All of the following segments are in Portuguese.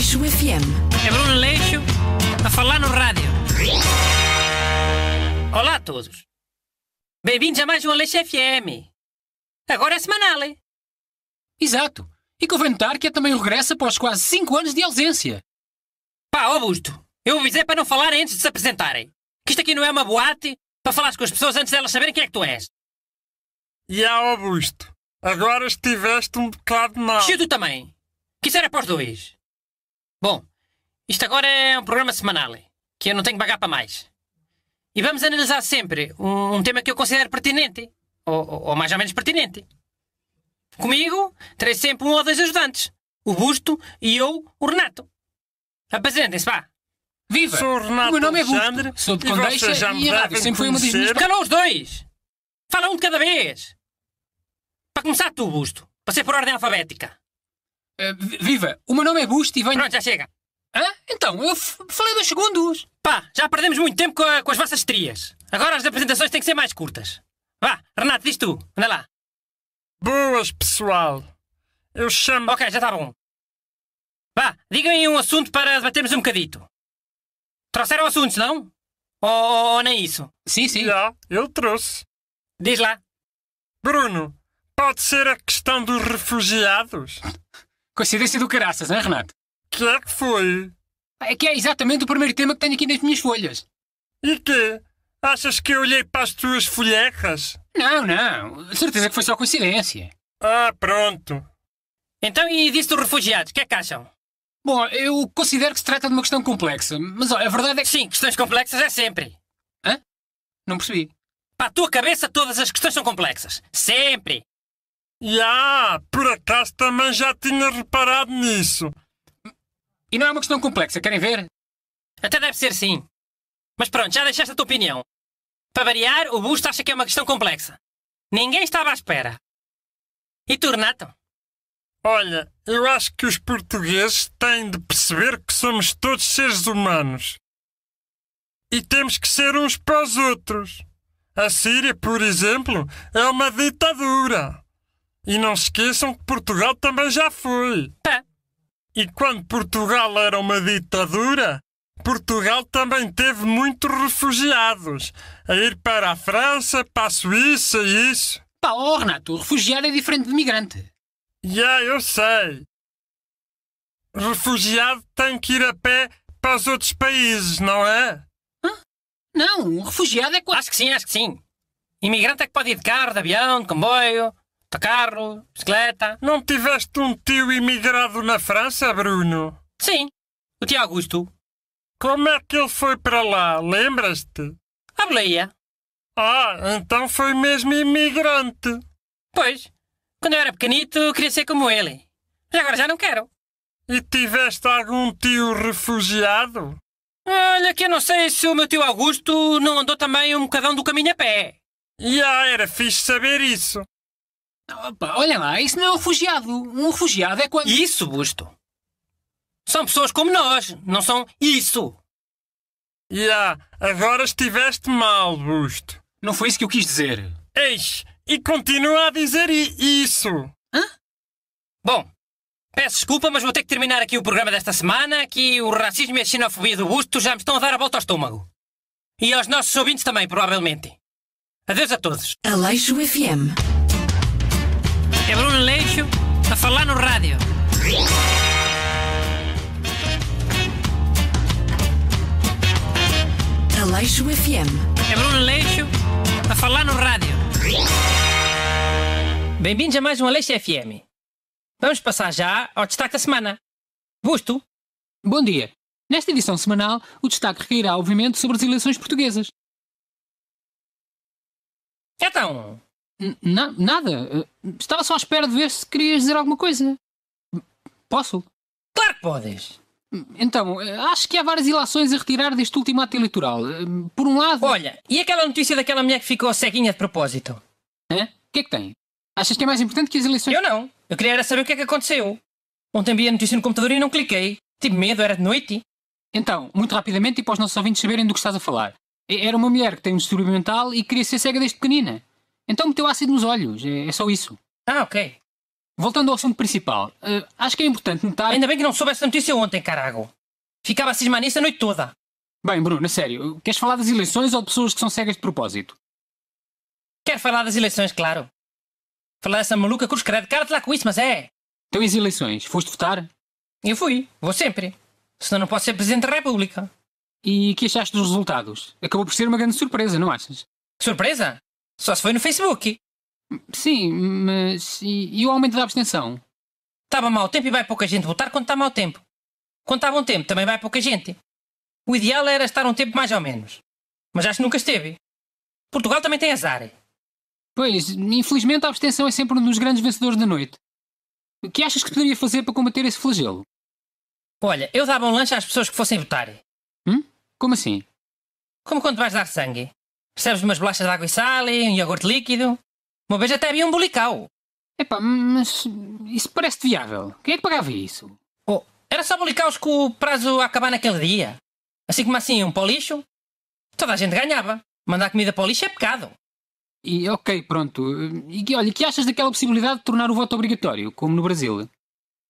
Leixo FM. É Bruno Leixo a falar no rádio. Olá a todos. Bem-vindos a mais um Leixo FM. Agora é semanal, hein? Exato. E convém notar que é também regressa após quase 5 anos de ausência. Pá, Augusto, eu avisei para não falarem antes de se apresentarem. Que isto aqui não é uma boate para falares com as pessoas antes delas saberem quem é que tu és. E Augusto, agora estiveste um bocado mal. E também. Que isso era para os dois. Bom, isto agora é um programa semanal, que eu não tenho que pagar para mais. E vamos analisar sempre um, um tema que eu considero pertinente, ou, ou, ou, mais ou menos pertinente. Comigo, terei sempre um ou dois ajudantes. O Busto e eu, o Renato. Apresentem-se, vá. Viva! Sou o Renato o meu nome é Busto. Sou de Condeixa já me e a sempre foi uma das Calou os dois! Fala um de cada vez! Para começar tu, Busto. Para ser por ordem alfabética. Eh, viva! O meu nome é Busto e venho. Pronto, já chega. Hã? Então, eu falei dois segundos. Pá, já perdemos muito tempo com, a, com as vossas trias. Agora as apresentações têm que ser mais curtas. Vá, Renato, diz tu. Anda lá. Boas, pessoal. Eu chamo. Ok, já está bom. Vá, digam aí um assunto para debatermos um bocadito. Trouxeram assuntos, não? Ou, ou, ou nem isso? Sim, sim. Já, eu trouxe. Diz lá. Bruno, pode ser a questão dos refugiados? Coincidência do caraças, hein, Renato? Que é que foi? É que é exatamente o primeiro tema que tenho aqui nas minhas folhas. E quê? Achas que eu olhei para as tuas folhecas? Não, não. Certeza que foi só coincidência. Ah, pronto. Então, e disse dos refugiados? O que é que acham? Bom, eu considero que se trata de uma questão complexa, mas a verdade é que... Sim, questões complexas é sempre. Hã? Não percebi. Para a tua cabeça todas as questões são complexas. Sempre. Ah, por acaso também já tinha reparado nisso. E não é uma questão complexa, querem ver? Até deve ser sim. Mas pronto, já deixaste a tua opinião. Para variar, o Busto acha que é uma questão complexa. Ninguém estava à espera. E tu, Renato? Olha, eu acho que os portugueses têm de perceber que somos todos seres humanos. E temos que ser uns para os outros. A Síria, por exemplo, é uma ditadura. E não esqueçam que Portugal também já foi. É. E quando Portugal era uma ditadura, Portugal também teve muitos refugiados a ir para a França, para a Suíça e isso. Pá, oh Renato, refugiado é diferente de migrante. Yeah, eu sei. Refugiado tem que ir a pé para os outros países, não é? Hã? Não, um refugiado é... Acho que sim, acho que sim. Imigrante é que pode ir de carro, de avião, de comboio de carro, bicicleta. Não tiveste um tio imigrado na França, Bruno? Sim, o tio Augusto. Como é que ele foi para lá, lembras-te? A boleia. Ah, então foi mesmo imigrante. Pois, quando eu era pequenito queria ser como ele. Mas agora já não quero. E tiveste algum tio refugiado? Olha, que eu não sei se o meu tio Augusto não andou também um bocadão do caminho a pé. Já ah, era fixe saber isso. Opa, olha lá, isso não é um refugiado. Um refugiado é quando. Isso, Busto! São pessoas como nós, não são isso! Ya, yeah, agora estiveste mal, Busto. Não foi isso que eu quis dizer. Eis, e continua a dizer isso. Hã? Bom, peço desculpa, mas vou ter que terminar aqui o programa desta semana, que o racismo e a xenofobia do Busto já me estão a dar a volta ao estômago. E aos nossos ouvintes também, provavelmente. Adeus a todos. Aleixo FM. É Bruno Leixo a falar no rádio. Aleixo FM. É Bruno Leixo a falar no rádio. Bem-vindos a mais um Aleixo FM. Vamos passar já ao destaque da semana. Busto. Bom dia. Nesta edição semanal, o destaque recairá, obviamente, sobre as eleições portuguesas. Então, na, nada. Eh, estava só à espera de ver se querias dizer alguma coisa. Posso? Claro que podes! Então, eh, acho que há várias ilações a retirar deste último ato eleitoral. Eh, por um lado. Olha, e aquela notícia daquela mulher que ficou ceguinha de propósito? Hã? O que é que tem? Achas que é mais importante que as eleições. Eu não. Eu queria era saber o que é que aconteceu. Ontem vi a notícia no computador e não cliquei. Tive medo, era de noite. Então, muito rapidamente e para os nossos ouvintes saberem do que estás a falar. Era uma mulher que tem um distúrbio mental e queria ser cega desde pequenina. Então meteu ácido nos olhos, é, é só isso. Ah, ok. Voltando ao assunto principal, uh, acho que é importante notar. Ainda bem que não soube essa notícia ontem, carago. Ficava a cismar nisso a noite toda. Bem, Bruno, sério, queres falar das eleições ou de pessoas que são cegas de propósito? Quero falar das eleições, claro. Falar dessa maluca cruz credo, cara-te lá com isso, mas é. Então e as eleições? Foste votar? Eu fui, vou sempre. Senão não posso ser Presidente da República. E que achaste dos resultados? Acabou por ser uma grande surpresa, não achas? Surpresa? Só se foi no Facebook. Sim, mas. E, e o aumento da abstenção? Estava mau tempo e vai pouca gente votar quando está mau tempo. Quando está bom tempo também vai pouca gente. O ideal era estar um tempo mais ou menos. Mas acho que nunca esteve. Portugal também tem azar. Pois, infelizmente a abstenção é sempre um dos grandes vencedores da noite. O que achas que poderia fazer para combater esse flagelo? Olha, eu dava um lanche às pessoas que fossem votar. Hum? Como assim? Como quando vais dar sangue. Percebes umas bolachas de água e sal, um iogurte líquido. Uma vez até havia um bulicau. Epá, mas isso parece viável. Quem é que pagava isso? Oh, era só bolicaus com o prazo a acabar naquele dia. Assim como assim, um para o lixo. Toda a gente ganhava. Mandar comida para o lixo é pecado. E ok, pronto. E olha, que achas daquela possibilidade de tornar o voto obrigatório, como no Brasil?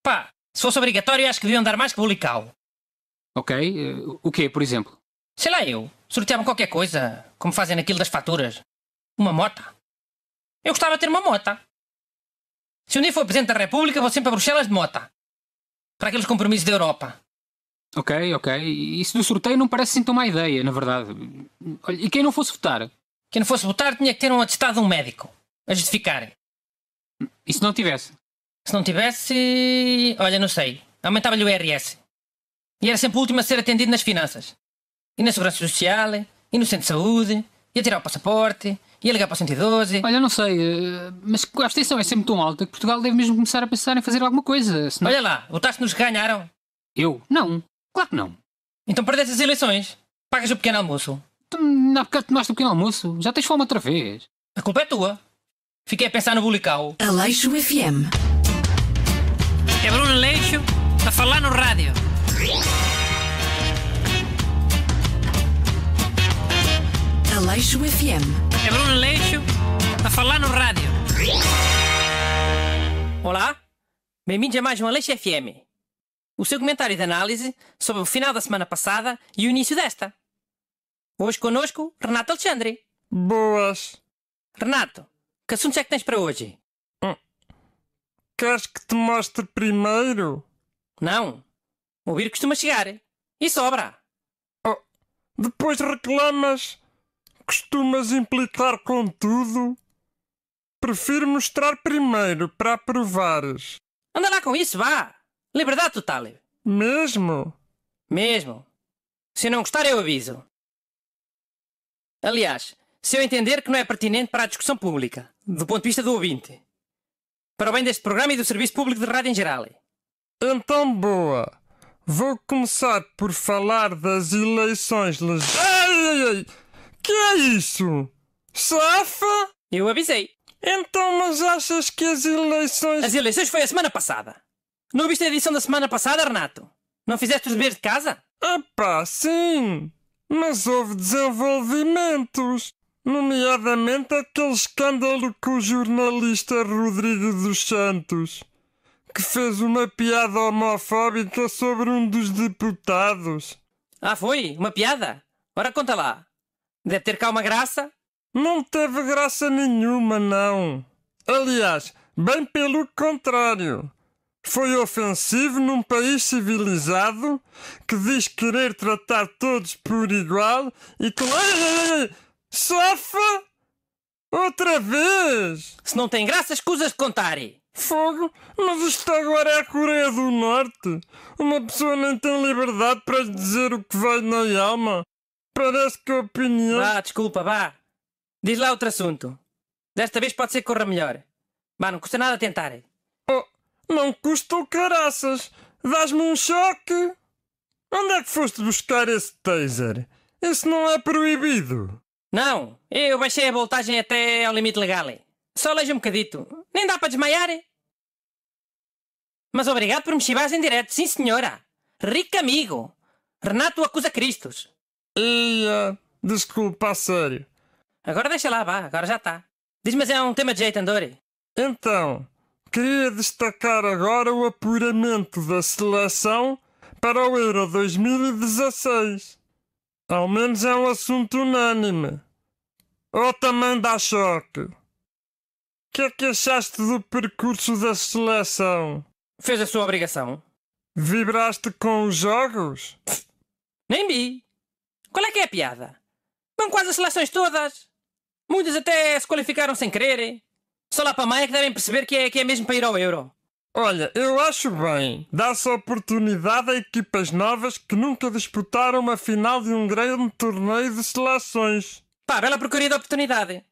Pá, se fosse obrigatório, acho que deviam dar mais que bolical. Ok. Eh, o quê, por exemplo? Sei lá eu, sorteavam qualquer coisa, como fazem naquilo das faturas. Uma mota. Eu gostava de ter uma mota. Se um dia for Presidente da República, vou sempre a Bruxelas de mota. Para aqueles compromissos da Europa. Ok, ok. Isso do sorteio não parece sinto assim uma má ideia, na verdade. e quem não fosse votar? Quem não fosse votar tinha que ter um atestado de um médico. A justificar. E se não tivesse? Se não tivesse. Olha, não sei. Aumentava-lhe o IRS. E era sempre o último a ser atendido nas finanças e na Segurança Social, e no Centro de Saúde, e a tirar o passaporte, e a ligar para o 112. Olha, não sei, eh, mas a abstenção é sempre tão alta que Portugal deve mesmo começar a pensar em fazer alguma coisa. Senão... Olha lá, o votaste-nos ganharam. Eu? Não. Claro que não. Então perdeste as eleições. Pagas o pequeno almoço. Tu, há bocado tomaste o pequeno almoço. Já tens fome outra vez. A culpa é tua. Fiquei a pensar no bulical. Aleixo FM. É Bruno Aleixo a falar no rádio. Aleixo FM. É Bruno Aleixo a falar no rádio. Olá, bem-vindos a mais um Aleixo FM. O seu comentário de análise sobre o final da semana passada e o início desta. Hoje conosco Renato Alexandre. Boas. Renato, que assuntos é que tens para hoje? Hum. Queres que te mostre primeiro? Não. Ouvir costuma chegar. E sobra. Oh, depois reclamas Costumas implicar com tudo? Prefiro mostrar primeiro para aprovares. Anda lá com isso, vá! Liberdade total! Mesmo? Mesmo. Se não gostar, eu aviso. Aliás, se eu entender que não é pertinente para a discussão pública, do ponto de vista do ouvinte, para o bem deste programa e do serviço público de rádio em geral. Então, boa. Vou começar por falar das eleições legais. Que é isso? Safa? Eu avisei. Então, mas achas que as eleições. As eleições foi a semana passada. Não viste a edição da semana passada, Renato? Não fizeste os deveres de casa? Epá, ah, sim! Mas houve desenvolvimentos. Nomeadamente aquele escândalo com o jornalista Rodrigo dos Santos, que fez uma piada homofóbica sobre um dos deputados. Ah, foi? Uma piada? Ora conta lá. Deve ter cá uma graça? Não teve graça nenhuma, não. Aliás, bem pelo contrário. Foi ofensivo num país civilizado que diz querer tratar todos por igual e com. sofa? Outra vez! Se não tem graça, escusas de contar! Fogo? Mas isto agora é a Coreia do Norte! Uma pessoa nem tem liberdade para dizer o que vai na alma! parece que a opinião. Vá, desculpa, vá. Diz lá outro assunto. Desta vez pode ser que corra melhor. Vá, não custa nada tentar. Oh, não custa o caraças. Dás-me um choque. Onde é que foste buscar esse taser? Isso não é proibido. Não, eu baixei a voltagem até ao limite legal. Só leja um bocadito. Nem dá para desmaiar. Mas obrigado por me chivares em direto, sim senhora. Rico amigo. Renato acusa Cristos. Ia, desculpa, a sério. Agora deixa lá, vá, agora já tá. Diz, mas é um tema de jeito, Andori. Então, queria destacar agora o apuramento da seleção para o Euro 2016. Ao menos é um assunto unânime. Ou também dá choque. O que é que achaste do percurso da seleção? Fez a sua obrigação. Vibraste com os jogos? Nem vi. Qual é que é a piada? Vão quase as seleções todas. Muitas até se qualificaram sem querer. Só lá para mãe é que devem perceber que é, que é mesmo para ir ao Euro. Olha, eu acho bem. Dá-se oportunidade a equipas novas que nunca disputaram uma final de um grande torneio de seleções. Pá, bela porcaria de oportunidade.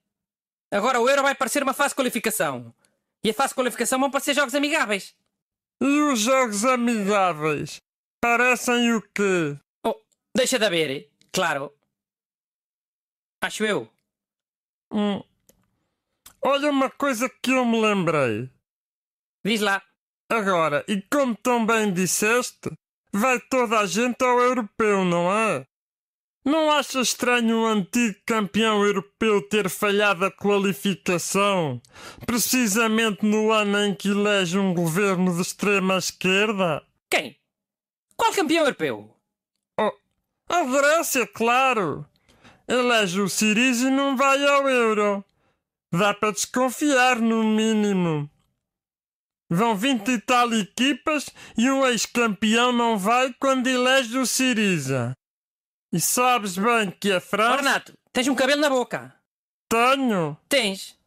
Agora o Euro vai parecer uma fase de qualificação. E a fase de qualificação vão parecer jogos amigáveis. E os jogos amigáveis? Parecem o quê? Oh, deixa de haver claro. Acho eu. Hum. Olha uma coisa que eu me lembrei. Diz lá. Agora, e como tão bem disseste, vai toda a gente ao europeu, não é? Não acha estranho o antigo campeão europeu ter falhado a qualificação, precisamente no ano em que elege um governo de extrema esquerda? Quem? Qual campeão europeu? Adoece, claro! Elege o Siriza e não vai ao euro. Dá para desconfiar, no mínimo. Vão 20 e tal equipas e um ex-campeão não vai quando elege o Siriza. E sabes bem que a França. Renato, tens um cabelo na boca. Tenho. Tens.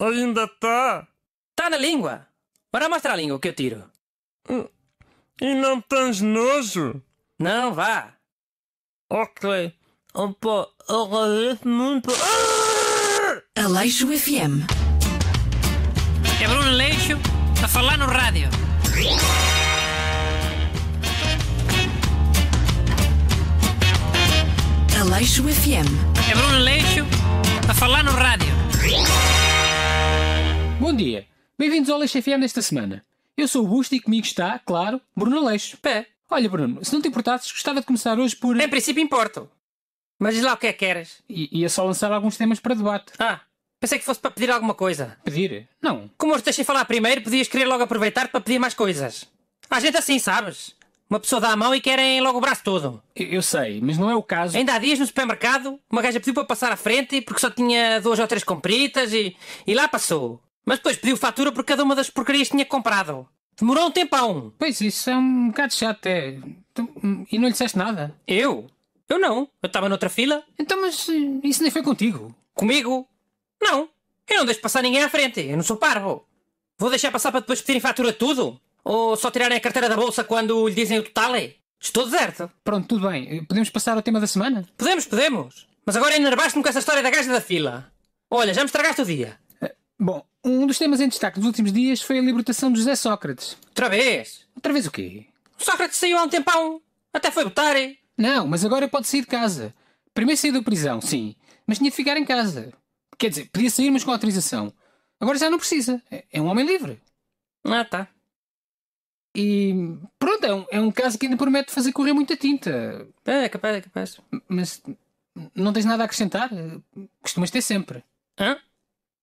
Ainda tá. Tá na língua. Para mostrar a língua que eu tiro. Uh. E não tens nojo? Não, vá. Ok. Opa, agradeço muito. Ah! Aleixo FM. É Bruno Aleixo a falar no rádio. Aleixo FM. É Bruno Aleixo a falar no rádio. Bom dia. Bem-vindos ao Aleixo FM desta semana. Eu sou o Busto e comigo está, claro, Bruno Leixo. Pé. Olha, Bruno, se não te importasses, gostava de começar hoje por. Em princípio, importo. Mas diz lá o que é que queres. I ia é só lançar alguns temas para debate. Ah, pensei que fosse para pedir alguma coisa. Pedir? Não. Como te deixei falar primeiro, podias querer logo aproveitar para pedir mais coisas. Há gente assim, sabes? Uma pessoa dá a mão e querem logo o braço todo. Eu, eu sei, mas não é o caso. Ainda há dias no supermercado, uma gaja pediu para passar à frente porque só tinha duas ou três compritas e, e lá passou. Mas depois pediu fatura por cada uma das porcarias que tinha comprado. Demorou um tempão. Pois isso é um bocado chato, é. Hum, e não lhe disseste nada? Eu? Eu não. Eu estava noutra fila. Então, mas eh, isso nem foi contigo. Comigo? Não. Eu não deixo passar ninguém à frente. Eu não sou parvo. Vou deixar passar para depois pedirem fatura tudo? Ou só tirarem a carteira da bolsa quando lhe dizem o total? Estou deserto. Pronto, tudo bem. Eh, podemos passar ao tema da semana? Podemos, podemos. Mas agora enervaste-me com essa história da gaja da fila. Olha, já me estragaste o dia. Eh, bom, um dos temas em destaque dos últimos dias foi a libertação de José Sócrates. Outra vez? Outra vez o quê? Sócrates saiu há um tempão. Até foi votar. Hein? Não, mas agora pode sair de casa. Primeiro saiu da prisão, sim. Mas tinha de ficar em casa. Quer dizer, podia sair, mas com autorização. Agora já não precisa. É, é um homem livre. Ah, tá. E pronto, é um, é um caso que ainda promete fazer correr muita tinta. É, é capaz, é capaz. Mas não tens nada a acrescentar? Costumas ter sempre. Hã?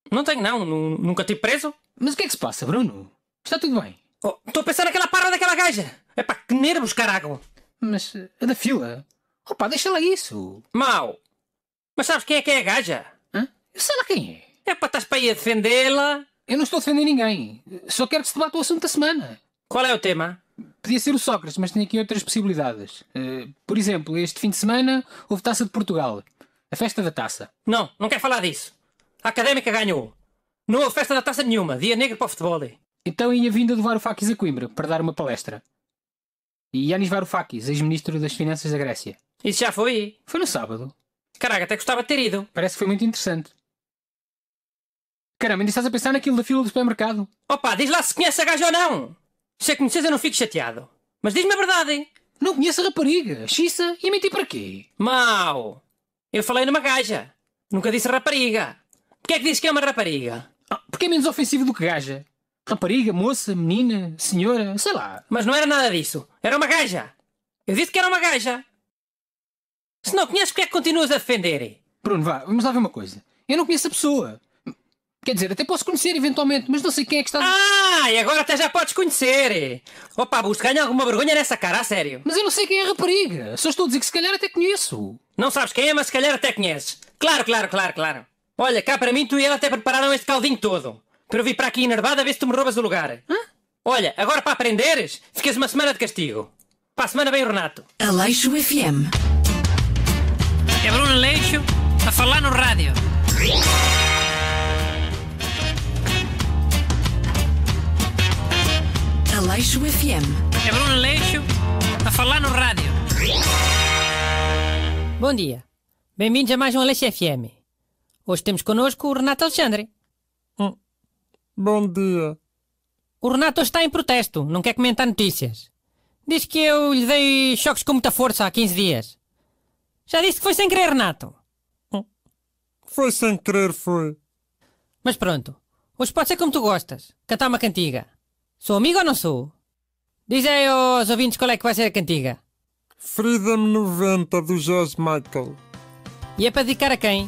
Não tenho, não. Nunca tive preso. Mas o que é que se passa, Bruno? Está tudo bem. Oh, estou oh, a pensar naquela parra daquela gaja. É pá, que nervos, carago. Mas a da fila? Opa, deixa lá isso. Mau. Mas sabes quem é que é a gaja? Hã? Eu sei lá quem é. É pá, estás para ir a defendê-la. Eu não estou a defender ninguém. Só quero que se debate o assunto da semana. Qual é o tema? Podia ser o Sócrates, mas tenho aqui outras possibilidades. Uh, por exemplo, este fim de semana houve Taça de Portugal. A festa da taça. Não, não quero falar disso. A Académica ganhou. Não houve festa da taça nenhuma. Dia negro para o futebol. Então ia vindo de Varoufakis a Coimbra para dar uma palestra. E Yanis Varoufakis, ex-ministro das Finanças da Grécia. Isso já foi? Foi no sábado. Caraca, até gostava de ter ido. Parece que foi muito interessante. Caramba, ainda estás a pensar naquilo da fila do supermercado? Opa, diz lá se conhece a gaja ou não. Se a conheces eu não fico chateado. Mas diz-me a verdade. Hein? Não conheço a rapariga. Xissa e menti para quê? Mau. Eu falei numa gaja. Nunca disse rapariga que é que diz que é uma rapariga? Ah, porque é menos ofensivo do que gaja. Rapariga, moça, menina, senhora, sei lá. Mas não era nada disso. Era uma gaja. Eu disse que era uma gaja. Se não conheces, porque é que continuas a defender? Bruno, vá, vamos lá ver uma coisa. Eu não conheço a pessoa. Quer dizer, até posso conhecer eventualmente, mas não sei quem é que está. Ah, e agora até já podes conhecer! Opa, oh, ganha alguma vergonha nessa cara, a sério. Mas eu não sei quem é a rapariga. Só estou a dizer que se calhar até conheço. Não sabes quem é, mas se calhar até conheces. Claro, claro, claro, claro. Olha, cá para mim tu e ela até prepararam este caldinho todo. Para eu vir para aqui enervada a ver se tu me roubas o lugar. Hã? Olha, agora para aprenderes, ficas uma semana de castigo. Para a semana vem o Renato. Aleixo FM. É Bruno Aleixo a falar no rádio. Aleixo FM. É Bruno Aleixo a falar no rádio. Bom dia. Bem-vindos a mais um Aleixo FM. Hoje temos connosco o Renato Alexandre. Hum. Bom dia. O Renato está em protesto, não quer comentar notícias. Diz que eu lhe dei choques com muita força há 15 dias. Já disse que foi sem querer, Renato. Hum. Foi sem querer, foi. Mas pronto, hoje pode ser como tu gostas, cantar uma cantiga. Sou amigo ou não sou? Diz aí aos ouvintes qual é que vai ser a cantiga. Freedom 90 do Jorge Michael. E é para dedicar a quem?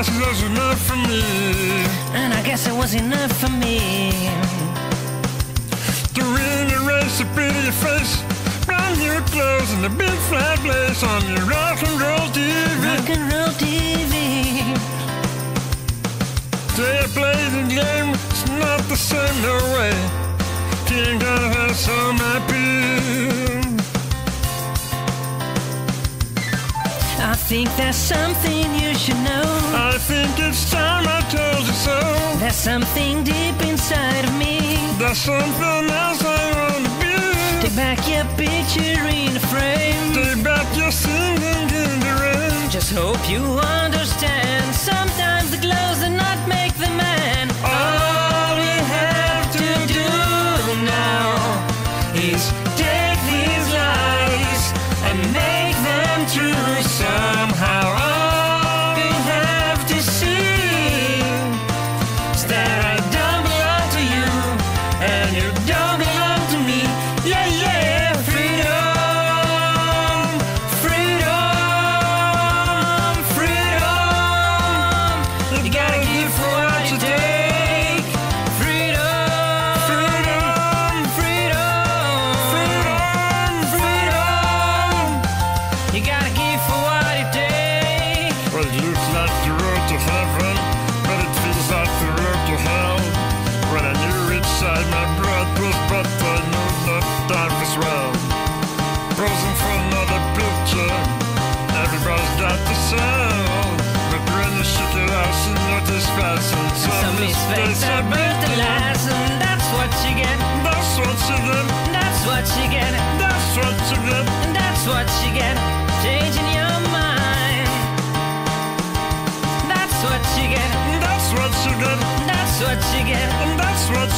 guess it was enough for me. And I guess it was enough for me. to ring and the pretty face, brand new clothes, and the big flat place on your rock and roll TV. Rock and roll TV. They play the game, it's not the same, no way. King gotta have some happy. I think there's something you should know. I think it's time I told you so. There's something deep inside of me. There's something else I wanna be. Take back your picture in a frame. Take back your singing in the rain. Just hope you understand something.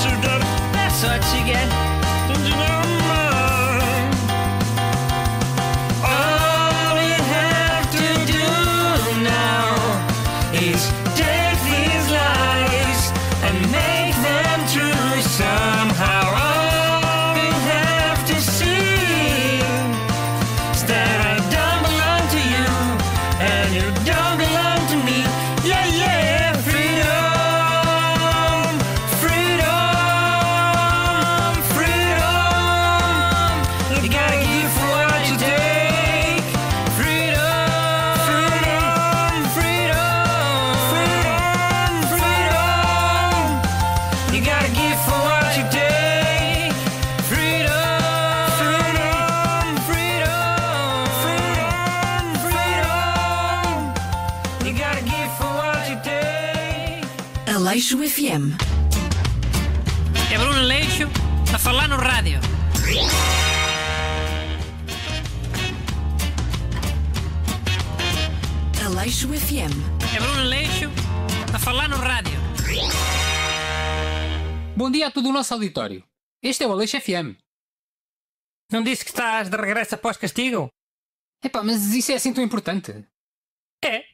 That's you get. É Bruno Leixo a falar no rádio. Aleixo FM. É Bruno Leixo a falar no rádio. Bom dia a todo o nosso auditório. Este é o Aleixo FM. Não disse que estás de regresso após castigo? Epá, mas isso é assim tão importante. É.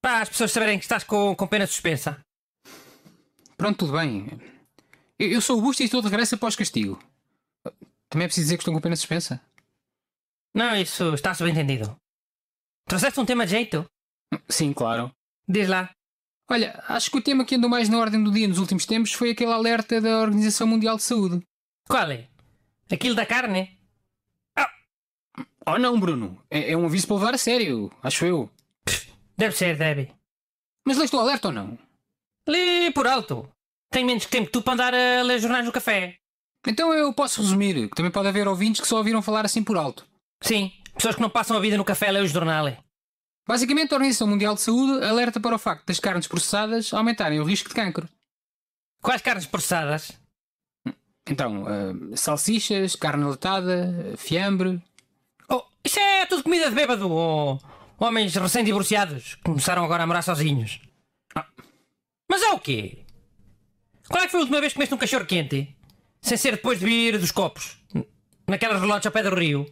Para as pessoas saberem que estás com, com pena suspensa. Pronto, tudo bem. Eu, eu sou o Busto e estou de regresso após castigo. Também é preciso dizer que estou com pena suspensa? Não, isso está subentendido. Trouxeste um tema de jeito? Sim, claro. Diz lá. Olha, acho que o tema que andou mais na ordem do dia nos últimos tempos foi aquele alerta da Organização Mundial de Saúde. Qual é? Aquilo da carne? Oh, oh não, Bruno. É, é, um aviso para levar a sério, acho eu. Deve ser, deve. Mas leste o alerta ou não? Lê por alto. Tem menos tempo que tu para andar a ler jornais no café. Então eu posso resumir, que também pode haver ouvintes que só ouviram falar assim por alto. Sim, pessoas que não passam a vida no café a ler os jornais. Basicamente, a Organização Mundial de Saúde alerta para o facto das carnes processadas aumentarem o risco de cancro. Quais carnes processadas? Então, uh, salsichas, carne latada, fiambre. Oh, isso é tudo comida de bêbado oh, homens recém-divorciados que começaram agora a morar sozinhos. Mas é o quê? Qual é que foi a última vez que comeste um cachorro quente? Sem ser depois de vir dos copos? Naquelas relotes ao pé do rio?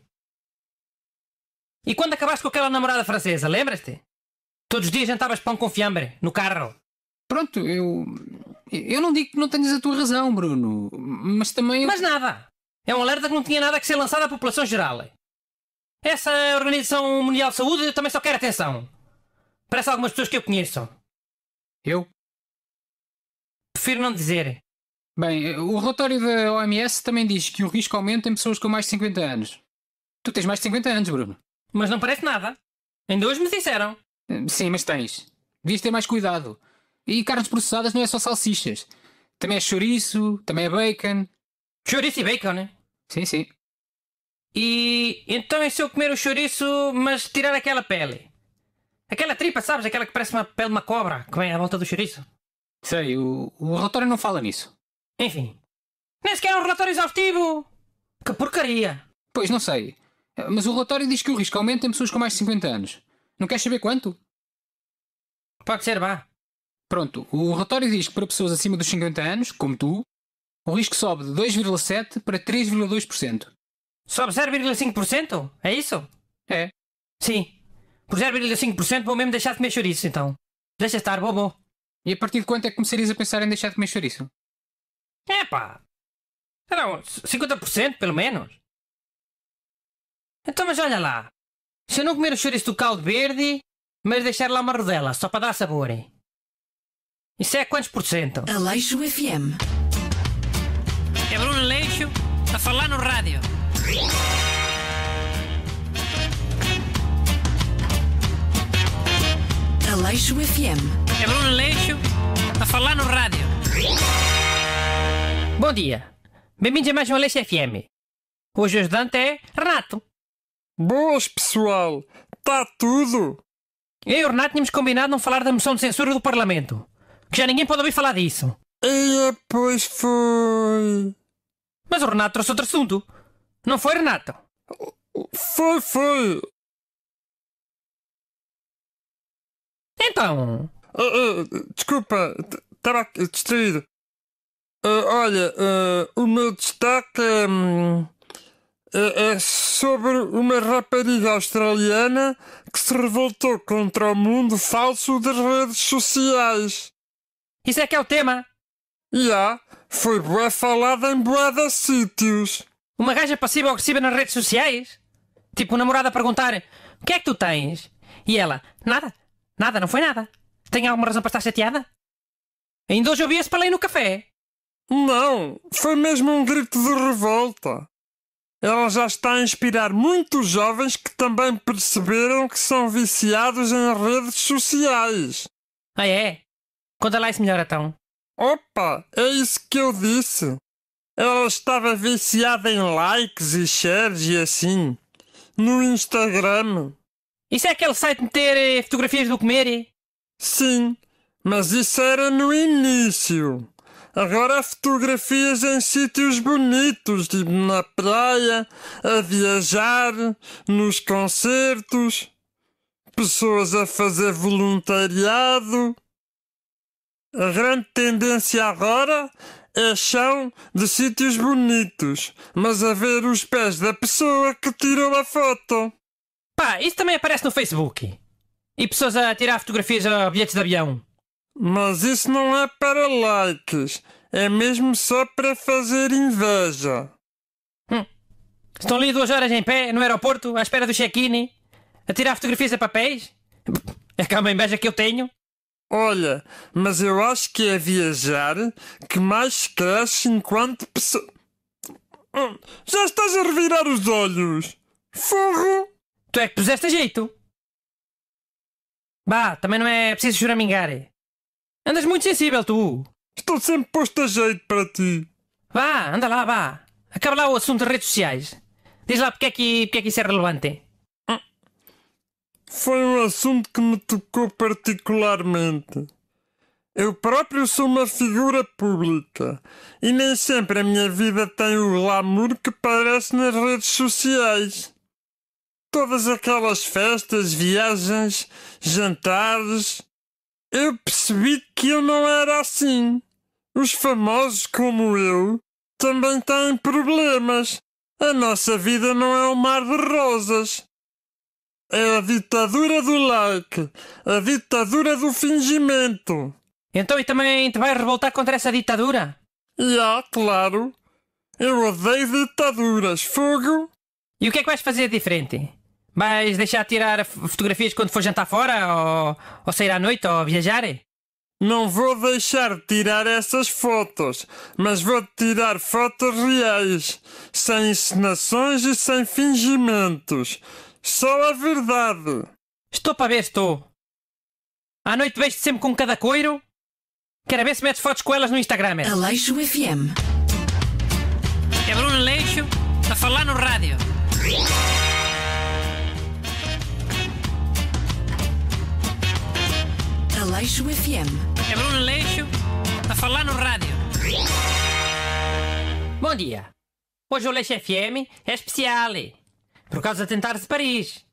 E quando acabaste com aquela namorada francesa, lembras-te? Todos os dias jantavas pão com fiambre, no carro. Pronto, eu. Eu não digo que não tenhas a tua razão, Bruno. Mas também. Eu... Mas nada! É um alerta que não tinha nada que ser lançado à população geral. Essa Organização Mundial de Saúde também só quer atenção. Parece algumas pessoas que eu conheço. Eu? Prefiro não dizer. Bem, o relatório da OMS também diz que o risco aumenta em pessoas com mais de 50 anos. Tu tens mais de 50 anos, Bruno. Mas não parece nada. Ainda hoje me disseram. Sim, mas tens. Devias ter mais cuidado. E carnes processadas não é só salsichas. Também é chouriço, também é bacon. Chouriço e bacon, né? Sim, sim. E então é se eu comer o chouriço, mas tirar aquela pele? Aquela tripa, sabes? Aquela que parece uma pele de uma cobra que vem à volta do chouriço. Sei, o, o relatório não fala nisso. Enfim. Nem sequer é um relatório exaustivo! Que porcaria! Pois não sei. Mas o relatório diz que o risco aumenta em pessoas com mais de 50 anos. Não queres saber quanto? Pode ser, vá. Pronto, o relatório diz que para pessoas acima dos 50 anos, como tu, o risco sobe de 2,7% para 3,2%. Sobe 0,5%? É isso? É. Sim. Por 0,5% vou mesmo deixar de mexer isso então. Deixa estar, bobo. E a partir de quanto é que começarias a pensar em deixar de comer chouriço? É pá! Era 50% pelo menos. Então, mas olha lá. Se eu não comer o chouriço do caldo verde, mas deixar lá uma rodela só para dar sabor. Isso é quantos por cento? Aleixo FM. É Bruno Aleixo a falar no rádio. Aleixo FM. É Bruno Leixo a falar no rádio. Bom dia. Bem-vindos a mais um Leixo FM. Hoje o ajudante é Renato. Boas, pessoal. Tá tudo? Eu e o Renato tínhamos combinado não falar da moção de censura do Parlamento. Que já ninguém pode ouvir falar disso. E pois foi. Mas o Renato trouxe outro assunto. Não foi, Renato? Foi, foi. Então, Uh, uh, desculpa, estava destruído distraído. Uh, olha, o meu destaque é, é, é, sobre uma rapariga australiana que se revoltou contra o mundo falso das redes sociais. Isso é que é o tema? Já, yeah, foi bué falada em bué de sítios. Uma gaja passiva agressiva nas redes sociais? Tipo, o namorado a perguntar: O que é que tu tens? E ela: Nada, nada, não foi nada. Tem alguma razão para estar chateada? Ainda hoje ouvi para palei no café. Não, foi mesmo um grito de revolta. Ela já está a inspirar muitos jovens que também perceberam que são viciados em redes sociais. Ah, é? Conta lá isso melhor, então. Opa, é isso que eu disse. Ela estava viciada em likes e shares e assim. No Instagram. Isso é aquele site de ter eh, fotografias do comer? Sim, mas isso era no início. Agora há fotografias em sítios bonitos, tipo na praia, a viajar, nos concertos, pessoas a fazer voluntariado. A grande tendência agora é chão de sítios bonitos, mas a ver os pés da pessoa que tirou a foto. Pá, isso também aparece no Facebook e pessoas a tirar fotografias a bilhetes de avião. Mas isso não é para likes. É mesmo só para fazer inveja. Hum. Estão ali duas horas em pé, no aeroporto, à espera do check-in, a tirar fotografias a papéis? É que é uma inveja que eu tenho. Olha, mas eu acho que é viajar que mais cresce enquanto pessoa. Hum, já estás a revirar os olhos! Forro! Tu é que puseste jeito! Bah, também não é preciso choramingar. É. Andas muito sensível, tu. Estou sempre posto a jeito para ti. Vá, anda lá, vá. Acaba lá o assunto de redes sociais. Diz lá porque é que, porque é que isso é relevante. É. Foi um assunto que me tocou particularmente. Eu próprio sou uma figura pública e nem sempre a minha vida tem o glamour que parece nas redes sociais todas aquelas festas, viagens, jantares, eu percebi que eu não era assim. Os famosos como eu também têm problemas. A nossa vida não é um mar de rosas. É a ditadura do like, a ditadura do fingimento. Então e também te vais revoltar contra essa ditadura? Já, claro. Eu odeio ditaduras, fogo. E o que é que vais fazer diferente? Mas deixar tirar fotografias quando for jantar fora ou, ou sair à noite ou viajar? Não vou deixar tirar essas fotos, mas vou tirar fotos reais, sem encenações e sem fingimentos. Só a verdade. Estou para ver, estou. À noite vejo-te sempre com cada coiro. Quero ver se metes fotos com elas no Instagram. Aleixo FM. É Bruno Leixo a falar no rádio. Aleixo FM. É Bruno Aleixo a falar no rádio. Bom dia. Hoje o Aleixo FM é especial por causa de tentar de Paris.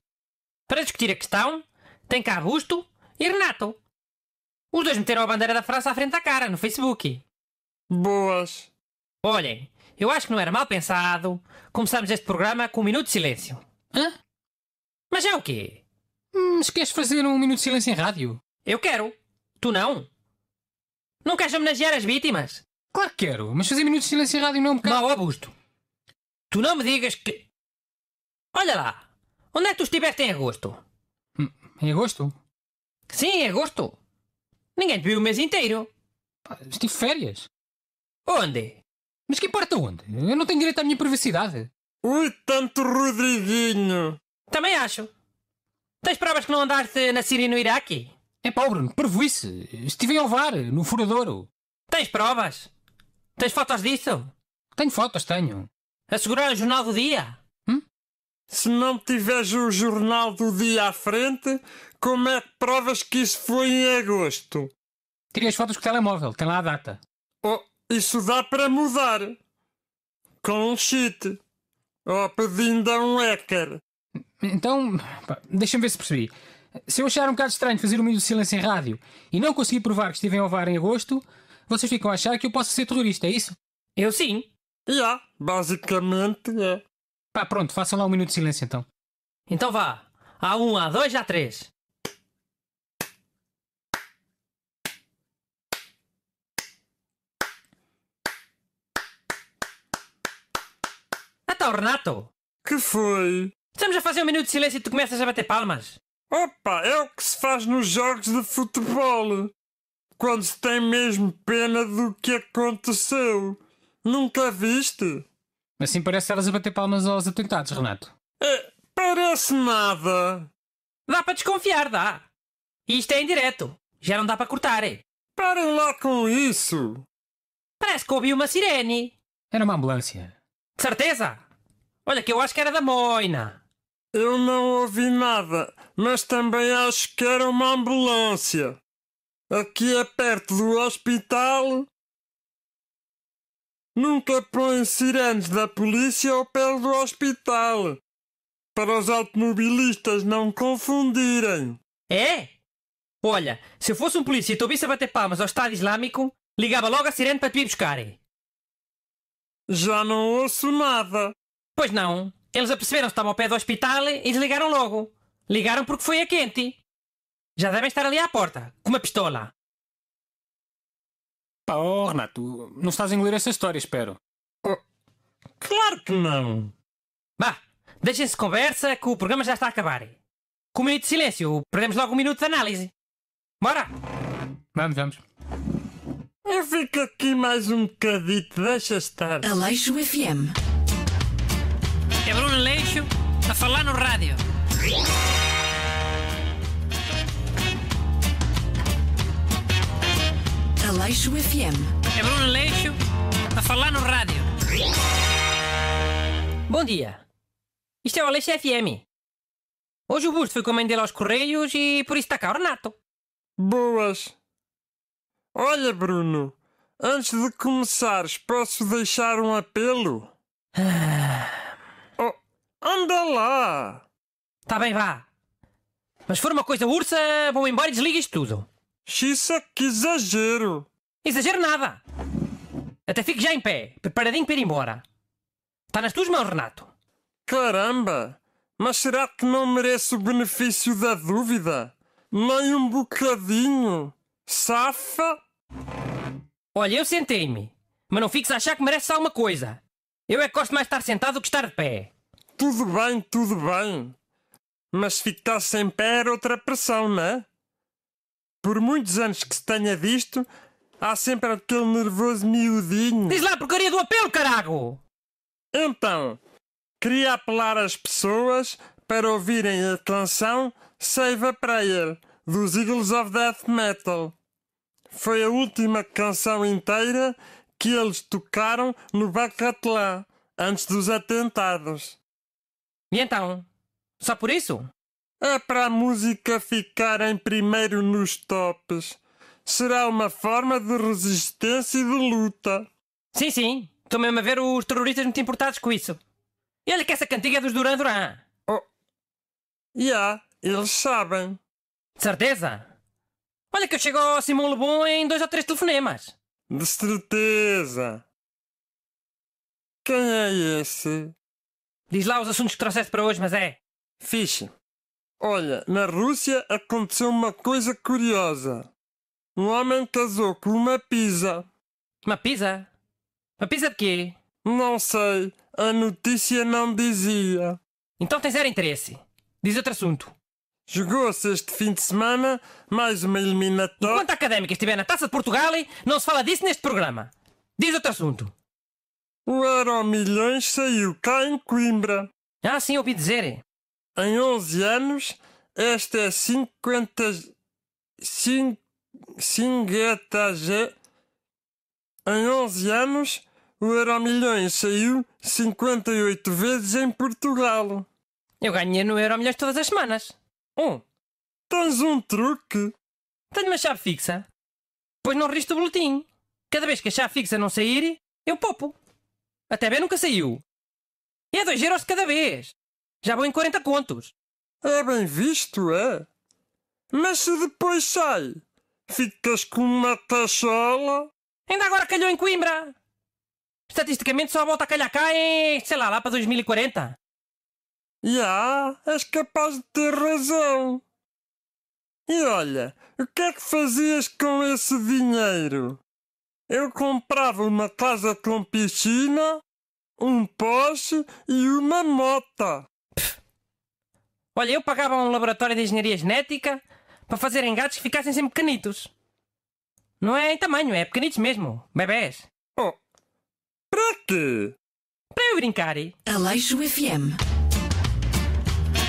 Para discutir a questão, tem cá Augusto e Renato. Os dois meteram a bandeira da França à frente da cara no Facebook. Boas. Olhem, eu acho que não era mal pensado começarmos este programa com um minuto de silêncio. Hã? Mas é o quê? Esquece hum, queres fazer um minuto de silêncio em rádio? Eu quero. Tu não? Não queres homenagear as vítimas? Claro que quero, mas fazer minutos de silêncio em rádio não é um bocado... Mau Augusto. Tu não me digas que... Olha lá. Onde é que tu estiveste em agosto? Hum, em agosto? Sim, em agosto. Ninguém te viu o mês inteiro. Pá, estive férias. Onde? Mas que importa onde? Eu não tenho direito à minha privacidade. Ui, tanto Rodriguinho! Também acho. Tens provas que não andaste na Síria e no Iraque? É pá, Bruno, prejuízo. Estive em Alvar, no furadouro. Tens provas? Tens fotos disso? Tenho fotos, tenho. segurar o jornal do dia? Hum? Se não tiveres o jornal do dia à frente, como é que provas que isso foi em agosto? Tirei as fotos com o telemóvel, tem lá a data. Oh, isso dá para mudar. Com um cheat. Ou oh, pedindo a um hacker. Então, deixa-me ver se percebi. Se eu achar um bocado estranho fazer um minuto de silêncio em rádio e não conseguir provar que estive em Ovar em agosto, vocês ficam a achar que eu posso ser terrorista, é isso? Eu sim. Já, yeah, basicamente é. Pá, pronto, façam lá um minuto de silêncio então. Então vá. A um, a dois, a três. Então, Renato! Que foi? Estamos a fazer um minuto de silêncio e tu começas a bater palmas. Opa, é o que se faz nos jogos de futebol. Quando se tem mesmo pena do que aconteceu. Nunca viste? Assim parece estavas a bater palmas aos atentados, Renato. É, parece nada. Dá para desconfiar, dá. Isto é indireto. Já não dá para cortar. Parem lá com isso. Parece que ouvi uma sirene. Era uma ambulância. De certeza? Olha que eu acho que era da Moina. Eu não ouvi nada mas também acho que era uma ambulância. Aqui é perto do hospital. Nunca põem sirenes da polícia ao pé do hospital. Para os automobilistas não confundirem. É? Olha, se eu fosse um polícia e te ouvisse a bater palmas ao Estado Islâmico, ligava logo a sirene para te vir buscarem. Já não ouço nada. Pois não. Eles aperceberam-se que estava ao pé do hospital e desligaram logo. Ligaram porque foi a quente. Já devem estar ali à porta, com uma pistola. Pá, oh, Renato, não estás a engolir essa história, espero. Oh, claro que não. Bah, deixem-se conversa que o programa já está a acabar. Com um minuto de silêncio, perdemos logo um minuto de análise. Bora! Vamos, vamos. Eu fico aqui mais um bocadito, deixa estar. Aleixo FM. É Bruno Aleixo a falar no rádio. Aleixo FM. É Bruno Aleixo a falar no rádio. Bom dia. Isto é o Aleixo FM. Hoje o busto foi com a mãe dele aos correios e por isso está cá o Renato. Boas. Olha, Bruno, antes de começares, posso deixar um apelo? Ah. oh, anda lá! Tá bem, vá. Mas se for uma coisa ursa, vou embora e desliga isto tudo. Xisa, é que exagero! Exagero nada! Até fico já em pé, preparadinho para ir embora. Está nas tuas mãos, Renato. Caramba! Mas será que não mereço o benefício da dúvida? Nem um bocadinho! Safa! Olha, eu sentei-me, mas não fiques a achar que mereces alguma coisa. Eu é que gosto mais de estar sentado do que estar de pé. Tudo bem, tudo bem. Mas ficar sem pé era outra pressão, não é? por muitos anos que se tenha visto, há sempre aquele nervoso miudinho. Diz lá a porcaria do apelo, carago! Então, queria apelar as pessoas para ouvirem a canção Save a Prayer, dos Eagles of Death Metal. Foi a última canção inteira que eles tocaram no Bacatlan, antes dos atentados. E então? Só por isso? É para a música ficar em primeiro nos tops. Será uma forma de resistência e de luta. Sim, sim. Estou mesmo a ver os terroristas muito importados com isso. Ele quer essa cantiga é dos Duran Duran. Oh. E yeah, eles sabem. De certeza? Olha que eu chego ao Simão Lebon em dois ou três telefonemas. De certeza. Quem é esse? Diz lá os assuntos que trouxeste para hoje, mas é. Fixe. Olha, na Rússia aconteceu uma coisa curiosa. Um homem casou com uma pisa. Uma pisa? Uma pisa de quê? Não sei. A notícia não dizia. Então tens zero interesse. Diz outro assunto. Jogou-se este fim de semana mais uma eliminatória. Enquanto a académica estiver na Taça de Portugal, não se fala disso neste programa. Diz outro assunto. O Euro Milhões saiu cá em Coimbra. Ah, sim, ouvi dizer. Em 11 anos, esta é 50. 50 em 11 anos, o Euromilhões saiu 58 vezes em Portugal. Eu ganhei no Euromilhões todas as semanas. Um. Oh, tens um truque? Tenho uma chave fixa. Pois não riste o boletim. Cada vez que a chave fixa não sair, eu popo. Até bem nunca saiu. E é dois euros de cada vez. Já vou em 40 contos. É bem visto, é? Mas se depois sai, ficas com uma taxola? Ainda agora calhou em Coimbra. Estatisticamente só volta a calhar cá em, sei lá, lá para 2040. Já, yeah, és capaz de ter razão. E olha, o que é que fazias com esse dinheiro? Eu comprava uma casa com piscina, um poste e uma mota Olha, eu pagava um laboratório de engenharia genética para fazerem gatos que ficassem sempre pequenitos. Não é em tamanho, é pequenitos mesmo. Bebés. Oh. Para quê? Para eu brincar. Aleixo FM.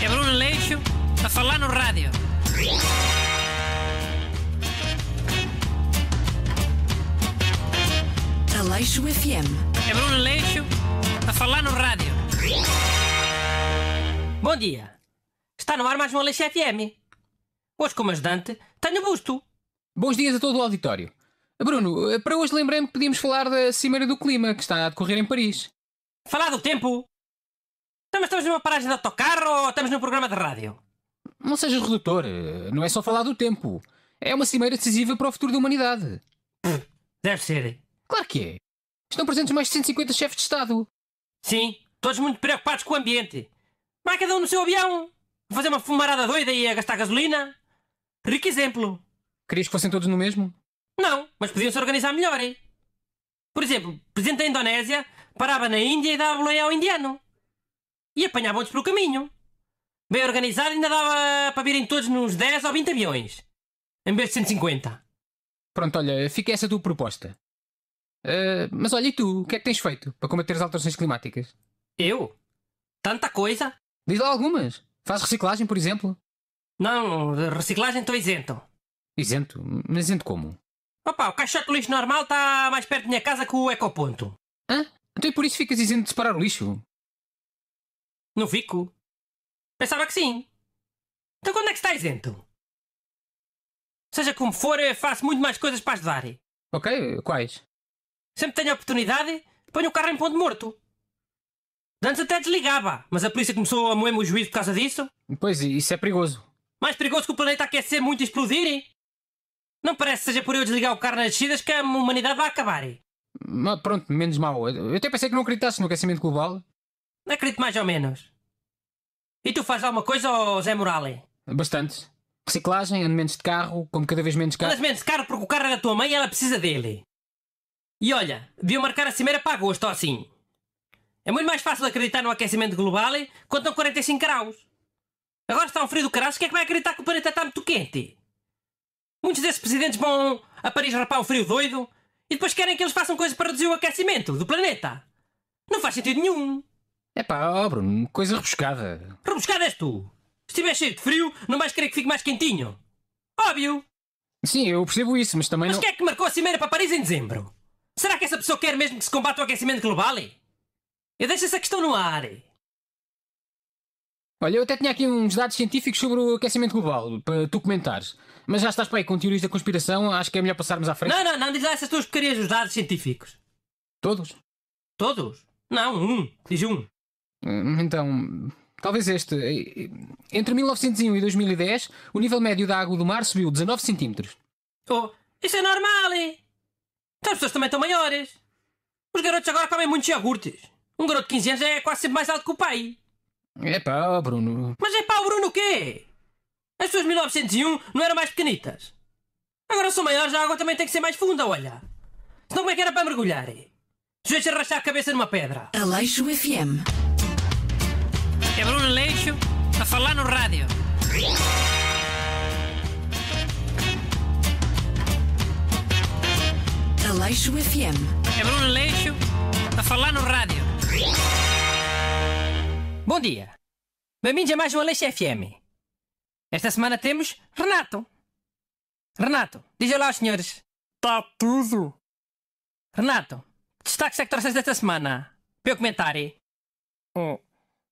É Bruno Aleixo a falar no rádio. Aleixo FM. É Bruno Aleixo a falar no rádio. Bom dia. Está no ar mais um Aleixo FM. Hoje, como ajudante, tenho busto. Bons dias a todo o auditório. Bruno, eh, para hoje lembrei-me que podíamos falar da Cimeira do Clima, que está a decorrer em Paris. Falar do tempo? Então, estamos numa paragem de autocarro ou estamos num programa de rádio? Não sejas redutor. Eh, não é só falar do tempo. É uma cimeira decisiva para o futuro da humanidade. Pff, deve ser. Claro que é. Estão presentes mais de 150 chefes de Estado. Sim, todos muito preocupados com o ambiente. Vai cada um no seu avião fazer uma fumarada doida e a gastar gasolina. Rico exemplo. Querias que fossem todos no mesmo? Não, mas podiam se organizar melhor, hein? Por exemplo, o presidente da Indonésia parava na Índia e dava boleia ao indiano. E apanhava outros pelo caminho. Bem organizado, ainda dava para virem todos nos 10 ou 20 aviões. Em vez de 150. Pronto, olha, fica essa tua proposta. Uh, mas olha, e tu? O que é que tens feito para combater as alterações climáticas? Eu? Tanta coisa? Diz lá algumas. Faz reciclagem, por exemplo? Não, reciclagem estou isento. Isento? Mas isento como? Opa, o caixote de lixo normal está mais perto da minha casa que o ecoponto. Hã? Então e por isso ficas isento de separar o lixo? Não fico. Pensava que sim. Então quando é que está isento? Seja como for, faço muito mais coisas para ajudar. Ok, quais? Sempre tenho a oportunidade, ponho o carro em ponto morto. Antes até desligava, mas a é polícia começou a moer-me o juízo por causa disso. Pois, isso é perigoso. Mais perigoso que o planeta aquecer muito e explodir? Hein? Não parece que seja por eu desligar o carro nas descidas que a humanidade vai acabar. Hein? Mas pronto, menos mal. Eu até pensei que não acreditasse no aquecimento global. Não acredito mais ou menos. E tu fazes alguma coisa, ou Zé Morales? Bastante. Reciclagem, ando menos de carro, como cada vez menos carro. Andas menos de carro porque o carro é da tua mãe e ela precisa dele. E olha, viu marcar a cimeira para agosto ou assim. É muito mais fácil acreditar no aquecimento global quando estão 45 graus. Agora está um frio do caralho, quem é que vai acreditar que o planeta está muito quente? Muitos desses presidentes vão a Paris rapar um frio doido e depois querem que eles façam coisas para reduzir o aquecimento do planeta. Não faz sentido nenhum. É pá, oh Bruno, coisa rebuscada. Rebuscada és tu. Se estiver cheio de frio, não vais querer que fique mais quentinho. Óbvio. Sim, eu percebo isso, mas também mas não... Mas quem é que marcou a cimeira para Paris em dezembro? Será que essa pessoa quer mesmo que se combata o aquecimento global? Eu deixo essa questão no ar. Olha, eu até tinha aqui uns dados científicos sobre o aquecimento global, para tu comentares. Mas já estás para aí com teorias da conspiração, acho que é melhor passarmos à frente. Não, não, não diz lá essas tuas porcarias dos dados científicos. Todos? Todos? Não, um. Diz um. Hum, então, talvez este. Entre 1901 e 2010, o nível médio da água do mar subiu 19 centímetros. Oh, isso é normal! Então as pessoas também estão maiores. Os garotos agora comem muitos iogurtes. Um garoto de 15 anos é quase sempre mais alto que o pai. É pá, Bruno. Mas é pá, Bruno, o quê? As suas 1901 não eram mais pequenitas. Agora são maiores, a água também tem que ser mais funda, olha. Senão como é que era para mergulhar? Sujeito a arrastar a cabeça numa pedra. Aleixo FM. É Bruno Aleixo a falar no rádio. Aleixo FM. É Bruno Aleixo a falar no rádio. Bom dia. Bem-vindos a mais um Aleixo FM. Esta semana temos Renato. Renato, diz olá aos senhores. Tá tudo. Renato, destaque que trouxeste desta semana. Meu comentário. Oh,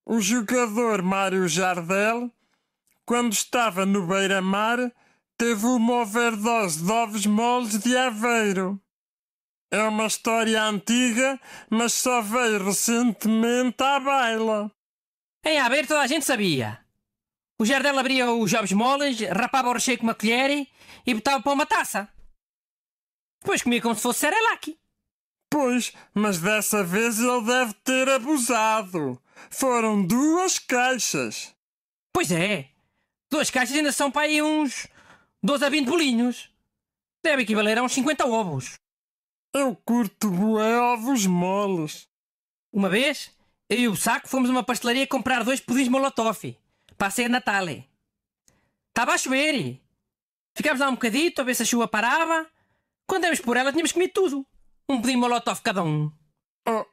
o jogador Mário Jardel, quando estava no beira-mar, teve uma overdose de ovos moles de aveiro. É uma história antiga, mas só veio recentemente à baila. Em Aveiro toda a gente sabia. O Jardel abria os ovos moles, rapava o recheio com uma colher e botava para uma taça. Depois comia como se fosse serelac. Pois, mas dessa vez ele deve ter abusado. Foram duas caixas. Pois é. Duas caixas ainda são para aí uns 12 a 20 bolinhos. Deve equivaler a uns 50 ovos. Eu curto bué ovos moles. Uma vez, eu e o Saco fomos a uma pastelaria comprar dois pudins molotov para a ceia de Natal. Estava a chover. Ficámos lá um bocadito a ver se a chuva parava. Quando demos por ela, tínhamos comido tudo. Um pudim molotov cada um. Oh,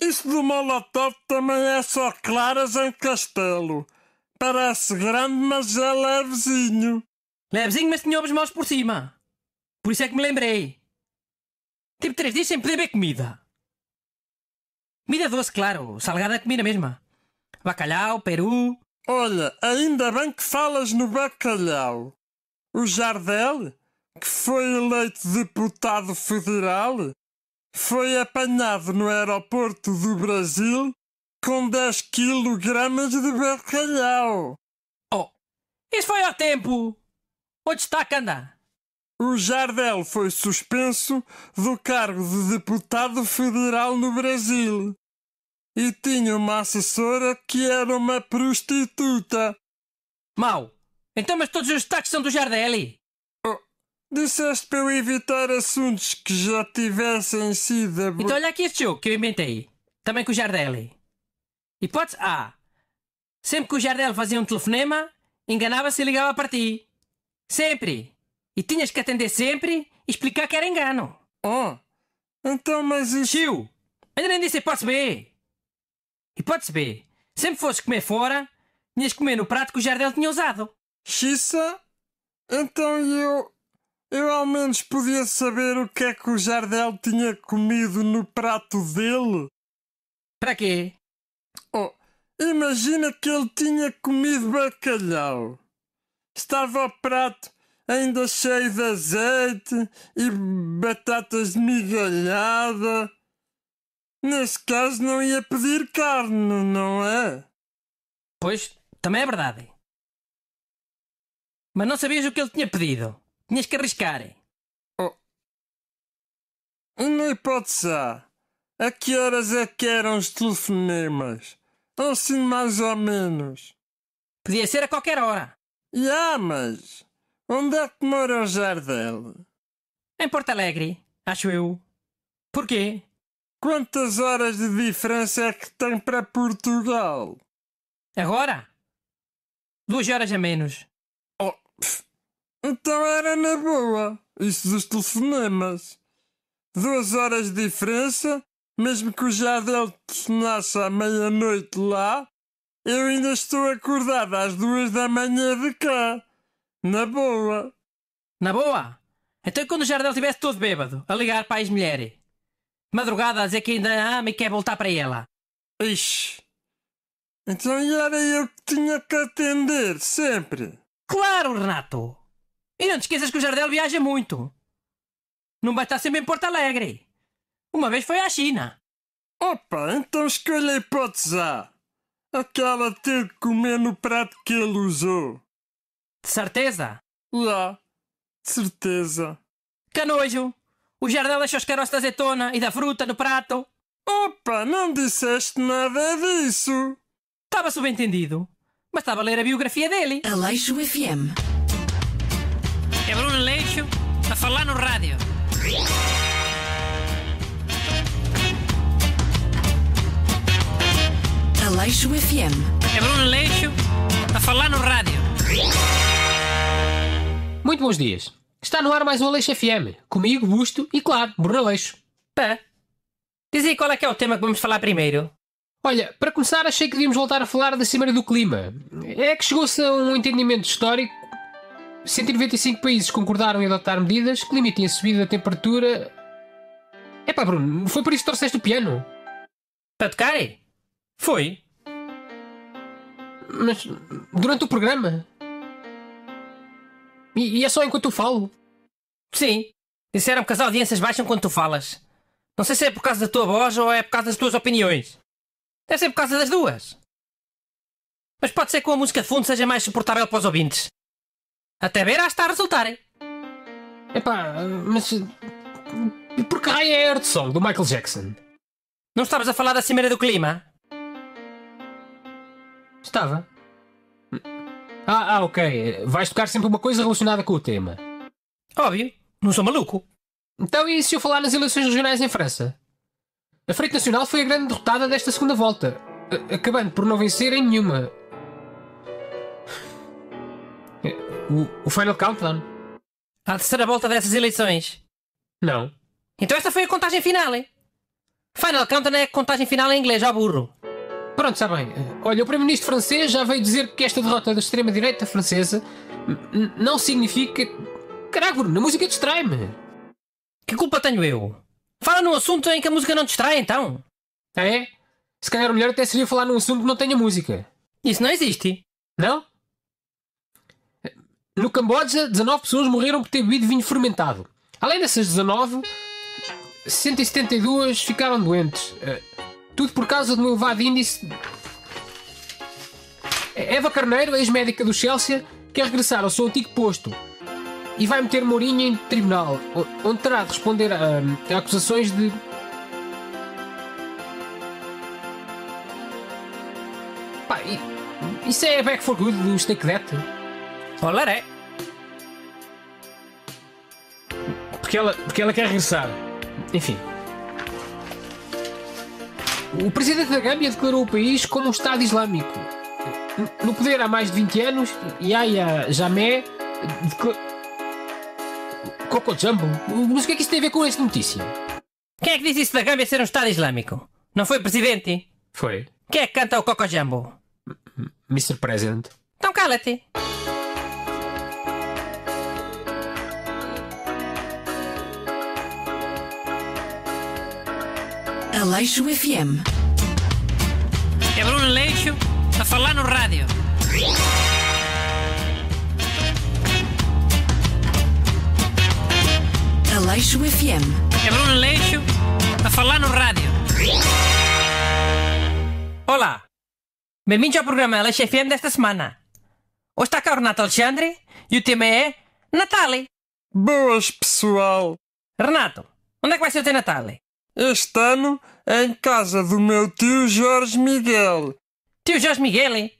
isso do molotov também é só claras em castelo. Parece grande, mas é levezinho. Levezinho, mas tinha ovos moles por cima. Por isso é que me lembrei. Tive tipo, três dias sem poder ver comida. Comida doce, claro, salgada comida mesma. Bacalhau, peru. Olha, ainda bem que falas no bacalhau. O Jardel, que foi eleito deputado federal, foi apanhado no aeroporto do Brasil com 10 quilogramas de bacalhau. Oh, isso foi há tempo. Onde está que anda? o Jardel foi suspenso do cargo de deputado federal no Brasil e tinha uma assessora que era uma prostituta. Mau, então mas todos os destaques são do Jardel? Oh, disseste para eu evitar assuntos que já tivessem sido... Ab... Então olha aqui este jogo que eu inventei, também com o E Hipótese A. Sempre que o Jardel fazia um telefonema, enganava-se e ligava para ti. Sempre. E tinhas que atender sempre e explicar que era engano. Oh, então mas isso... Tio, ainda nem disse hipótese B. Hipótese B. Sempre fosses comer fora, tinhas que comer no prato que o Jardel tinha usado. Xissa? Então eu... Eu ao menos podia saber o que é que o Jardel tinha comido no prato dele. Para quê? Oh, imagina que ele tinha comido bacalhau. Estava o prato ainda cheio de azeite e batatas migalhada. Nesse caso não ia pedir carne, não é? Pois, também é verdade. Mas não sabias o que ele tinha pedido. Tinhas que arriscar. Oh. Não hipótese há. A que horas é que eram os telefonemas? Ou assim mais ou menos? Podia ser a qualquer hora. Já, yeah, mas... Onde é que mora o Jardel? Em Porto Alegre, acho eu. Porquê? Quantas horas de diferença é que tem para Portugal? Agora? Duas horas a menos. Oh, pff. então era na boa, isso dos telefonemas. Duas horas de diferença, mesmo que o Jardel telefonasse à meia-noite lá, eu ainda estou acordado às duas da manhã de cá. Na boa. Na boa? Então quando o Jardel estivesse todo bêbado, a ligar para as mulheres. Eh? Madrugada a dizer que ainda ama e quer voltar para ela. Ixi. Então era eu que tinha que atender, sempre. Claro, Renato. E não te esqueças que o Jardel viaja muito. Não vai estar sempre em Porto Alegre. Uma vez foi à China. Opa, então escolhei a hipótese Aquela ter que comer no prato que ele usou. De certeza? Lá. De certeza. canojo O jardel deixou os caroços da azeitona e da fruta no prato. Opa, não disseste nada disso. Estava subentendido. Mas estava a ler a biografia dele. Aleixo FM. É Bruno Aleixo a falar no rádio. Aleixo FM. É Bruno Aleixo a falar no rádio. Muito bons dias. Está no ar mais um Aleixo FM. Comigo, Busto e, claro, Bruno Aleixo. Pá, diz aí qual é que é o tema que vamos falar primeiro. Olha, para começar, achei que devíamos voltar a falar da Cimeira do Clima. É que chegou-se a um entendimento histórico. 195 países concordaram em adotar medidas que limitem a subida da temperatura. É pá, Bruno, foi por isso que trouxeste o piano? Para tocar? Foi. Mas durante o programa? E, e é só enquanto eu falo. Sim. Disseram que as audiências baixam quando tu falas. Não sei se é por causa da tua voz ou é por causa das tuas opiniões. Deve ser por causa das duas. Mas pode ser que a música de fundo seja mais suportável para os ouvintes. Até ver, está a resultarem. Epá, mas. e eh, Por que raio é Earth Song do Michael Jackson? Não estavas a falar da Cimeira do Clima? Estava. Ah, ah, ok. Vais tocar sempre uma coisa relacionada com o tema. Óbvio. Não sou maluco. Então, e se eu falar nas eleições regionais em França? A Frente Nacional foi a grande derrotada desta segunda volta, acabando por não vencer em nenhuma. O, o Final Countdown. A terceira volta dessas eleições? Não. Então esta foi a contagem final, hein? Final Countdown é a contagem final em inglês, ó burro. Pronto, está bem. Olha, o primeiro-ministro francês já veio dizer que esta derrota da extrema-direita francesa não significa. Caraca, na música distrai-me. Que culpa tenho eu? Fala num assunto em que a música não distrai, então. Ah, é? Se calhar o melhor até seria falar num assunto que não tenha música. Isso não existe. Não? No Camboja, 19 pessoas morreram por ter bebido vinho fermentado. Além dessas 19, 172 ficaram doentes. Ah, tudo por causa do meu elevado índice. Eva Carneiro, ex-médica do Chelsea, quer regressar ao seu antigo posto e vai meter Mourinho em tribunal, onde terá de responder a, a acusações de. Pá, isso é Back for Good do Steak Death. Olá, é. Porque ela, porque ela quer regressar. Enfim. O presidente da Gâmbia declarou o país como um Estado Islâmico. No poder há mais de 20 anos, Yaya Jamé declarou. Coco Jumbo? Mas o que é que isso tem a ver com esta notícia? Quem é que disse isso da Gâmbia ser um Estado Islâmico? Não foi o presidente? Foi. Quem é que canta o Coco Jumbo? Mr. President. Então cala-te. Aleixo FM. É Bruno Aleixo a falar no rádio. Aleixo FM. É Bruno Aleixo a falar no rádio. Olá. Bem-vindos ao programa Aleixo FM desta semana. Hoje está cá o Renato Alexandre e o tema é Natali. Boas, pessoal. Renato, onde é que vai ser o teu Natal? este ano em casa do meu tio Jorge Miguel. Tio Jorge Miguel?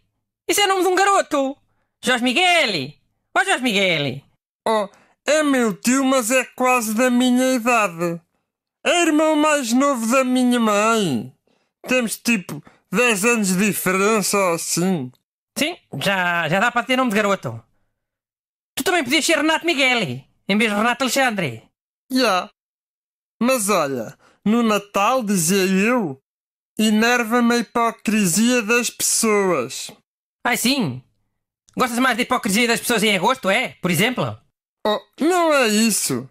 Isso é nome de um garoto! Jorge Miguel! Ó oh, Jorge Miguel! Oh, é meu tio, mas é quase da minha idade. É irmão mais novo da minha mãe. Temos tipo 10 anos de diferença ou assim. Sim, já, já dá para ter nome de garoto. Tu também podias ser Renato Miguel, em vez de Renato Alexandre. Já. Yeah. Mas olha, no Natal, dizia eu, enerva-me a hipocrisia das pessoas. Ai ah, sim? Gostas mais da hipocrisia das pessoas em agosto, é? Por exemplo? Oh, não é isso.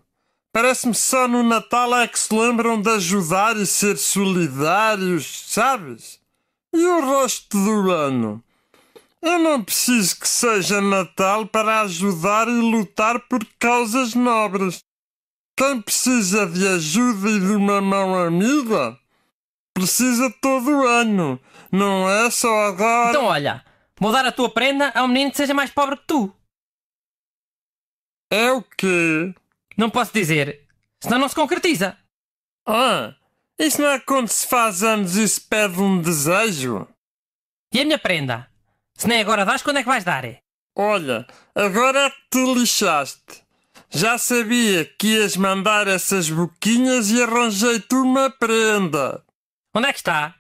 Parece-me só no Natal é que se lembram de ajudar e ser solidários, sabes? E o resto do ano? Eu não preciso que seja Natal para ajudar e lutar por causas nobres. Quem precisa de ajuda e de uma mão amiga precisa todo ano, não é só agora. Então olha, vou dar a tua prenda a um menino que seja mais pobre que tu. É o quê? Não posso dizer, senão não se concretiza. Ah, isso não é quando se faz anos e se pede um desejo? E a minha prenda? Se nem agora dás, quando é que vais dar? Olha, agora é que te lixaste. Já sabia que ias mandar essas boquinhas e arranjei-te uma prenda. Onde é que está?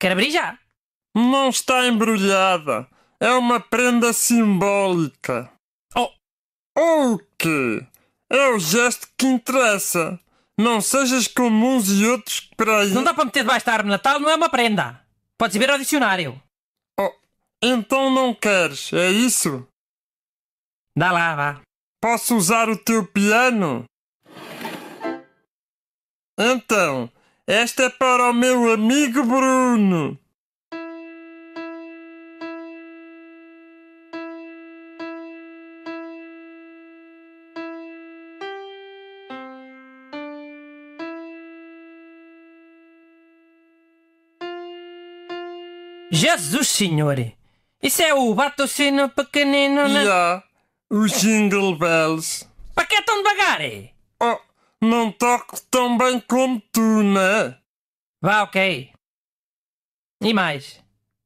Quero abrir já. Não está embrulhada. É uma prenda simbólica. Oh! o quê? É o gesto que interessa. Não sejas como uns e outros que para aí... Não dá para meter debaixo da árvore Natal, não é uma prenda. Podes ver ao dicionário. Oh, então não queres, é isso? Dá lá, vá. Posso usar o teu piano? Então, esta é para o meu amigo Bruno. Jesus Senhor! Isso é o batucino pequenino né? Yeah os jingle bells. Para que é tão devagar? É? Oh, não toco tão bem como tu, né? Vá, ok. E mais?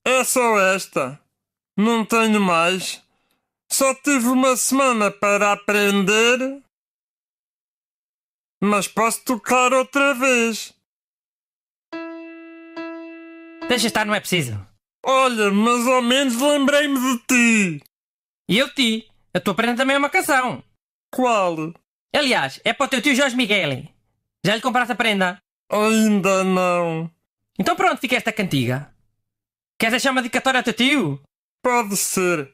É só esta. Não tenho mais. Só tive uma semana para aprender. Mas posso tocar outra vez. Deixa estar, não é preciso. Olha, mas ao menos lembrei-me de ti. E eu ti. A tua prenda também é uma canção. Qual? Aliás, é para o teu tio Jorge Miguel. Já lhe compraste a prenda? Ainda não. Então pronto, fica esta cantiga. Queres deixar uma dedicatória ao teu tio? Pode ser.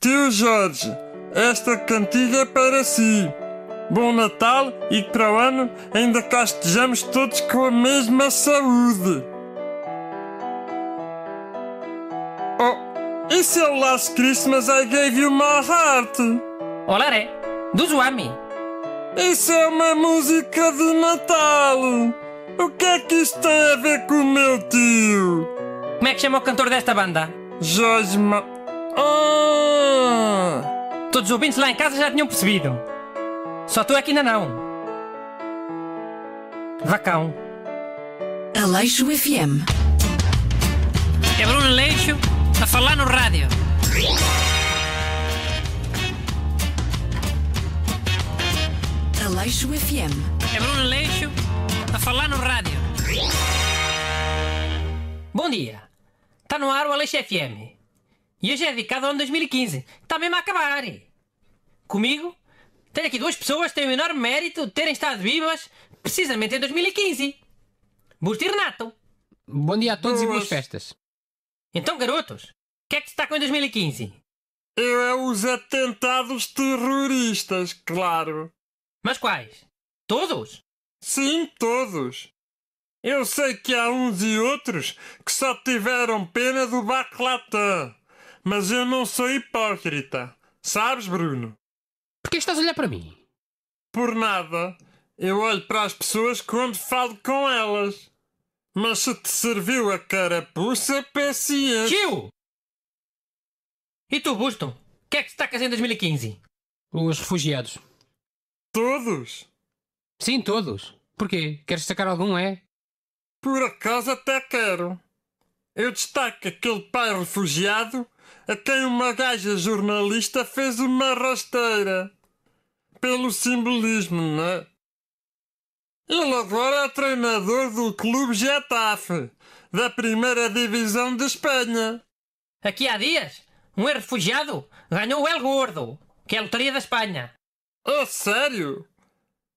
Tio Jorge, esta cantiga é para si. Bom Natal e que para o ano ainda cá estejamos todos com a mesma saúde. Until last Christmas I gave you my heart. é. do Zuami. Isso é uma música de Natal. O que é que isto tem a ver com o meu tio? Como é que chama o cantor desta banda? Jorge Ma... Ah! Todos os ouvintes lá em casa já tinham percebido. Só tu aqui é ainda não. Vacão. Aleixo FM. É Bruno Aleixo a falar no rádio. Aleixo FM. É Bruno Aleixo a falar no rádio. Bom dia. Está no ar o Aleixo FM. E hoje é dedicado ao ano 2015. Está mesmo a acabar. Comigo, tenho aqui duas pessoas que têm o enorme mérito de terem estado vivas precisamente em 2015. Busto e Renato. Bom dia a todos e boas festas. Então, garotos, o que é que se está com em 2015? Eu é os atentados terroristas, claro. Mas quais? Todos? Sim, todos. Eu sei que há uns e outros que só tiveram pena do Baclatã. Mas eu não sou hipócrita. Sabes, Bruno? Por que estás a olhar para mim? Por nada. Eu olho para as pessoas quando falo com elas. Mas se te serviu a carapuça, paciência. Tio! E tu, Busto? O que é que está a fazer em 2015? Os refugiados. Todos? Sim, todos. Porquê? Queres destacar algum, é? Por acaso até quero. Eu destaco aquele pai refugiado a quem uma gaja jornalista fez uma rasteira. Pelo simbolismo, não é? Ele agora é treinador do Clube Getafe, da primeira divisão de Espanha. Aqui há dias, um refugiado ganhou o El Gordo, que é a loteria da Espanha. É sério?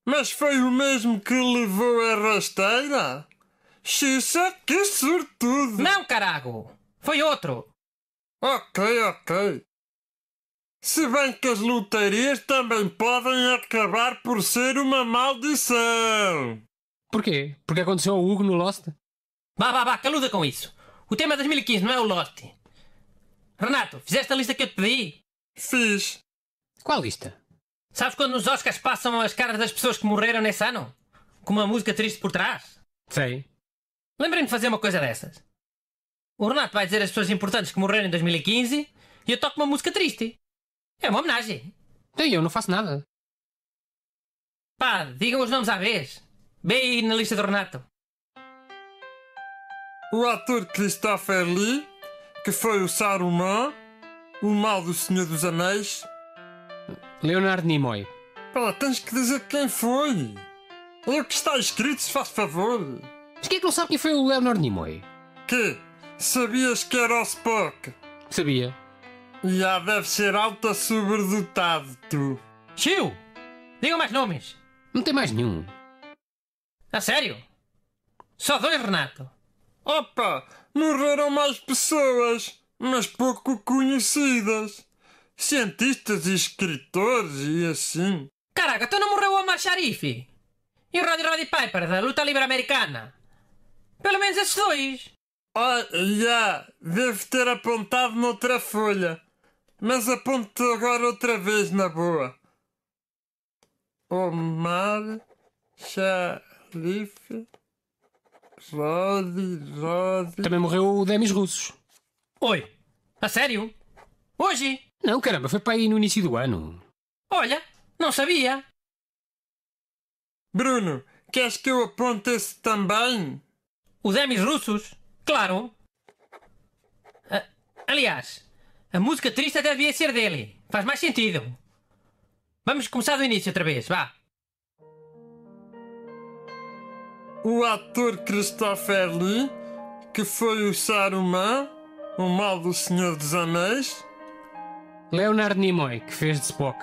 Mas foi o mesmo que levou a rasteira? Xixa, que sortudo! Não, carago! Foi outro! Ok, ok. Se bem que as lotarias também podem acabar por ser uma maldição. Porquê? Porque aconteceu ao Hugo no Lost? Bah, bah, bah, caluda com isso. O tema é 2015, não é o Lost. Renato, fizeste a lista que eu te pedi? Fiz. Qual lista? Sabes quando nos Oscars passam as caras das pessoas que morreram nesse ano? Com uma música triste por trás? Sei. lembrem me de fazer uma coisa dessas. O Renato vai dizer as pessoas importantes que morreram em 2015 e eu toco uma música triste. É uma homenagem. Daí eu não faço nada. Pá, digam os nomes à vez. Bem aí na lista do Renato. O ator Christopher Lee, que foi o Saruman, o mal do Senhor dos Anéis. Leonardo Nimoy. Pá, tens que dizer quem foi. É o que está escrito, se faz favor. Mas quem é que não sabe quem foi o Leonardo Nimoy? Que? Sabias que era o Spock? Sabia. Já deve ser alta sobredotado, tu. Chiu! Digam mais nomes. Não tem mais nenhum. A sério? Só dois, Renato? Opa! Morreram mais pessoas, mas pouco conhecidas. Cientistas e escritores e assim. Caraca, tu não morreu o Omar Sharif? E o Roddy Roddy Piper da luta livre americana? Pelo menos esses dois. Oh, já. Yeah. Devo ter apontado noutra folha. Mas aponte agora outra vez na boa. Omar Sharif Rodi Rodi. Também morreu o Demis Russos. Oi! A sério? Hoje? Não, caramba, foi para aí no início do ano. Olha, não sabia. Bruno, queres que eu aponte esse também? O Demis Russos? Claro! Ah, aliás, a música triste até devia ser dele. Faz mais sentido. Vamos começar do início outra vez, vá. O ator Christopher Lee, que foi o Saruman, o mal do Senhor dos Anéis. Leonard Nimoy, que fez de Spock.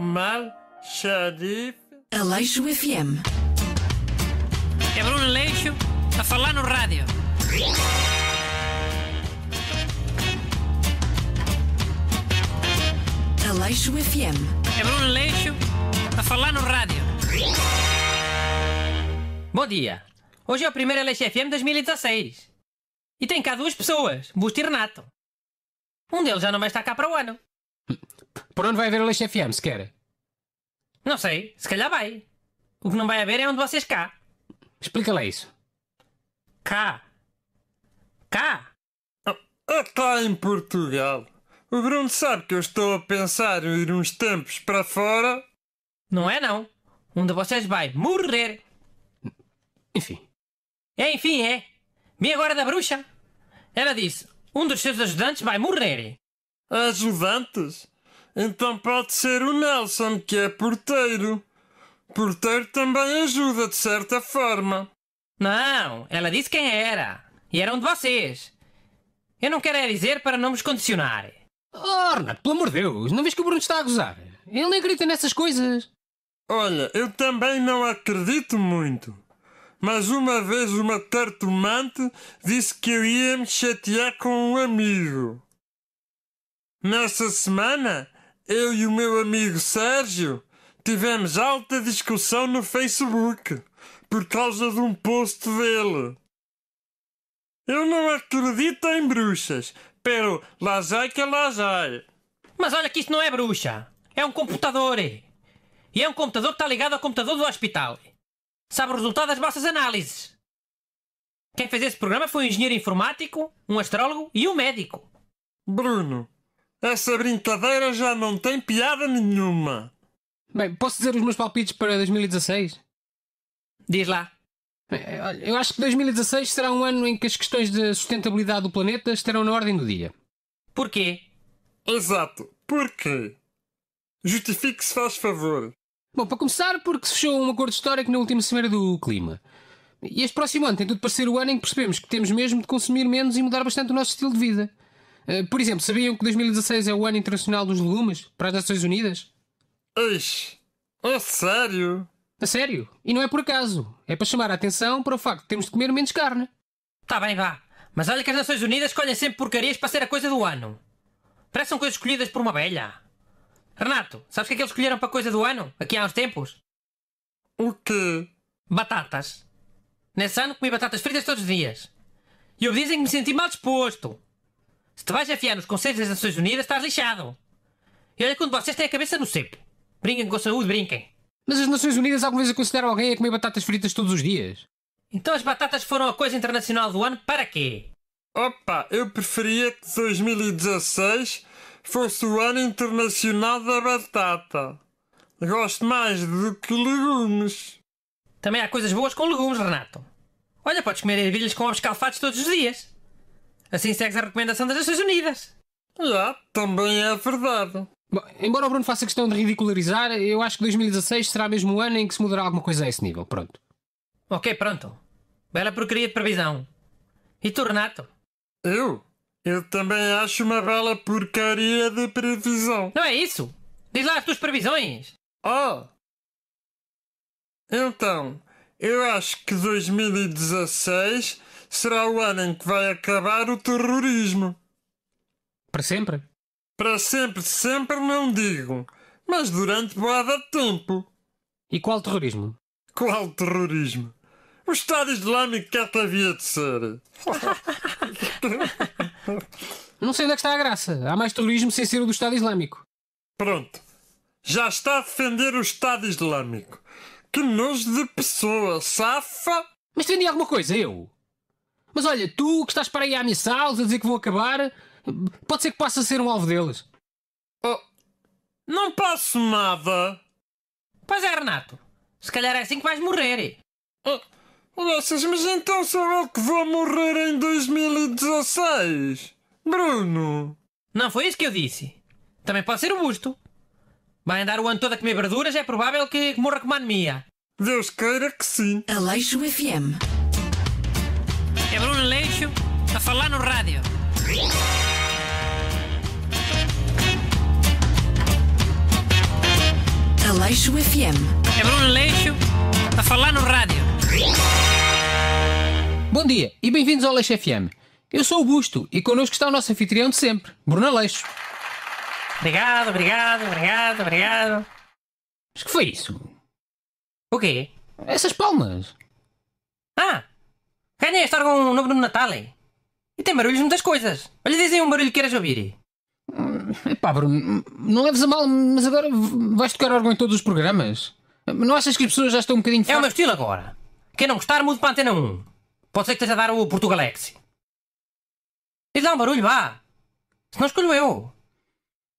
mal, Sharif. Aleixo FM. É Bruno Leixo a falar no rádio. Aleixo FM. É Bruno Aleixo a falar no rádio. Bom dia. Hoje é o primeiro Aleixo FM 2016. E tem cá duas pessoas, Busto e Renato. Um deles já não vai estar cá para o ano. Por onde vai haver Aleixo FM, sequer? Não sei, se calhar vai. O que não vai haver é um de vocês cá. Explica lá isso. Cá. Cá. Está ah, ah, em Portugal. O Bruno sabe que eu estou a pensar em ir uns tempos para fora. Não é não. Um de vocês vai morrer. Enfim. É, enfim, é. Vi agora da bruxa. Ela disse, um dos seus ajudantes vai morrer. Ajudantes? Então pode ser o Nelson, que é porteiro. Porteiro também ajuda, de certa forma. Não, ela disse quem era. E era um de vocês. Eu não quero é dizer para não me condicionar. Oh, Renato, pelo amor de Deus, não vês que o Bruno está a gozar? Ele nem acredita nessas coisas. Olha, eu também não acredito muito. Mas uma vez uma tartomante disse que eu ia me chatear com um amigo. Nessa semana, eu e o meu amigo Sérgio tivemos alta discussão no Facebook por causa de um post dele. Eu não acredito em bruxas, Pero lasai que lasai. Mas olha que isso não é bruxa. É um computador. Eh. E é um computador que está ligado ao computador do hospital. Sabe o resultado das vossas análises. Quem fez esse programa foi um engenheiro informático, um astrólogo e um médico. Bruno, essa brincadeira já não tem piada nenhuma. Bem, posso dizer os meus palpites para 2016? Diz lá. Eh, eu acho que 2016 será um ano em que as questões de sustentabilidade do planeta estarão na ordem do dia. Porquê? Exato. Porquê? Justifique-se, faz favor. Bom, para começar, porque se fechou um acordo histórico na última semana do clima. E este próximo ano tem tudo para ser o ano em que percebemos que temos mesmo de consumir menos e mudar bastante o nosso estilo de vida. Eh, por exemplo, sabiam que 2016 é o ano internacional dos legumes para as Nações Unidas? Eis, é sério? A sério. E não é por acaso. É para chamar a atenção para o facto de termos de comer menos carne. Tá bem, vá. Mas olha que as Nações Unidas escolhem sempre porcarias para ser a coisa do ano. Parecem coisas escolhidas por uma velha. Renato, sabes o que é que eles escolheram para a coisa do ano? Aqui há uns tempos? O quê? Batatas. Nesse ano comi batatas fritas todos os dias. E eu dizem que me senti mal disposto. Se te vais afiar nos conselhos das Nações Unidas, estás lixado. E olha quando vocês têm a cabeça no cepo. Brinquem com a saúde, brinquem. Mas as Nações Unidas alguma vez aconselharam alguém a comer batatas fritas todos os dias? Então as batatas foram a coisa internacional do ano para quê? Opa, eu preferia que 2016 fosse o ano internacional da batata. Gosto mais do que legumes. Também há coisas boas com legumes, Renato. Olha, podes comer ervilhas com ovos calfados todos os dias. Assim segues a recomendação das Nações Unidas. Já, também é verdade embora o Bruno faça questão de ridicularizar, eu acho que 2016 será mesmo o ano em que se mudará alguma coisa a esse nível. Pronto. Ok, pronto. Bela porcaria de previsão. E tu, Renato? Eu? Eu também acho uma bela porcaria de previsão. Não é isso? Diz lá as tuas previsões. Oh! Então, eu acho que 2016 será o ano em que vai acabar o terrorismo. Para sempre? Para sempre, sempre não digo, mas durante boada tempo. E qual terrorismo? Qual terrorismo? O Estado Islâmico que até havia de ser. não sei onde é que está a graça. Há mais terrorismo sem ser o do Estado Islâmico. Pronto. Já está a defender o Estado Islâmico. Que nojo de pessoa, safa! Mas defendi alguma coisa, eu? Mas olha, tu que estás para aí a ameaçá-los, a dizer que vou acabar, Pode ser que passe a ser um alvo deles. Oh, não posso, nada. Pois é, Renato. Se calhar é assim que vais morrer. Oh, vocês, mas então será eu que vou morrer em 2016? Bruno! Não foi isso que eu disse. Também pode ser o busto. Vai andar o ano todo a comer verduras, é provável que morra com uma anemia. Deus queira que sim. Aleixo FM. É Bruno Aleixo a falar no rádio. Aleixo FM. É Bruno Aleixo a falar no rádio. Bom dia e bem-vindos ao Aleixo FM. Eu sou o Busto e connosco está o nosso anfitrião de sempre, Bruno Aleixo. Obrigado, obrigado, obrigado, obrigado. Mas que foi isso? O quê? Essas palmas. Ah! Ganhei este órgão um número no Natal. E tem barulhos muitas coisas. Olha, dizem um barulho que queiras ouvir. Hum, pá, Bruno, não leves a mal, mas agora vais tocar órgão em todos os programas. Não achas que as pessoas já estão um bocadinho. É uma estilo agora. Quem não gostar, mude para a antena 1. Pode ser que esteja a dar o Portugalex. E dá um barulho, vá. Se não escolho eu.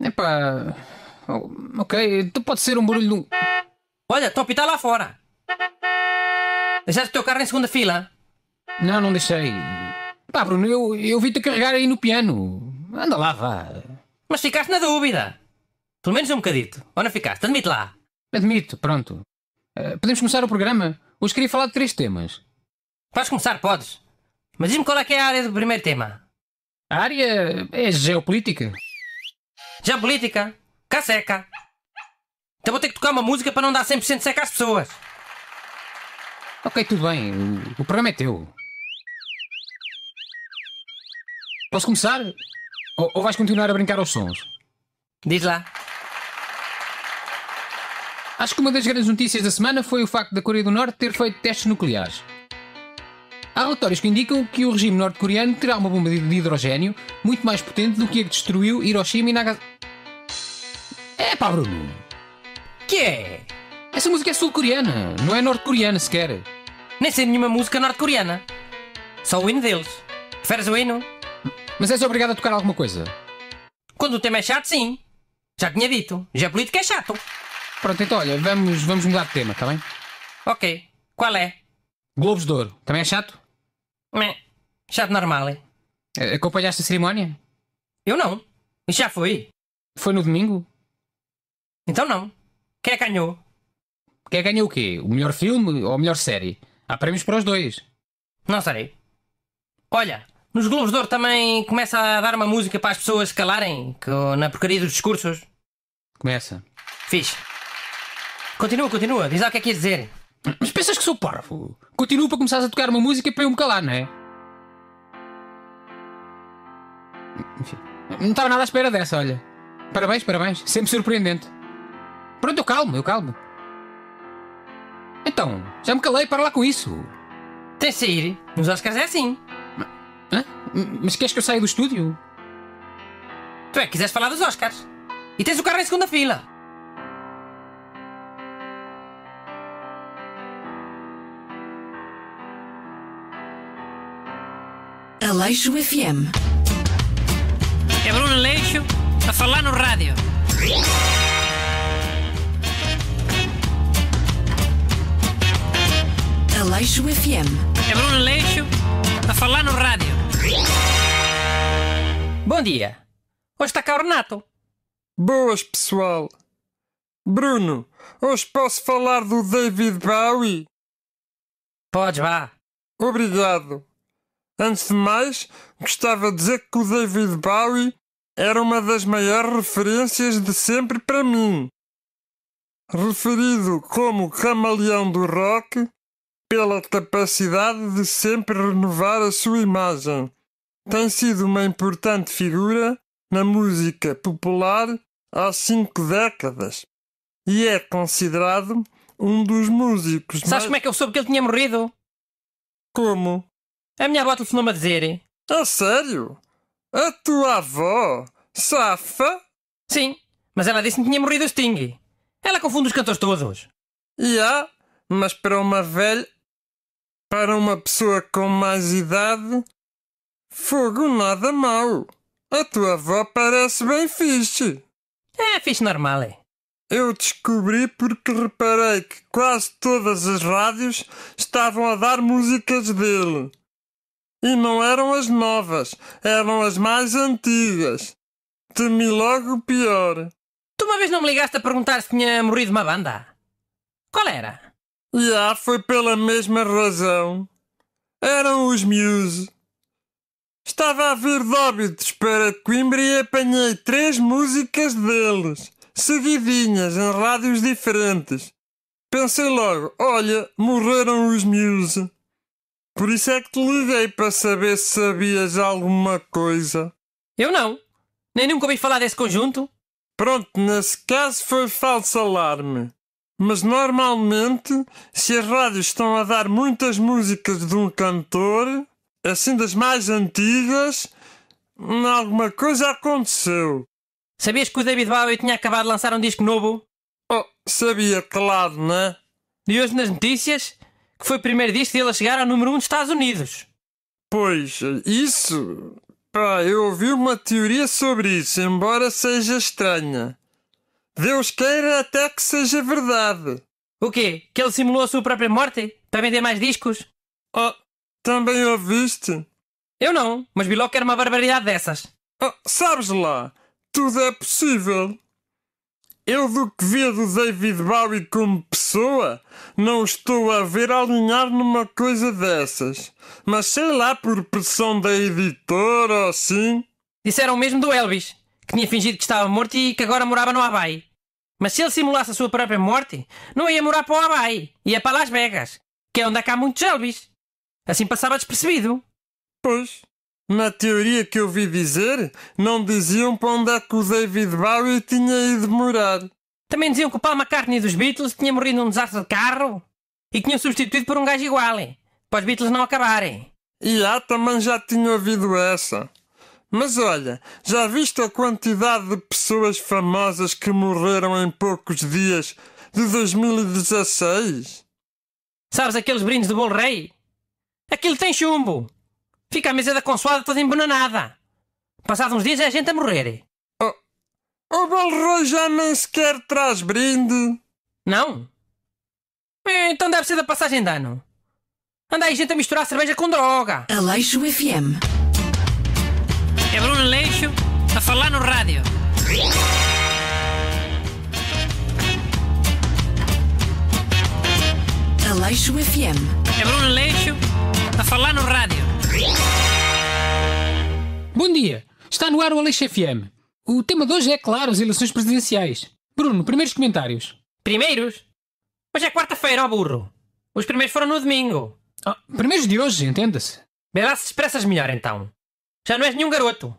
Epá. pá. Oh, ok, então pode ser um barulho de um. Olha, Top está lá fora. Deixaste o teu carro em segunda fila? Não, não deixei. Pá, Bruno, eu, eu vi-te carregar aí no piano. Anda lá, vá. Mas ficaste na dúvida. Pelo menos um bocadito. Ou não ficaste? Admite lá. Admito, pronto. Uh, podemos começar o programa? Hoje queria falar de três temas. Podes começar, podes. Mas diz-me qual é que é a área do primeiro tema. A área é geopolítica. Geopolítica? Cá seca. Então vou ter que tocar uma música para não dar 100% seca às pessoas. Ok, tudo bem. O, o programa é teu. Posso começar? Ou, ou vais continuar a brincar aos sons? Diz lá. Acho que uma das grandes notícias da semana foi o facto da Coreia do Norte ter feito testes nucleares. Há relatórios que indicam que o regime norte-coreano terá uma bomba de hidrogênio muito mais potente do que a que destruiu Hiroshima e Nagasaki. É pá, Bruno! Que é? Essa música é sul-coreana, não é norte-coreana sequer. Nem sei nenhuma música norte-coreana. Só o hino deles. Preferes o hino? Mas és obrigado a tocar alguma coisa? Quando o tema é chato, sim. Já tinha dito. Já é político é chato. Pronto, então olha, vamos, vamos mudar de tema, está bem? Ok. Qual é? Globos de Ouro. Também é chato? Meh. Chato normal. hein? Eh, acompanhaste a cerimónia? Eu não. e já foi. Foi no domingo? Então não. Quem é que ganhou? Quem é ganhou o quê? O melhor filme ou a melhor série? Há prémios para os dois. Não sei. Olha, nos Globos de Ouro também começa a dar uma música para as pessoas calarem, que, na porcaria dos discursos. Começa. Fiz. Continua, continua, diz lá o que é que ia dizer. Mas pensas que sou parvo? Continua para começares a tocar uma música para eu me calar, não é? Enfim. Não estava nada à espera dessa, olha. Parabéns, parabéns. Sempre surpreendente. Pronto, eu calmo, eu calmo. Então, já me calei, para lá com isso. Tem de sair. Nos Oscars é assim. Hã? Mas queres que eu saia do estúdio? Tu é que quiseres falar dos Oscars? E tens o carro em segunda fila! Aleixo FM. É Bruno Aleixo a falar no rádio. Aleixo FM. É Bruno Aleixo a falar no rádio. Bom dia. Hoje está cá o Renato. Boas, pessoal. Bruno, hoje posso falar do David Bowie? Podes, vá. Obrigado. Antes de mais, gostava de dizer que o David Bowie era uma das maiores referências de sempre para mim. Referido como camaleão do rock, pela capacidade de sempre renovar a sua imagem, tem sido uma importante figura na música popular há cinco décadas e é considerado um dos músicos Sabes mais... como é que eu soube que ele tinha morrido? Como? A minha avó telefonou-me a dizer. A sério? A tua avó? Safa? Sim, mas ela disse que tinha morrido o Sting. Ela confunde os cantores todos. E yeah, mas para uma velha. Para uma pessoa com mais idade, Fogo nada mal. A tua avó parece bem fixe. É fixe normal, é. Eu descobri porque reparei que quase todas as rádios estavam a dar músicas dele. E não eram as novas, eram as mais antigas. Temi logo o pior. Tu uma vez não me ligaste a perguntar se tinha morrido uma banda? Qual era? Já foi pela mesma razão. Eram os Muse. Estava a ver óbitos para Coimbra e apanhei três músicas deles, seguidinhas em rádios diferentes. Pensei logo, olha, morreram os Muse. Por isso é que te liguei para saber se sabias alguma coisa. Eu não. Nem nunca ouvi falar desse conjunto. Pronto, nesse caso foi falso alarme. Mas normalmente, se as rádios estão a dar muitas músicas de um cantor, assim das mais antigas, alguma coisa aconteceu. Sabias que o David Bowie tinha acabado de lançar um disco novo? Oh, sabia, claro, né? E hoje nas notícias que foi o primeiro disco dele a chegar ao número 1 um dos Estados Unidos. Pois, isso. Pá, eu ouvi uma teoria sobre isso, embora seja estranha. Deus queira até que seja verdade. O quê? Que ele simulou a sua própria morte? Para vender mais discos? Oh, também ouviste? Eu não, mas bilok era uma barbaridade dessas. Oh, sabes lá, tudo é possível. Eu do que via do David Bowie como pessoa, não estou a ver alinhar numa coisa dessas. Mas sei lá, por pressão da editora ou assim. Disseram mesmo do Elvis, que tinha fingido que estava morto e que agora morava no Hawaii. Mas se ele simulasse a sua própria morte, não ia morar para o Hawaii, ia para Las Vegas, que é onde há cá muitos Elvis. Assim passava despercebido. Pois. Na teoria que eu vi dizer, não diziam para onde é que o David Bowie tinha ido morar. Também diziam que o Paul McCartney dos Beatles tinha morrido num desastre de carro e tinham substituído por um gajo igual, para os Beatles não acabarem. E há também já tinha ouvido essa. Mas olha, já viste a quantidade de pessoas famosas que morreram em poucos dias de 2016? Sabes aqueles brindes do Bolo Rei? Aquilo tem chumbo. Fica a mesa da consoada toda embananada. Passados uns dias é a gente a morrer. Oh, o Balroy já nem sequer traz brinde. Não? Então deve ser da passagem de ano. Anda aí gente a misturar cerveja com droga. Aleixo FM. É Bruno Aleixo a falar no rádio. Aleixo FM. É Bruno Aleixo a falar no rádio. Bom dia. Está no ar o Aleixo FM. O tema de hoje é, claro, as eleições presidenciais. Bruno, primeiros comentários. Primeiros? Hoje é quarta-feira, ó burro. Os primeiros foram no domingo. Ah, primeiros de hoje, entenda-se. Vê se expressas melhor, então. Já não és nenhum garoto.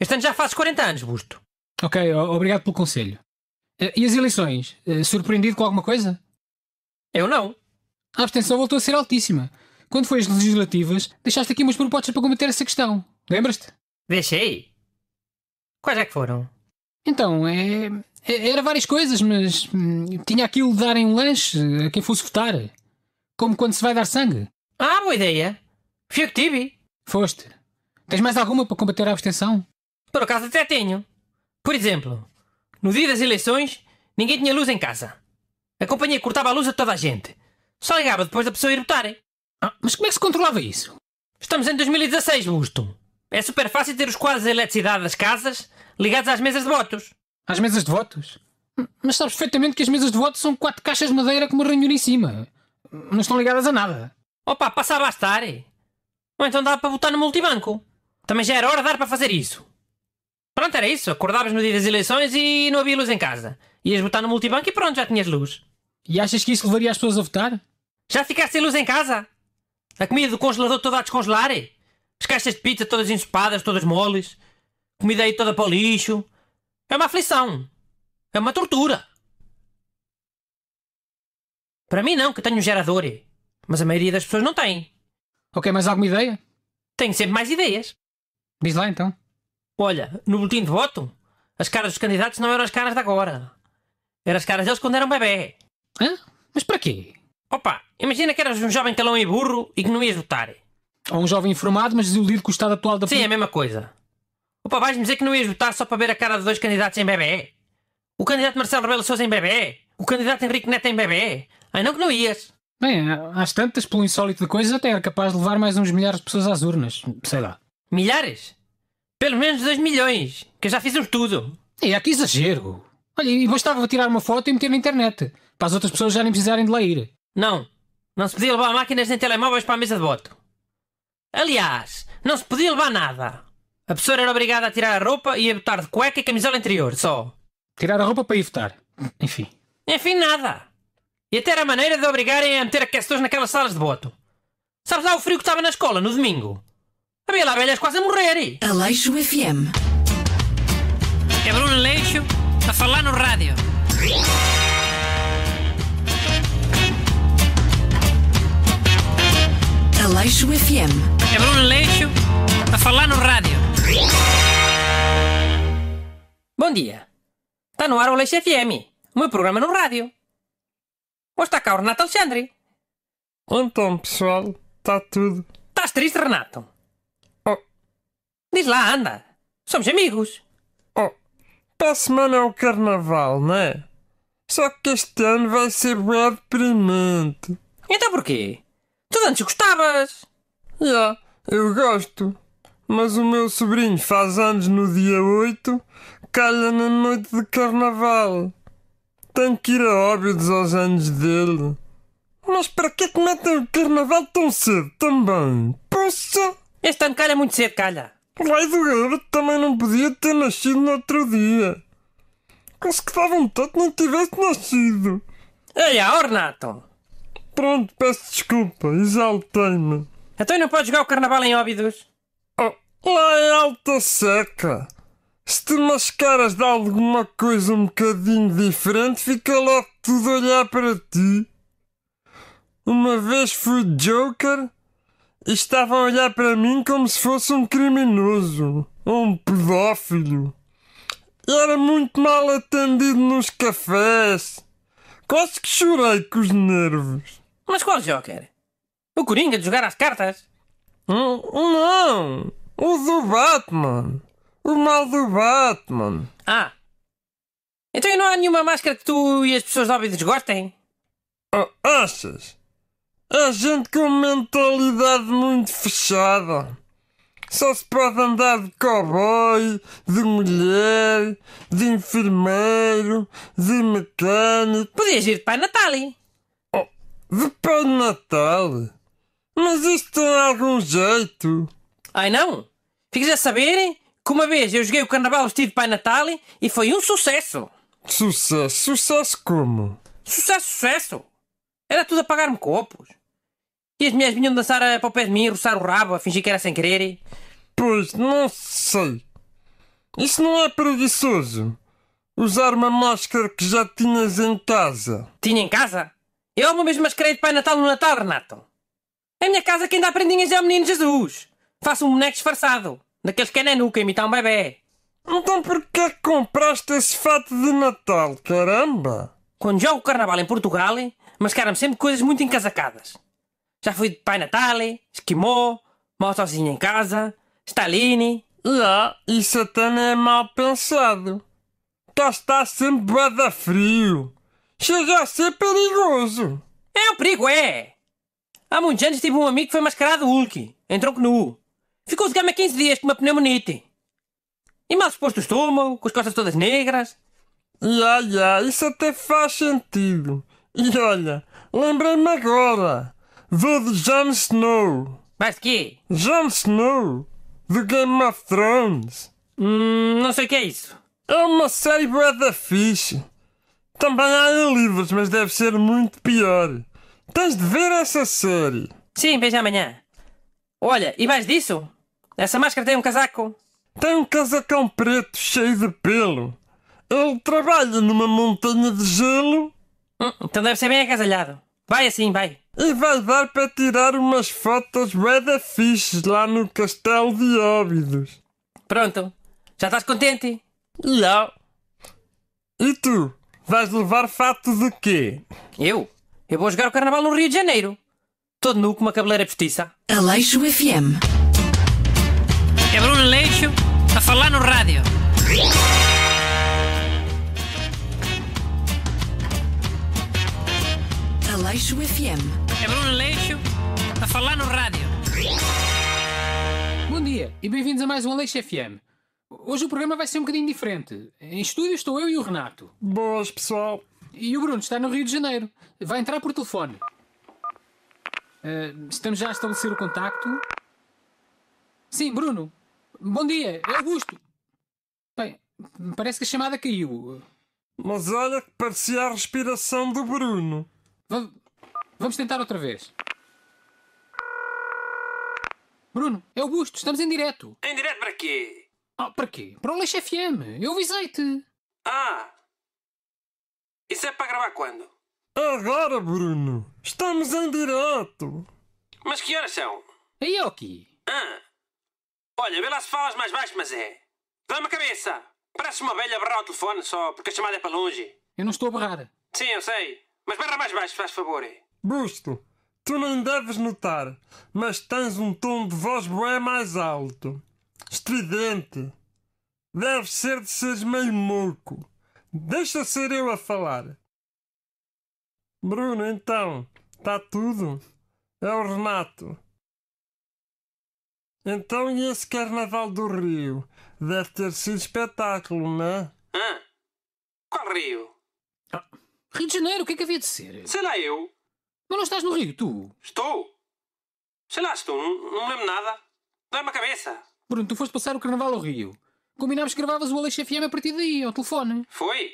Este ano já fazes 40 anos, Busto. Ok, obrigado pelo conselho. Eh, e as eleições? Eh, surpreendido com alguma coisa? Eu não. A abstenção voltou a ser altíssima quando foi às legislativas, deixaste aqui umas propostas para combater essa questão. Lembras-te? Deixei? Quais é que foram? Então, é... é era várias coisas, mas hum, tinha aquilo de darem um lanche a quem fosse votar. Como quando se vai dar sangue. Ah, boa ideia! Fui eu que tive. Foste. Tens mais alguma para combater a abstenção? Por acaso até tenho. Por exemplo, no dia das eleições, ninguém tinha luz em casa. A companhia cortava a luz a toda a gente. Só ligava depois da pessoa ir votar. Ah, mas como é que se controlava isso? Estamos em 2016, Busto. É super fácil ter os quadros de eletricidade das casas ligados às mesas de votos. Às mesas de votos? Hum, mas sabes perfeitamente que as mesas de votos são quatro caixas de madeira com uma ranhura em cima. Não estão ligadas a nada. Opa, passa a estar. Ou então dá para votar no multibanco. Também já era hora de dar para fazer isso. Pronto, era isso. Acordavas no dia das eleições e não havia luz em casa. Ias votar no multibanco e pronto, já tinhas luz. E achas que isso levaria as pessoas a votar? Já ficaste sem luz em casa? A comida do congelador toda a descongelar. É? As caixas de pizza todas ensopadas, todas moles. comida aí toda para o lixo. É uma aflição. É uma tortura. Para mim não, que tenho um gerador. É? Mas a maioria das pessoas não tem. Ok, mais alguma ideia? Tenho sempre mais ideias. Diz lá então. Olha, no boletim de voto, as caras dos candidatos não eram as caras de agora. Eram as caras deles quando eram bebê. Hã? Mas para quê? Opa, imagina que eras um jovem calão e burro e que não ias votar. Ou um jovem informado, mas desiludido com o estado atual da Sim, é a mesma coisa. Opa, vais-me dizer que não ias votar só para ver a cara de dois candidatos em bebê? O candidato Marcelo Rebelo Sousa em bebê? O candidato Henrique Neto em bebê? Ai, não que não ias. Bem, às tantas, pelo insólito de coisas, até era capaz de levar mais uns milhares de pessoas às urnas. Sei lá. Milhares? Pelo menos dois milhões, que eu já fiz um estudo. É, há que exagero. Olha, e bastava tirar uma foto e meter na internet, para as outras pessoas já nem precisarem de lá ir. Não, não se podia levar máquinas nem telemóveis para a mesa de voto. Aliás, não se podia levar nada. A pessoa era obrigada a tirar a roupa e a botar de cueca e camisola interior, só. Tirar a roupa para ir votar. Enfim. Enfim, nada. E até era a maneira de obrigarem a meter aquecedores naquelas salas de voto. Sabes lá o frio que estava na escola no domingo? Havia lá velhas quase a morrer. Aleixo FM. É Bruno Leixo a falar no rádio. Aleixo FM. É Bruno Aleixo a falar no rádio. Bom dia. Está no ar o Aleixo FM, o meu programa no rádio. Hoje está cá o Renato Alexandre. Então, pessoal, está tudo. Estás triste, Renato? Oh. Diz lá, anda. Somos amigos. Oh, para a semana é o carnaval, não é? Só que este ano vai ser bem deprimente. Então porquê? Tu antes gostavas. Yeah, eu gosto. Mas o meu sobrinho faz anos no dia 8, calha na noite de carnaval. Tenho que ir a óbidos aos anos dele. Mas para que é que metem o carnaval tão cedo também? Poxa! Este ano calha muito cedo, calha. Vai do garoto também não podia ter nascido no outro dia. Quase que dava um tanto não tivesse nascido. Ei, ó, Pronto, peço desculpa, exaltei-me. Então não pode jogar o carnaval em Óbidos? Oh, lá é alta seca. Se te mascaras de alguma coisa um bocadinho diferente, fica logo tudo a olhar para ti. Uma vez fui Joker e estavam a olhar para mim como se fosse um criminoso ou um pedófilo. Era muito mal atendido nos cafés. Quase que chorei com os nervos. Mas qual Joker? O Coringa de jogar às cartas? Hum, não! O do Batman! O mal do Batman! Ah! Então não há nenhuma máscara que tu e as pessoas de gostem? Oh, achas? É gente com mentalidade muito fechada. Só se pode andar de cowboy, de mulher, de enfermeiro, de mecânico. Podias ir para a Natália de Pai Natal. Mas isto tem algum jeito. Ai não? Ficas a saber que uma vez eu joguei o carnaval vestido de Pai Natal e foi um sucesso. Sucesso? Sucesso como? Sucesso, sucesso. Era tudo a pagar-me copos. E as mulheres vinham dançar eh, para o pé de mim, roçar o rabo, a fingir que era sem querer. Pois, não sei. Isso não é preguiçoso. Usar uma máscara que já tinhas em casa. Tinha em casa? Eu mesmo vez creio de Pai Natal no Natal, Renato. a minha casa quem dá prendinhas é o Menino Jesus. Faço um boneco disfarçado. Daqueles que é na nuca imitar um bebê. Então porquê compraste esse fato de Natal, caramba? Quando jogo carnaval em Portugal, mascaram-me sempre coisas muito encasacadas. Já fui de Pai Natal, esquimó, mal sozinho em casa, Stalini. Lá, isso até nem é mal pensado. Cá tá, está sempre bada frio. Chega a ser perigoso. É um perigo, é. Há muitos anos tive um amigo que foi mascarado Hulk, Entrou tronco nu. Ficou de há 15 dias com uma pneumonite. E mal exposto o estômago, com as costas todas negras. E olha, isso até faz sentido. E olha, lembrei-me agora. Vou de Jon Snow. Mas de quê? Jon Snow, do Game of Thrones. Hum, não sei o que é isso. É uma série bué da fixe. Também há livros, mas deve ser muito pior. Tens de ver essa série. Sim, veja amanhã. Olha, e mais disso? Essa máscara tem um casaco. Tem um casacão preto cheio de pelo. Ele trabalha numa montanha de gelo. Hum, então deve ser bem agasalhado. Vai assim, vai. E vai dar para tirar umas fotos bada fixes lá no castelo de Óbidos. Pronto. Já estás contente? lá E tu? Vais levar fato de quê? Eu? Eu vou jogar o carnaval no Rio de Janeiro. Todo nu com uma cabeleira postiça. Aleixo FM. É Bruno Aleixo a falar no rádio. Aleixo FM. É Bruno Aleixo a falar no rádio. Bom dia e bem-vindos a mais um Aleixo FM. Hoje o programa vai ser um bocadinho diferente. Em estúdio estou eu e o Renato. Boas, pessoal. E o Bruno está no Rio de Janeiro. Vai entrar por telefone. Uh, estamos já a estabelecer o contacto. Sim, Bruno. Bom dia, é Augusto. Bem, parece que a chamada caiu. Mas olha que parecia a respiração do Bruno. vamos tentar outra vez. Bruno, é Augusto, estamos em direto. Em direto para quê? Ah, para quê? Para o Leixo FM. Eu avisei-te. Ah! Isso é para gravar quando? Agora, Bruno! Estamos em direto! Mas que horas são? Aí, é aqui. Ah! Olha, vê lá se falas mais baixo, mas é. Dá-me a cabeça! Parece uma velha a o telefone só, porque a chamada é para longe. Eu não estou a barrar. Sim, eu sei. Mas barra mais baixo, faz favor. Busto, tu não deves notar, mas tens um tom de voz bem mais alto estridente. Deve ser de seres meio morco. Deixa ser eu a falar. Bruno, então, está tudo? É o Renato. Então, e esse Carnaval do Rio? Deve ter sido espetáculo, não é? Hã? Qual Rio? Ah, Rio de Janeiro, o que é que havia de ser? Sei lá, eu. Mas não estás no Rio, tu? Estou. Sei lá, estou. Não, não lembro nada. dá me a cabeça. Bruno, tu foste passar o carnaval ao Rio. Combinámos que gravavas o Aleixo FM a partir daí, ao telefone. Foi?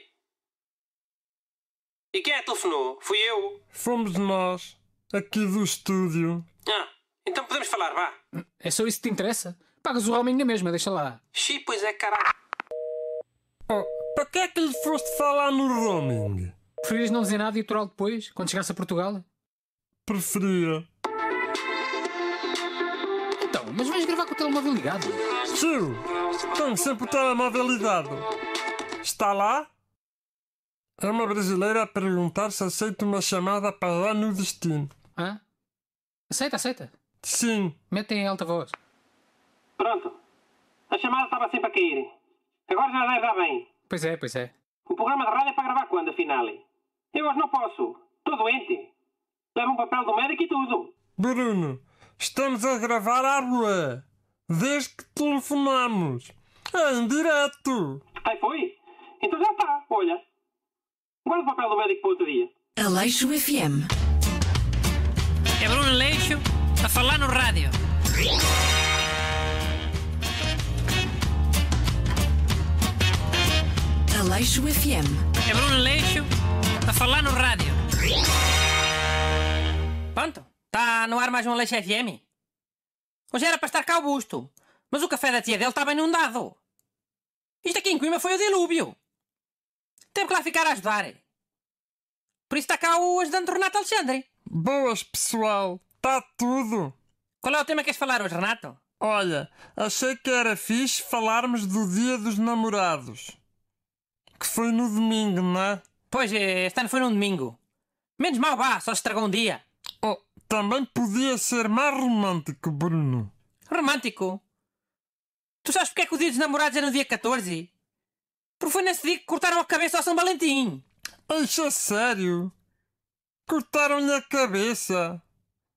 E quem é que telefonou? Fui eu. Fomos nós, aqui do estúdio. Ah, então podemos falar, vá. É só isso que te interessa? Pagas o homem na mesma, deixa lá. Xi, pois é, caralho. Oh, para que é que lhe foste falar no roaming? Preferias não dizer nada e aturar depois, quando chegasse a Portugal? Preferia. Então, mas vais o telemóvel ligado. Juro! Tenho sempre o telemóvel ligado. Está lá? É uma brasileira a perguntar se aceita uma chamada para lá no destino. Hã? Aceita, aceita. Sim. Metem em alta voz. Pronto. A chamada estava sempre a cair. Agora já deve dar bem. Pois é, pois é. O programa de rádio é para gravar quando, afinal? Eu hoje não posso. Estou doente. Levo um papel do médico e tudo. Bruno, estamos a gravar à rua desde que telefonamos. Em direto. Ai, foi? Então já está, olha. Guarda o papel do médico para outro dia. Aleixo FM. É Bruno Aleixo a falar no rádio. Aleixo FM. É Bruno Aleixo a falar no rádio. Pronto, tá no ar mais um Aleixo FM. Hoje era para estar cá busto. mas o café da tia dele estava inundado. Isto aqui em Coimbra foi o dilúvio. Teve que lá ficar a ajudar. Por isso está cá o ajudante Renato Alexandre. Boas, pessoal. Está tudo. Qual é o tema que queres falar hoje, Renato? Olha, achei que era fixe falarmos do Dia dos Namorados. Que foi no domingo, não é? Pois, eh, este ano foi num domingo. Menos mal vá, só se estragou um dia também podia ser mais romântico, Bruno. Romântico? Tu sabes porque é que o dia dos namorados era no dia 14? Porque foi nesse dia que cortaram a cabeça ao São Valentim. Isso é sério? Cortaram-lhe a cabeça.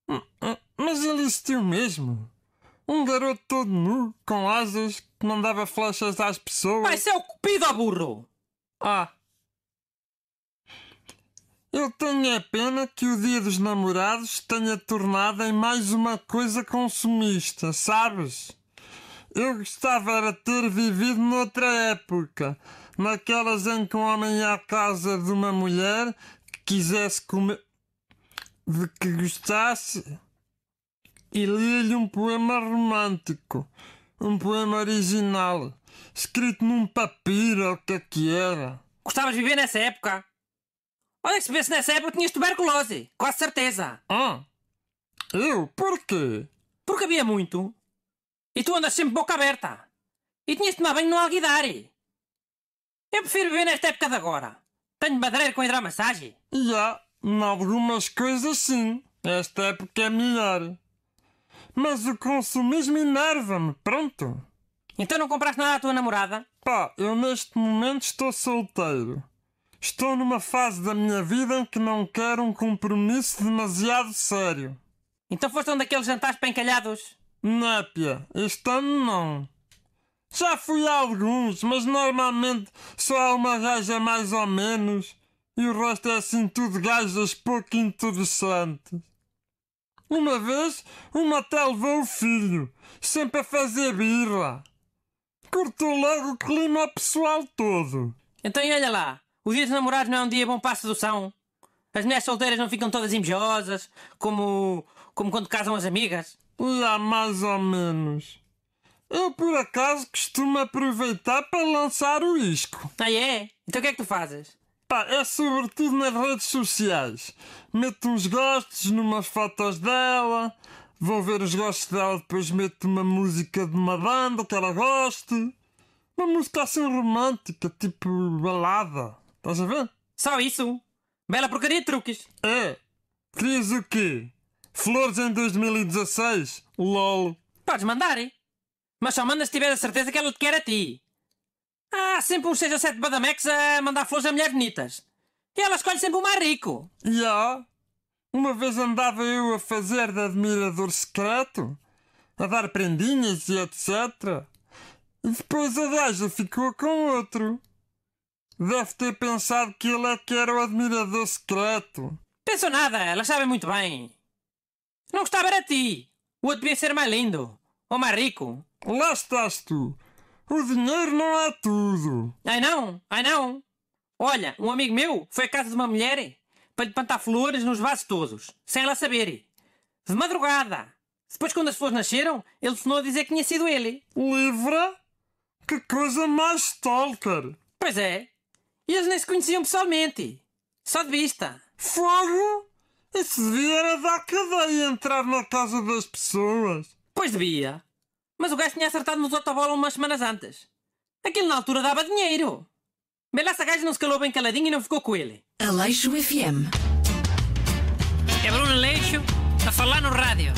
Hum, hum, mas ele existiu mesmo. Um garoto todo nu, com asas, que mandava flechas às pessoas. Mas é o cupido, burro! Ah, eu tenho a pena que o Dia dos Namorados tenha tornado em mais uma coisa consumista, sabes? Eu gostava era ter vivido noutra época, naquelas em que um homem ia à casa de uma mulher que quisesse comer. de que gostasse e lia-lhe um poema romântico, um poema original, escrito num papiro, o que é que era. Gostavas de viver nessa época? Olha se bebesse nessa época tinhas tuberculose. Quase certeza. Ah. Eu? Porquê? Porque havia muito. E tu andas sempre boca aberta. E tinhas de tomar banho no alguidare. Eu prefiro viver nesta época de agora. Tenho madreiro com hidromassagem. Já, yeah, em algumas coisas sim. Esta época é melhor. Mas o consumismo enerva-me, pronto. Então não compraste nada à tua namorada? Pá, eu neste momento estou solteiro. Estou numa fase da minha vida em que não quero um compromisso demasiado sério. Então foste um daqueles jantares pencalhados? Népia, este ano não. Já fui a alguns, mas normalmente só há uma gaja mais ou menos e o resto é assim tudo gajas pouco interessantes. Uma vez, uma até levou o filho, sempre a fazer birra. Cortou logo o clima pessoal todo. Então olha lá, o dia dos namorados não é um dia bom para a sedução. As mulheres solteiras não ficam todas invejosas, como, como quando casam as amigas. Lá mais ou menos. Eu por acaso costumo aproveitar para lançar o isco. Ah é? Então o que é que tu fazes? Pá, é sobretudo nas redes sociais. Meto uns gostos numas fotos dela, vou ver os gostos dela, depois meto uma música de uma banda que ela goste. Uma música assim romântica, tipo balada. Estás a ver? Só isso? Bela porcaria de truques. É. Querias o quê? Flores em 2016? LOL. Podes mandar, hein? Mas só mandas se tiver a certeza que ela te quer a ti. Há ah, sempre uns 6 ou 7 Badamex a mandar flores a mulheres bonitas. E ela escolhe sempre o mais rico. Já? Uma vez andava eu a fazer de admirador secreto, a dar prendinhas e etc. E depois a gaja ficou com outro. Deve ter pensado que ele é que era o admirador secreto. Pensou nada, elas sabem muito bem. Não gostava era ti. O outro devia ser mais lindo. Ou mais rico. Lá estás tu. O dinheiro não é tudo. Ai não, ai não. Olha, um amigo meu foi à casa de uma mulher para lhe plantar flores nos vasos todos, sem ela saber. De madrugada. Depois, quando as flores nasceram, ele tornou a dizer que tinha sido ele. Livra? Que coisa mais stalker. Pois é, e eles nem se conheciam pessoalmente. Só de vista. Fogo? Isso devia era dar cadeia entrar na casa das pessoas. Pois devia. Mas o gajo tinha acertado nos autobola umas semanas antes. Aquilo na altura dava dinheiro. Belaça gajo não se calou bem caladinho e não ficou com ele. Aleixo FM. É Bruno Aleixo a falar no rádio.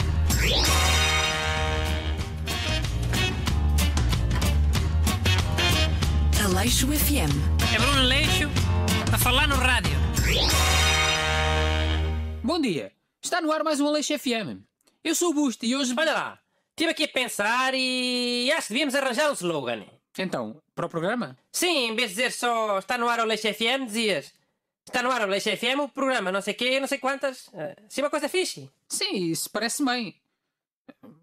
Aleixo FM. É Bruno Leixo a falar no rádio. Bom dia. Está no ar mais um Aleixo FM. Eu sou o Busto e hoje... Olha lá, estive aqui a pensar e acho que devíamos arranjar um slogan. Então, para o programa? Sim, em vez de dizer só está no ar o Leixo FM, dizias está no ar o Leixo FM, o programa não sei quê, não sei quantas. Ah, Sim, é uma coisa fixe. Sim, isso parece bem.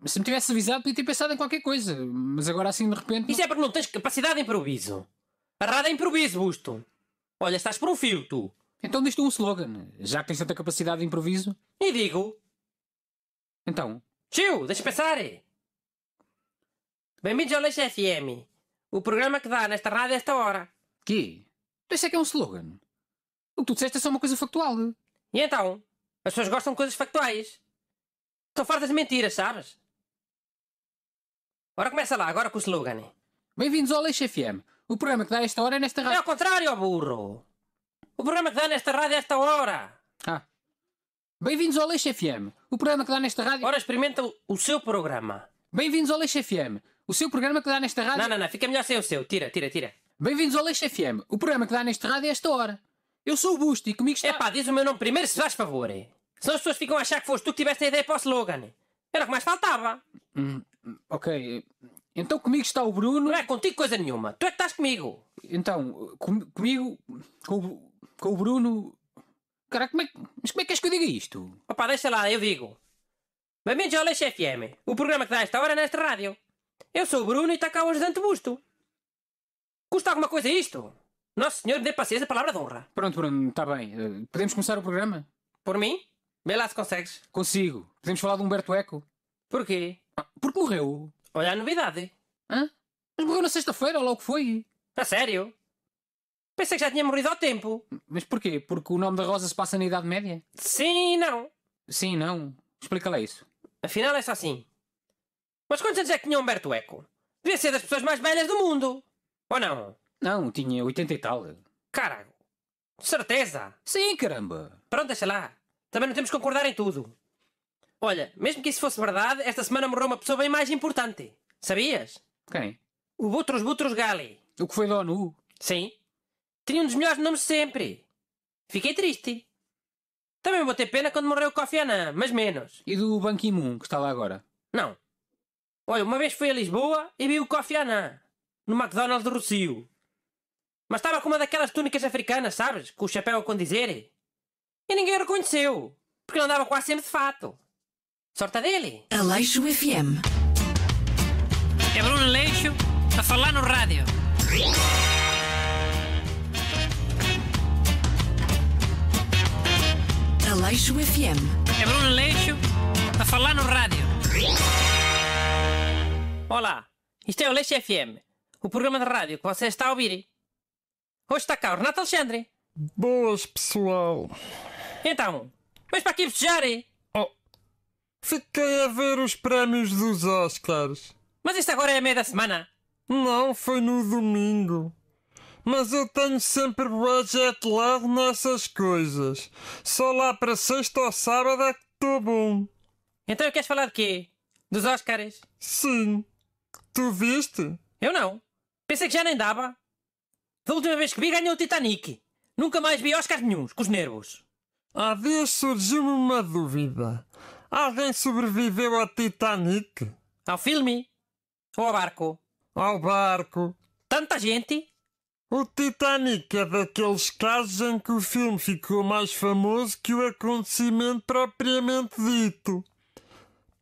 Se me tivesse avisado, podia ter pensado em qualquer coisa. Mas agora assim, de repente... Isso é porque não tens capacidade de improviso. Parrada improviso, Busto. Olha, estás por um fio, tu. Então diz um slogan, já que tens tanta capacidade de improviso. E digo. Então. Tio, deixa pensar. Bem-vindos ao Leixo FM. O programa que dá nesta rádio a esta hora. Que? Então deixa é que é um slogan. O que tu disseste é só uma coisa factual. E então? As pessoas gostam de coisas factuais. São fartas de mentiras, sabes? Ora começa lá, agora com o slogan. Bem-vindos ao Leixo FM o programa que dá esta hora é nesta é rádio. É ao contrário, burro! O programa que dá nesta rádio é esta hora! Ah. Bem-vindos ao Leixo FM, o programa que dá nesta rádio. Ora, experimenta o seu programa. Bem-vindos ao Leixo FM, o seu programa que dá nesta rádio. Não, não, não, fica melhor sem o seu. Tira, tira, tira. Bem-vindos ao Leixo FM, o programa que dá nesta rádio é esta hora. Eu sou o Busto e comigo está. É pá, diz o meu nome primeiro se faz favor. Eh. Senão as pessoas ficam a achar que foste tu que tiveste a ideia para o slogan. Era o que mais faltava. Hum, ok. Então comigo está o Bruno. Não é contigo coisa nenhuma. Tu é que estás comigo. Então, com- comigo, com, o- com o Bruno. Cara, como é, que- mas como é que és que eu diga isto? Opa, deixa lá, eu digo. Bem-vindos ao Leixo FM, o programa que dá esta hora nesta rádio. Eu sou o Bruno e está cá o ajudante Busto. Custa alguma coisa isto? Nosso Senhor me dê paciência, palavra de honra. Pronto, Bruno, está bem. Eh, podemos começar o programa? Por mim? Vê lá se consegues. Consigo. Podemos falar de Humberto Eco? Porquê? Ah, porque morreu. Olha a novidade. Hã? Mas morreu na sexta-feira, ou logo foi. A sério? Pensei que já tinha morrido há tempo. Mas porquê? Porque o nome da Rosa se passa na Idade Média? Sim e não. Sim e não. Explica lá isso. Afinal é só assim. Mas quantos anos é que tinha Humberto Eco? Devia ser das pessoas mais velhas do mundo. Ou não? Não, tinha 80 e tal. Carago. Certeza. Sim, caramba. Pronto, deixa lá. Também não temos que concordar em tudo. Olha, mesmo que isso fosse verdade, esta semana morreu uma pessoa bem mais importante. Sabias? Quem? O Butros Butros Gali. O que foi da ONU? Sim. Tinha um dos melhores nomes de sempre. Fiquei triste. Também vou ter pena quando morreu o Kofi Annan, mas menos. E do Ban Ki-moon, que está lá agora? Não. Olha, uma vez fui a Lisboa e vi o Kofi Annan. No McDonald's do Rocio. Mas estava com uma daquelas túnicas africanas, sabes? Com o chapéu a condizer. E ninguém o reconheceu. Porque ele andava quase sempre de fato dele. Aleixo FM. É Bruno Aleixo a falar no rádio. Aleixo FM. É Bruno Aleixo a falar no rádio. Olá, isto é o Aleixo FM, o programa de rádio que você está a ouvir. Hoje está cá o Renato Alexandre. Boas, pessoal. Então, mas para aqui festejar, hein? Fiquei a ver os prémios dos Oscars. Mas isto agora é a meia da semana. Não, foi no domingo. Mas eu tenho sempre budget lado nessas coisas. Só lá para sexta ou sábado é que estou bom. Então queres falar de quê? Dos Oscars? Sim. Tu viste? Eu não. Pensei que já nem dava. Da última vez que vi ganhou o Titanic. Nunca mais vi Oscars nenhum, com os nervos. Há dias surgiu-me uma dúvida. Alguém sobreviveu ao Titanic? Ao filme? Ou ao barco? Ao barco. Tanta gente? O Titanic é daqueles casos em que o filme ficou mais famoso que o acontecimento propriamente dito.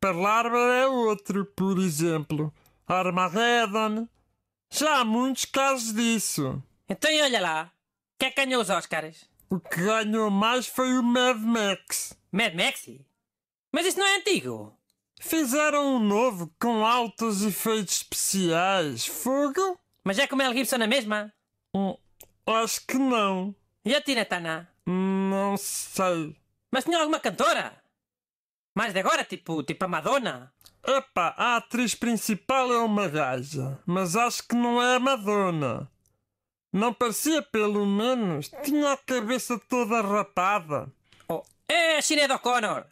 lá é outro, por exemplo. Armageddon. Né? Já há muitos casos disso. Então olha lá. Quem é que ganhou os Oscars? O que ganhou mais foi o Mad Max. Mad Max? Mas isso não é antigo. Fizeram um novo com altos efeitos especiais, fogo? Mas é com Mel Gibson a mesma? Hum, acho que não. E a Tina Tana? Não sei. Mas tinha alguma cantora? Mais de agora, tipo, tipo a Madonna? Epá, a atriz principal é uma gaja, mas acho que não é a Madonna. Não parecia, pelo menos. Tinha a cabeça toda rapada. Oh, é a Sinead O'Connor!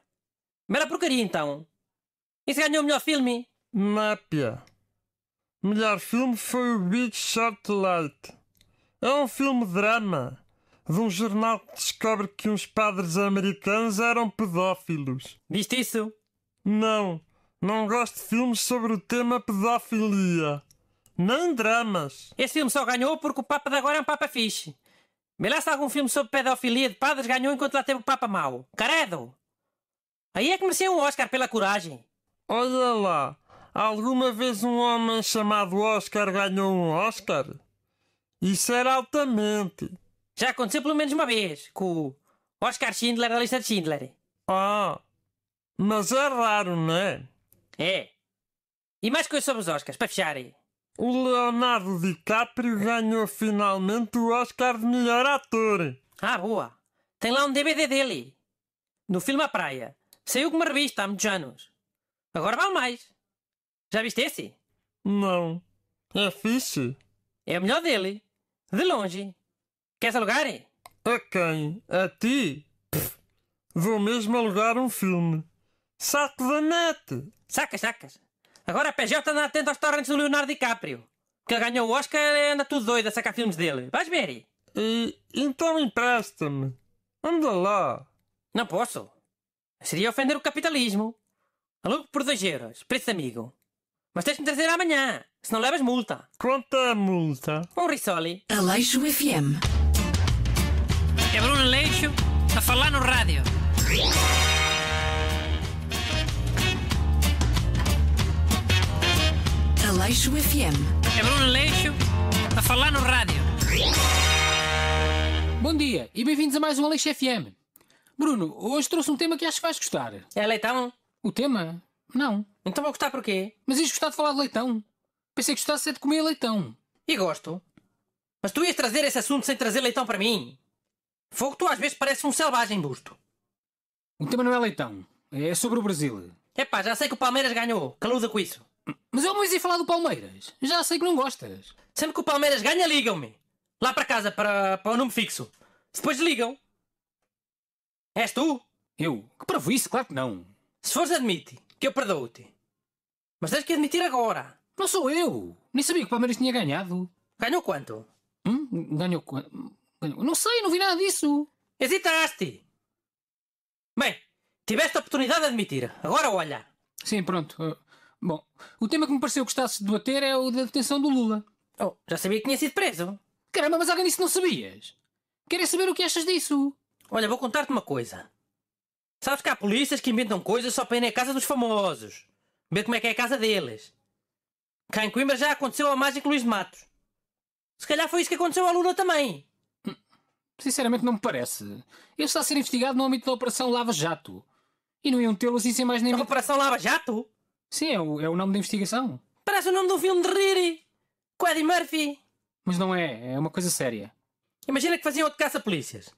Bela porcaria então. Isso ganhou o melhor filme. Nápia. Melhor filme foi o Big Short Light. É um filme drama de um jornal que descobre que uns padres americanos eram pedófilos. Viste isso? Não, não gosto de filmes sobre o tema pedofilia. Nem dramas. Esse filme só ganhou porque o Papa de agora é um Papa fixe. Vê se algum filme sobre pedofilia de padres ganhou enquanto lá teve o Papa mau. Caredo! Aí é que merecia um Oscar pela coragem. Olha lá, alguma vez um homem chamado Oscar ganhou um Oscar? Isso era altamente. Já aconteceu pelo menos uma vez, com o Oscar Schindler da lista de Schindler. Ah, mas é raro, não é? É. E mais coisas sobre os Oscars, para fecharem. O Leonardo DiCaprio ganhou finalmente o Oscar de melhor ator. Ah, boa. Tem lá um DVD dele. No filme A Praia. Saiu com uma revista há muitos anos. Agora vale mais. Já viste esse? Não. É fixe? É o melhor dele. De longe. Queres alugar? A é quem? A ti? Pff. Vou mesmo alugar um filme. Saco da net! Sacas, sacas. Agora a PJ anda atento aos torrentes do Leonardo DiCaprio. Que ganhou o Oscar anda tudo doido a sacar filmes dele. Vais ver? E, então empresta-me. Anda lá. Não posso. Seria ofender o capitalismo. Alugo tá por 2 euros, preço amigo. Mas tens de me trazer amanhã, se não levas multa. Quanta a multa? Um risole. Aleixo FM. É Bruno Aleixo a falar no rádio. Aleixo FM. É Bruno Aleixo a falar no rádio. Bom dia e bem-vindos a mais um Aleixo FM. Bruno, hoje trouxe um tema que acho que vais gostar. É leitão? O tema? Não. Então vou gostar porquê? Mas ias gostar de falar de leitão. Pensei que gostasse de comer leitão. E gosto. Mas tu ias trazer esse assunto sem trazer leitão para mim. Fogo, tu às vezes parece um selvagem busto. O tema não é leitão. É sobre o Brasil. É pá, já sei que o Palmeiras ganhou. Caluda com isso. Mas eu não ia falar do Palmeiras. Já sei que não gostas. Sempre que o Palmeiras ganha, ligam-me. Lá para casa, para, para o número fixo. Depois ligam. És tu? Eu. Que provo isso? Claro que não. Se fores, admite, que eu perdoo-te. Mas tens que admitir agora. Não sou eu. Nem sabia que o Palmeiras tinha ganhado. Ganhou quanto? Hum? Ganhou quanto? Não sei, não vi nada disso. Hesitaste. Bem, tiveste a oportunidade de admitir. Agora olha. Sim, pronto. Eh, bom, o tema que me pareceu que gostasse de debater é o da detenção do Lula. Oh, já sabia que tinha sido preso. Caramba, mas alguém disse que não sabias. Querem saber o que achas disso? Olha, vou contar-te uma coisa. Sabes que há polícias que inventam coisas só para ir à casa dos famosos. Ver como é que é a casa deles. Cá em Coimbra já aconteceu ao mágico Luís de Matos. Se calhar foi isso que aconteceu à Luna também. Sinceramente não me parece. Ele está a ser investigado no âmbito da Operação Lava Jato. E não iam é tê-lo assim sem mais nem... A Operação Lava Jato? Sim, é o, é o nome da investigação. Parece o nome de um filme de Riri. Com Eddie Murphy. Mas não é, é uma coisa séria. Imagina que faziam outro caça-polícias.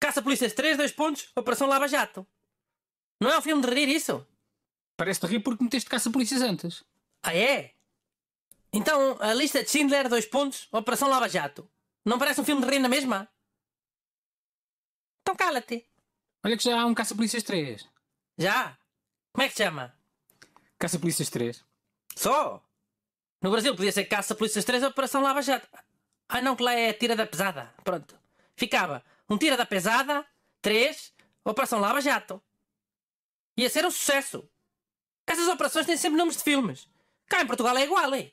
Caça Polícias 3, dois pontos, Operação Lava Jato. Não é um filme de rir isso? parece de rir porque meteste Caça Polícias antes. Ah, é? Então, a lista de Schindler, dois pontos, Operação Lava Jato. Não parece um filme de rir na mesma? Então cala-te. Olha que já há um Caça Polícias 3. Já? Como é que se chama? Caça Polícias 3. Só? No Brasil podia ser Caça Polícias 3 Operação Lava Jato. Ah não, que lá é a tira da pesada. Pronto. Ficava um Tira da Pesada, três, Operação Lava Jato. Ia ser um sucesso. Essas operações têm sempre nomes de filmes. Cá em Portugal é igual, hein?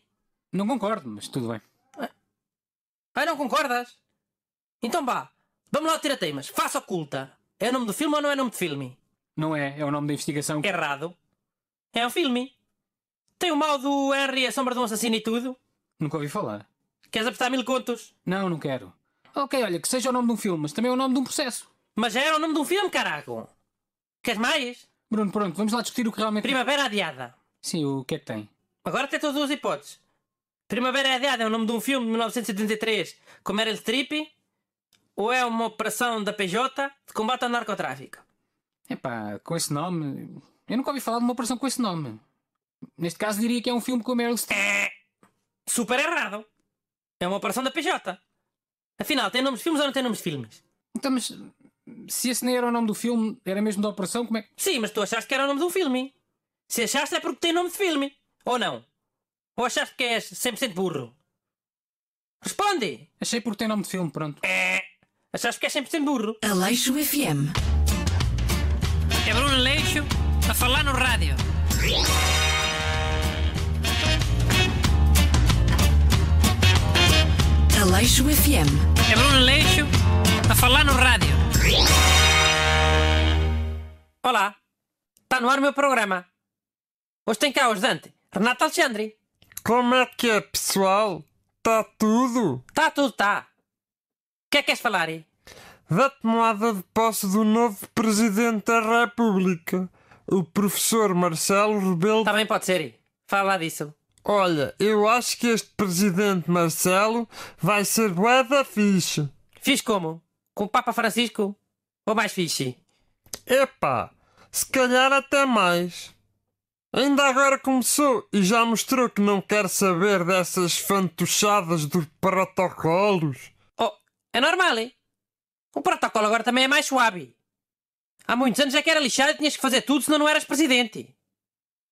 Não concordo, mas tudo bem. Ah, ah não concordas? Então vá, vamos lá tira-teimas. Faça oculta. É o nome do filme ou não é nome de filme? Não é, é o nome da investigação. Errado. É um filme. Tem o mal do Henry, a sombra de um assassino e tudo. Nunca ouvi falar. Queres apostar mil contos? Não, não quero. Ok, olha, que seja o nome de um filme, mas também é o nome de um processo. Mas já era o nome de um filme, caraco! Queres mais? Bruno, pronto, vamos lá discutir o que realmente. Primavera adiada. Sim, o que é que tem? Agora tem todas as hipóteses. Primavera adiada é o nome de um filme de 1973 com Meryl Streep ou é uma operação da PJ de combate ao narcotráfico? Epá, com esse nome. Eu nunca ouvi falar de uma operação com esse nome. Neste caso diria que é um filme com Meryl Streep. É super errado. É uma operação da PJ. Afinal, tem nomes de filmes ou não tem nomes de filmes? Então, mas se esse nem era o nome do filme, era mesmo da operação, como é que. Sim, mas tu achaste que era o nome de um filme. Se achaste é porque tem nome de filme. Ou não? Ou achaste que és 100% burro? Responde! Achei porque tem nome de filme, pronto. É! Achaste que és 100% burro? Aleixo FM. É Bruno Aleixo a falar no rádio. Aleixo FM. É Bruno Aleixo a falar no rádio. Olá, está no ar o meu programa. Hoje tem cá o ajudante, Renato Alexandre. Como é que é, pessoal? Está tudo? Está tudo, está. O que é que queres falar aí? Da tomada de posse do novo Presidente da República, o professor Marcelo Rebelo... Também pode ser, fala disso. Olha, eu acho que este presidente Marcelo vai ser bué da fixe. Fiz como? Com o Papa Francisco? Ou mais fixe? Epá, se calhar até mais. Ainda agora começou e já mostrou que não quer saber dessas fantochadas dos protocolos. Oh, é normal, hein? O protocolo agora também é mais suave. Há muitos anos já é que era lixado e tinhas que fazer tudo senão não eras presidente.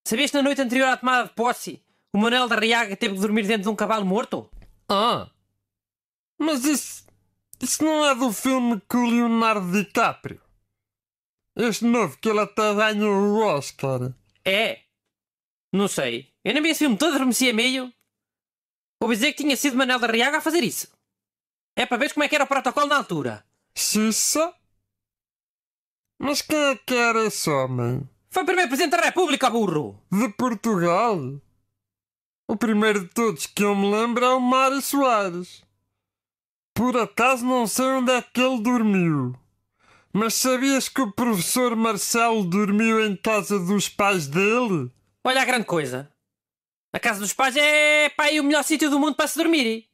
Sabias que na noite anterior à tomada de posse o Manuel da Riaga teve que dormir dentro de um cavalo morto? Ah! Mas isso. Isso não é do filme com o Leonardo DiCaprio? Este novo que ele até ganhou o Oscar. É? Não sei. Eu nem vi esse filme todo, adormeci a meio. Ouvi dizer que tinha sido Manuel da Riaga a fazer isso. É para ver como é que era o protocolo na altura. Xissa? Mas quem é que era esse homem? Foi o primeiro Presidente da República, burro! De Portugal? O primeiro de todos que eu me lembro é o Mário Soares. Por acaso não sei onde é que ele dormiu. Mas sabias que o professor Marcelo dormiu em casa dos pais dele? Olha a grande coisa. A casa dos pais é, pai o melhor sítio do mundo para se dormir.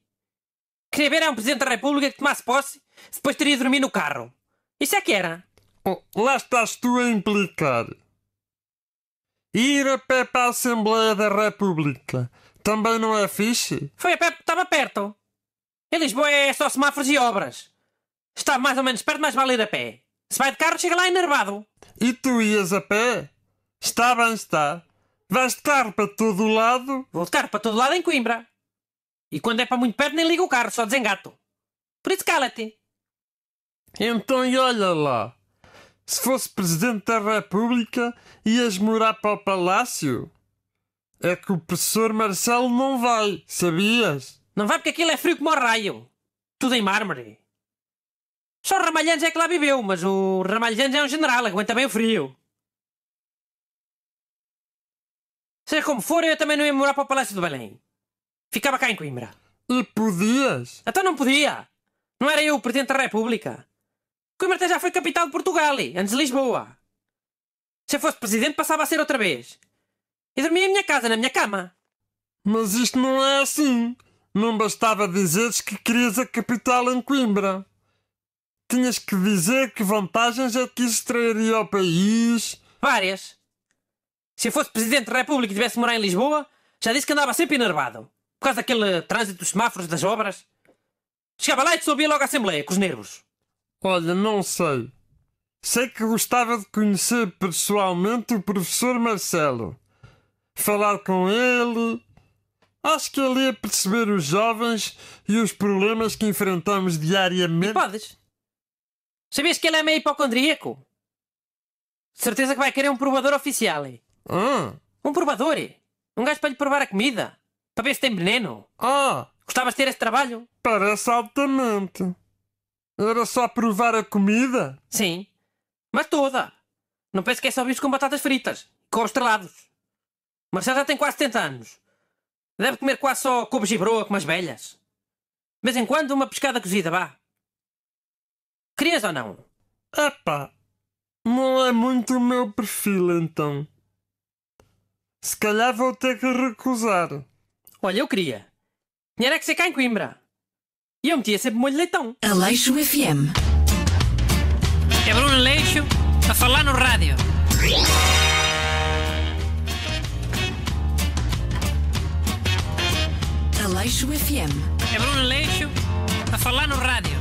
Queria ver a é um Presidente da República que tomasse posse, depois teria de dormir no carro. Isso é que era. Oh, lá estás tu a implicar. Ir a pé para a Assembleia da República também não é fixe? Foi, a pé estava perto. Em Lisboa é só semáforos e obras. Está mais ou menos perto, mas vale ir a pé. Se vai de carro, chega lá enervado. E tu ias a pé? Está bem, está. Vais de carro para todo o lado? Vou de carro para todo lado em Coimbra. E quando é para muito perto, nem ligo o carro, só desengato. Por isso cala-te. Então e olha lá. Se fosse Presidente da República, ias morar para o Palácio? É que o professor Marcelo não vai, sabias? Não vai porque aquilo é frio como o raio. Tudo em mármore. Só o Ramalhães é que lá viveu, mas o Ramalhães é um general, aguenta bem o frio. Seja como for, eu também não ia morar para o Palácio do Belém. Ficava cá em Coimbra. E podias? Até então não podia. Não era eu o Presidente da República. Coimbra até já foi capital de Portugal, antes de Lisboa. Se eu fosse Presidente, passava a ser outra vez. E dormia em minha casa, na minha cama. Mas isto não é assim. Não bastava dizeres que querias a capital em Coimbra. Tinhas que dizer que vantagens é que isso traria ao país. Várias. Se eu fosse Presidente da República e tivesse morar em Lisboa, já disse que andava sempre enervado. Por causa daquele trânsito dos semáforos das obras. Chegava lá e subia logo à Assembleia, com os nervos. Olha, não sei. Sei que gostava de conhecer pessoalmente o professor Marcelo falar com ele. Acho que ele ia perceber os jovens e os problemas que enfrentamos diariamente. E podes. Sabias que ele é meio hipocondríaco? Certeza que vai querer um provador oficial. Ah. Um provador. Um gajo para lhe provar a comida. Para ver se tem veneno. Ah. Gostavas de ter esse trabalho? Parece altamente. Era só provar a comida? Sim. Mas toda. Não penso que é só bicho com batatas fritas. Com estrelados. Marcelo já tem quase 70 anos. Deve comer quase só couves e broa com umas velhas. De vez em quando, uma pescada cozida, vá. Querias ou não? Epá, não é muito o meu perfil então. Se calhar vou ter que recusar. Olha, eu queria. Tinha é que ser cá em Coimbra. E eu metia sempre molho de leitão. Aleixo FM. É Bruno Aleixo a falar no rádio. Aleixo FM. É Bruno Aleixo a falar no rádio.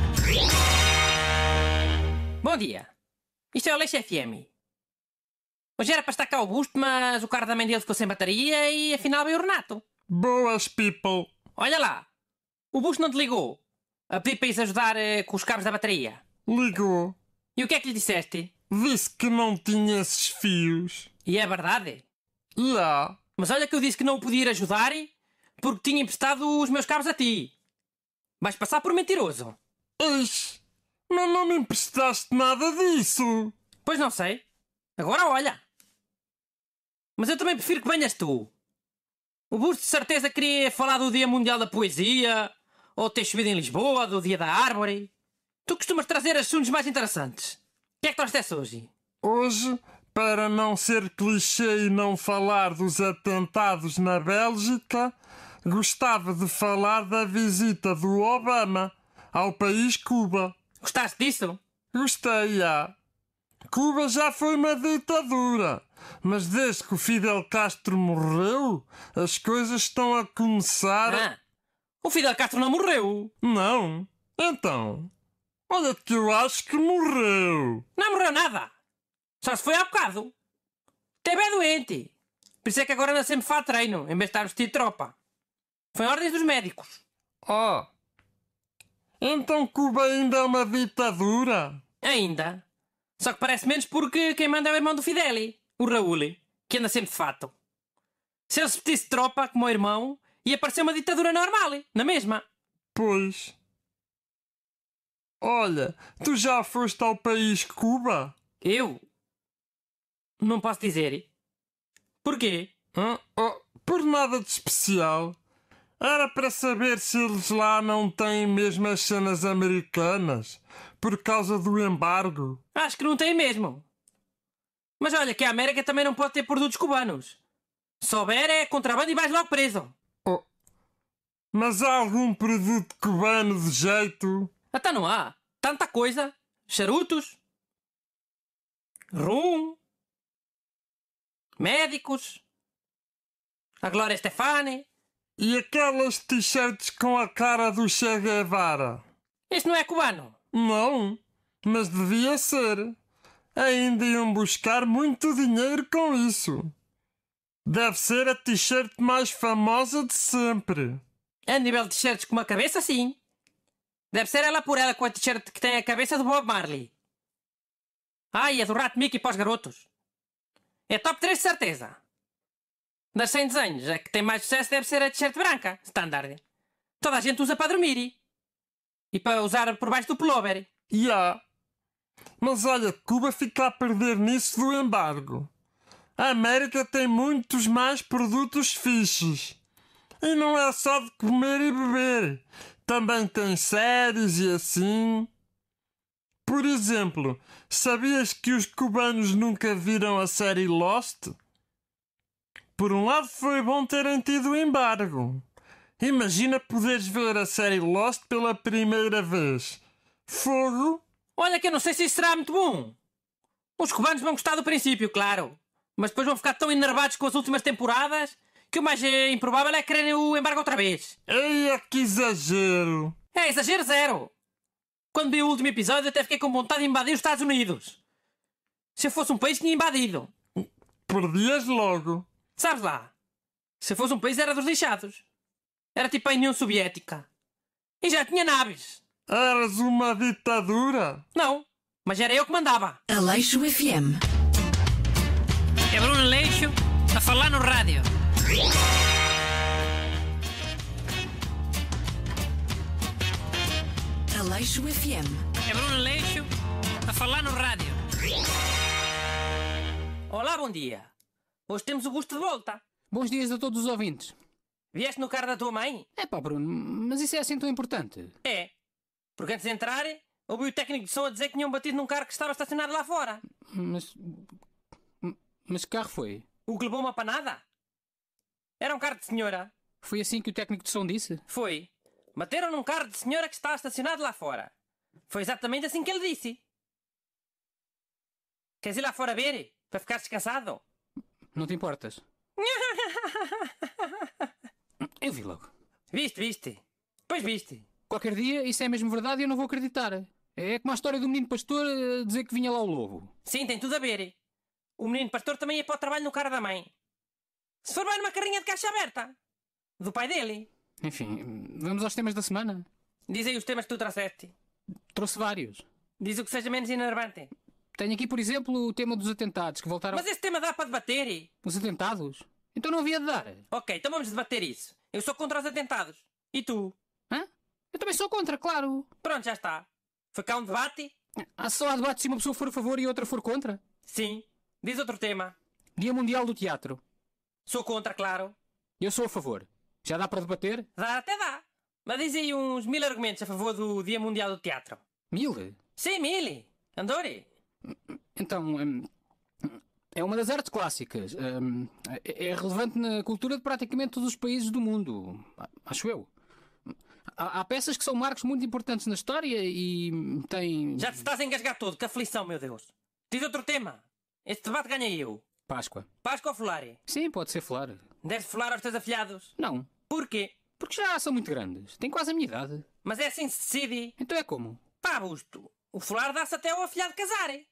Bom dia. Isto é o Aleixo FM. Hoje era para estar cá o Busto, mas o carro da mãe dele ficou sem bateria e afinal veio o Renato. Boas, people. Olha lá. O Busto não te ligou a pedir para ires ajudar eh, com os cabos da bateria. Ligou. E o que é que lhe disseste? Disse que não tinha esses fios. E é verdade. Lá. Mas olha que eu disse que não o podia ir ajudar e porque tinha emprestado os meus cabos a ti. Vais passar por mentiroso. Ixi, mas não me emprestaste nada disso. Pois não sei. Agora olha. Mas eu também prefiro que venhas tu. O Busto de certeza queria falar do Dia Mundial da Poesia, ou ter chovido em Lisboa, do Dia da Árvore. Tu costumas trazer assuntos mais interessantes. O que é que trouxeste hoje? Hoje, para não ser clichê e não falar dos atentados na Bélgica, gostava de falar da visita do Obama ao país Cuba. Gostaste disso? Gostei, já. Cuba já foi uma ditadura, mas desde que o Fidel Castro morreu, as coisas estão a começar. Ah, o Fidel Castro não morreu! Não? Então. Olha que eu acho que morreu! Não morreu nada! Só se foi há bocado! Teve é doente! Por isso é que agora anda sempre faz treino, em vez de estar vestido de tropa. Foi ordens dos médicos. Oh! Então Cuba ainda é uma ditadura? Ainda. Só que parece menos porque quem manda é o irmão do Fideli, o Raul, que anda sempre de fato. Se ele se metisse tropa, como o irmão, ia parecer uma ditadura normal, na mesma. Pois. Olha, tu já foste ao país Cuba? Eu? Não posso dizer. Porquê? Ah, oh, por nada de especial. Era para saber se eles lá não têm mesmo as cenas americanas por causa do embargo. Acho que não tem mesmo. Mas olha que a América também não pode ter produtos cubanos. Souber é contrabando e vais logo preso. Oh. Mas há algum produto cubano de jeito? Até não há. Tanta coisa. Charutos. Rum. Médicos. A Glória Stefani. E aquelas t-shirts com a cara do Che Guevara? Isso não é cubano? Não, mas devia ser. Ainda iam buscar muito dinheiro com isso. Deve ser a t-shirt mais famosa de sempre. É, a nível de t-shirts com uma cabeça, sim. Deve ser ela por ela com a t-shirt que tem a cabeça do Bob Marley. Ai, é do Rat Mickey para os garotos. É top 3 certeza. Das 100 desenhos, a que tem mais sucesso deve ser a t-shirt branca, standard. Toda a gente usa para dormir. E para usar por baixo do pullover. Ya. Yeah. Mas olha, Cuba fica a perder nisso do embargo. A América tem muitos mais produtos fixes. E não é só de comer e beber. Também tem séries e assim. Por exemplo, sabias que os cubanos nunca viram a série Lost? Por um lado, foi bom terem tido o embargo. Imagina poderes ver a série Lost pela primeira vez. Fogo! Olha que eu não sei se isso será muito bom. Os cubanos vão gostar do princípio, claro. Mas depois vão ficar tão enervados com as últimas temporadas que o mais eh, improvável é quererem o embargo outra vez. Eia, é que exagero! É, exagero zero! Quando vi o último episódio até fiquei com vontade de invadir os Estados Unidos. Se eu fosse um país, tinha invadido. Perdias logo. Sabes lá? Se fosse um país era dos lixados. Era tipo a União Soviética. E já tinha naves. Eras uma ditadura? Não, mas era eu que mandava. Aleixo FM. É Bruno Aleixo a falar no rádio. Aleixo FM. É Bruno Aleixo a falar no rádio. Olá, bom dia. Hoje temos o gosto de volta. Bons dias a todos os ouvintes. Vieste no carro da tua mãe? É pá, Bruno, mas isso é assim tão importante. É. Porque antes de entrar, ouvi o técnico de som a dizer que tinham batido num carro que estava estacionado lá fora. Mas. Mas que carro foi? O que levou uma panada? Era um carro de senhora. Foi assim que o técnico de som disse? Foi. Bateram num carro de senhora que estava estacionado lá fora. Foi exatamente assim que ele disse. Queres ir lá fora ver? Para ficar descansado? Não te importas? Eu vi logo. Viste, viste. Pois viste. Qualquer dia, isso é mesmo verdade e eu não vou acreditar. É como a história do menino pastor eh, dizer que vinha lá o lobo. Sim, tem tudo a ver. O menino pastor também ia é para o trabalho no cara da mãe. Se for bem numa carrinha de caixa aberta. Do pai dele. Enfim, vamos aos temas da semana. Diz aí os temas que tu trouxeste. Trouxe vários. Diz o que seja menos enervante. Tenho aqui, por exemplo, o tema dos atentados que voltaram. Mas esse tema dá para debater? Os atentados? Então não havia de dar. Ok, então vamos debater isso. Eu sou contra os atentados. E tu? Hã? Eu também sou contra, claro. Pronto, já está. Foi cá um debate? Ah, só há debate se uma pessoa for a favor e outra for contra? Sim. Diz outro tema. Dia Mundial do Teatro. Sou contra, claro. Eu sou a favor. Já dá para debater? Dá, até dá. Mas diz aí uns mil argumentos a favor do Dia Mundial do Teatro. Mil? Sim, mil. Andori, então. Hum, é uma das artes clássicas. Hum, é, é relevante na cultura de praticamente todos os países do mundo. Acho eu. Há, peças que são marcos muito importantes na história e têm. Já te estás a engasgar todo, que aflição, meu Deus! Diz outro tema! Este debate ganha eu. Páscoa. Páscoa ou Folare? Sim, pode ser Folare. Deves Fular aos teus afilhados? Não. Porquê? Porque já são muito grandes. Têm quase a minha idade. Mas é assim se decide. Então é como? Pá, Busto. O Folare dá-se até ao afilhado casar. Hein?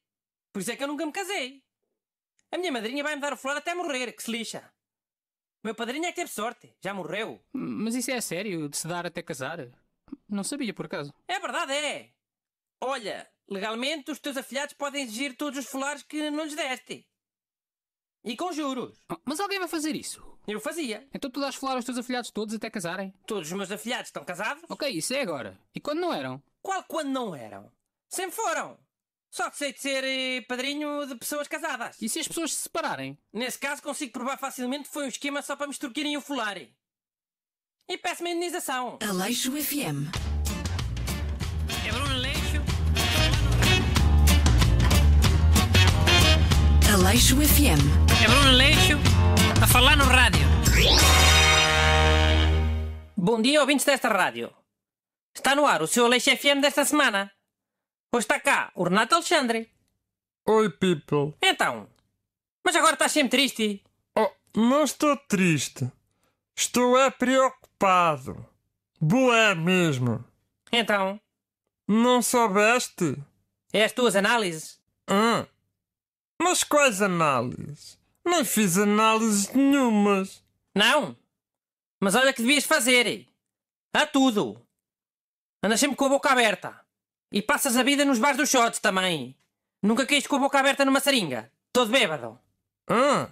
Por isso é que eu nunca me casei. A minha madrinha vai me dar o flor até morrer, que se lixa. O meu padrinho é que teve sorte, já morreu. Mas isso é sério, de se dar até casar? Não sabia, por acaso. É verdade, é. Olha, legalmente os teus afilhados podem exigir todos os folares que não lhes deste. E com juros. Ah, mas alguém vai fazer isso? Eu fazia. Então tu dás folar aos teus afilhados todos até casarem? Todos os meus afilhados estão casados. Ok, isso é agora. E quando não eram? Qual quando não eram? Sempre foram. Só sei de ser eh, padrinho de pessoas casadas. E se as pessoas se separarem? Nesse caso, consigo provar facilmente que foi um esquema só para me extorquirem o fular. E peço-me indenização. Aleixo FM. É Bruno Aleixo. Aleixo FM. É Bruno Aleixo a falar no rádio. Bom dia, ouvintes desta rádio. Está no ar o seu Aleixo FM desta semana. Pois está cá o Renato Alexandre. Oi, people. Então, mas agora estás sempre triste. Oh, não estou triste. Estou é preocupado. Boé mesmo. Então? Não soubeste? É as tuas análises? Ah, mas quais análises? Nem fiz análises nenhumas. Não? Mas olha que devias fazer. Há tudo. Andas sempre com a boca aberta. E passas a vida nos bares do shot também. Nunca quis com a boca aberta numa seringa. Todo bêbado. Ah,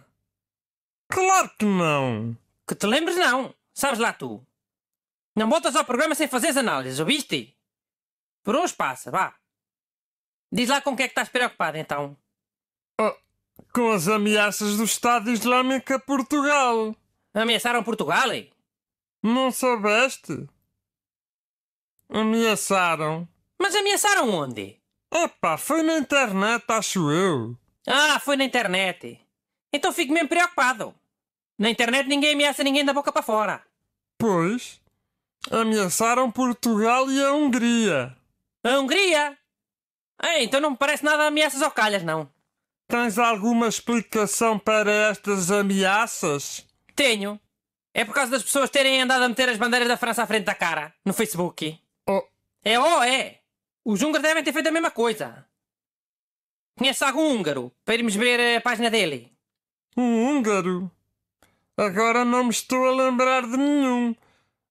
claro que não. Que te lembres não. Sabes lá tu. Não voltas ao programa sem fazeres análises, ouviste? Por hoje passa, vá. Diz lá com o que é que estás preocupado, então. Oh, com as ameaças do Estado Islâmico a Portugal. Ameaçaram Portugal, hein? Não soubeste? Ameaçaram mas ameaçaram onde? pá, foi na internet, acho eu. Ah, foi na internet. Então fico mesmo preocupado. Na internet ninguém ameaça ninguém da boca para fora. Pois. Ameaçaram Portugal e a Hungria. A Hungria? Ah, então não me parece nada ameaças ou calhas, não. Tens alguma explicação para estas ameaças? Tenho. É por causa das pessoas terem andado a meter as bandeiras da França à frente da cara, no Facebook. Oh. É, oh, é. Os húngaros devem ter feito a mesma coisa. Conhece algum húngaro para irmos ver a página dele? Um húngaro? Agora não me estou a lembrar de nenhum.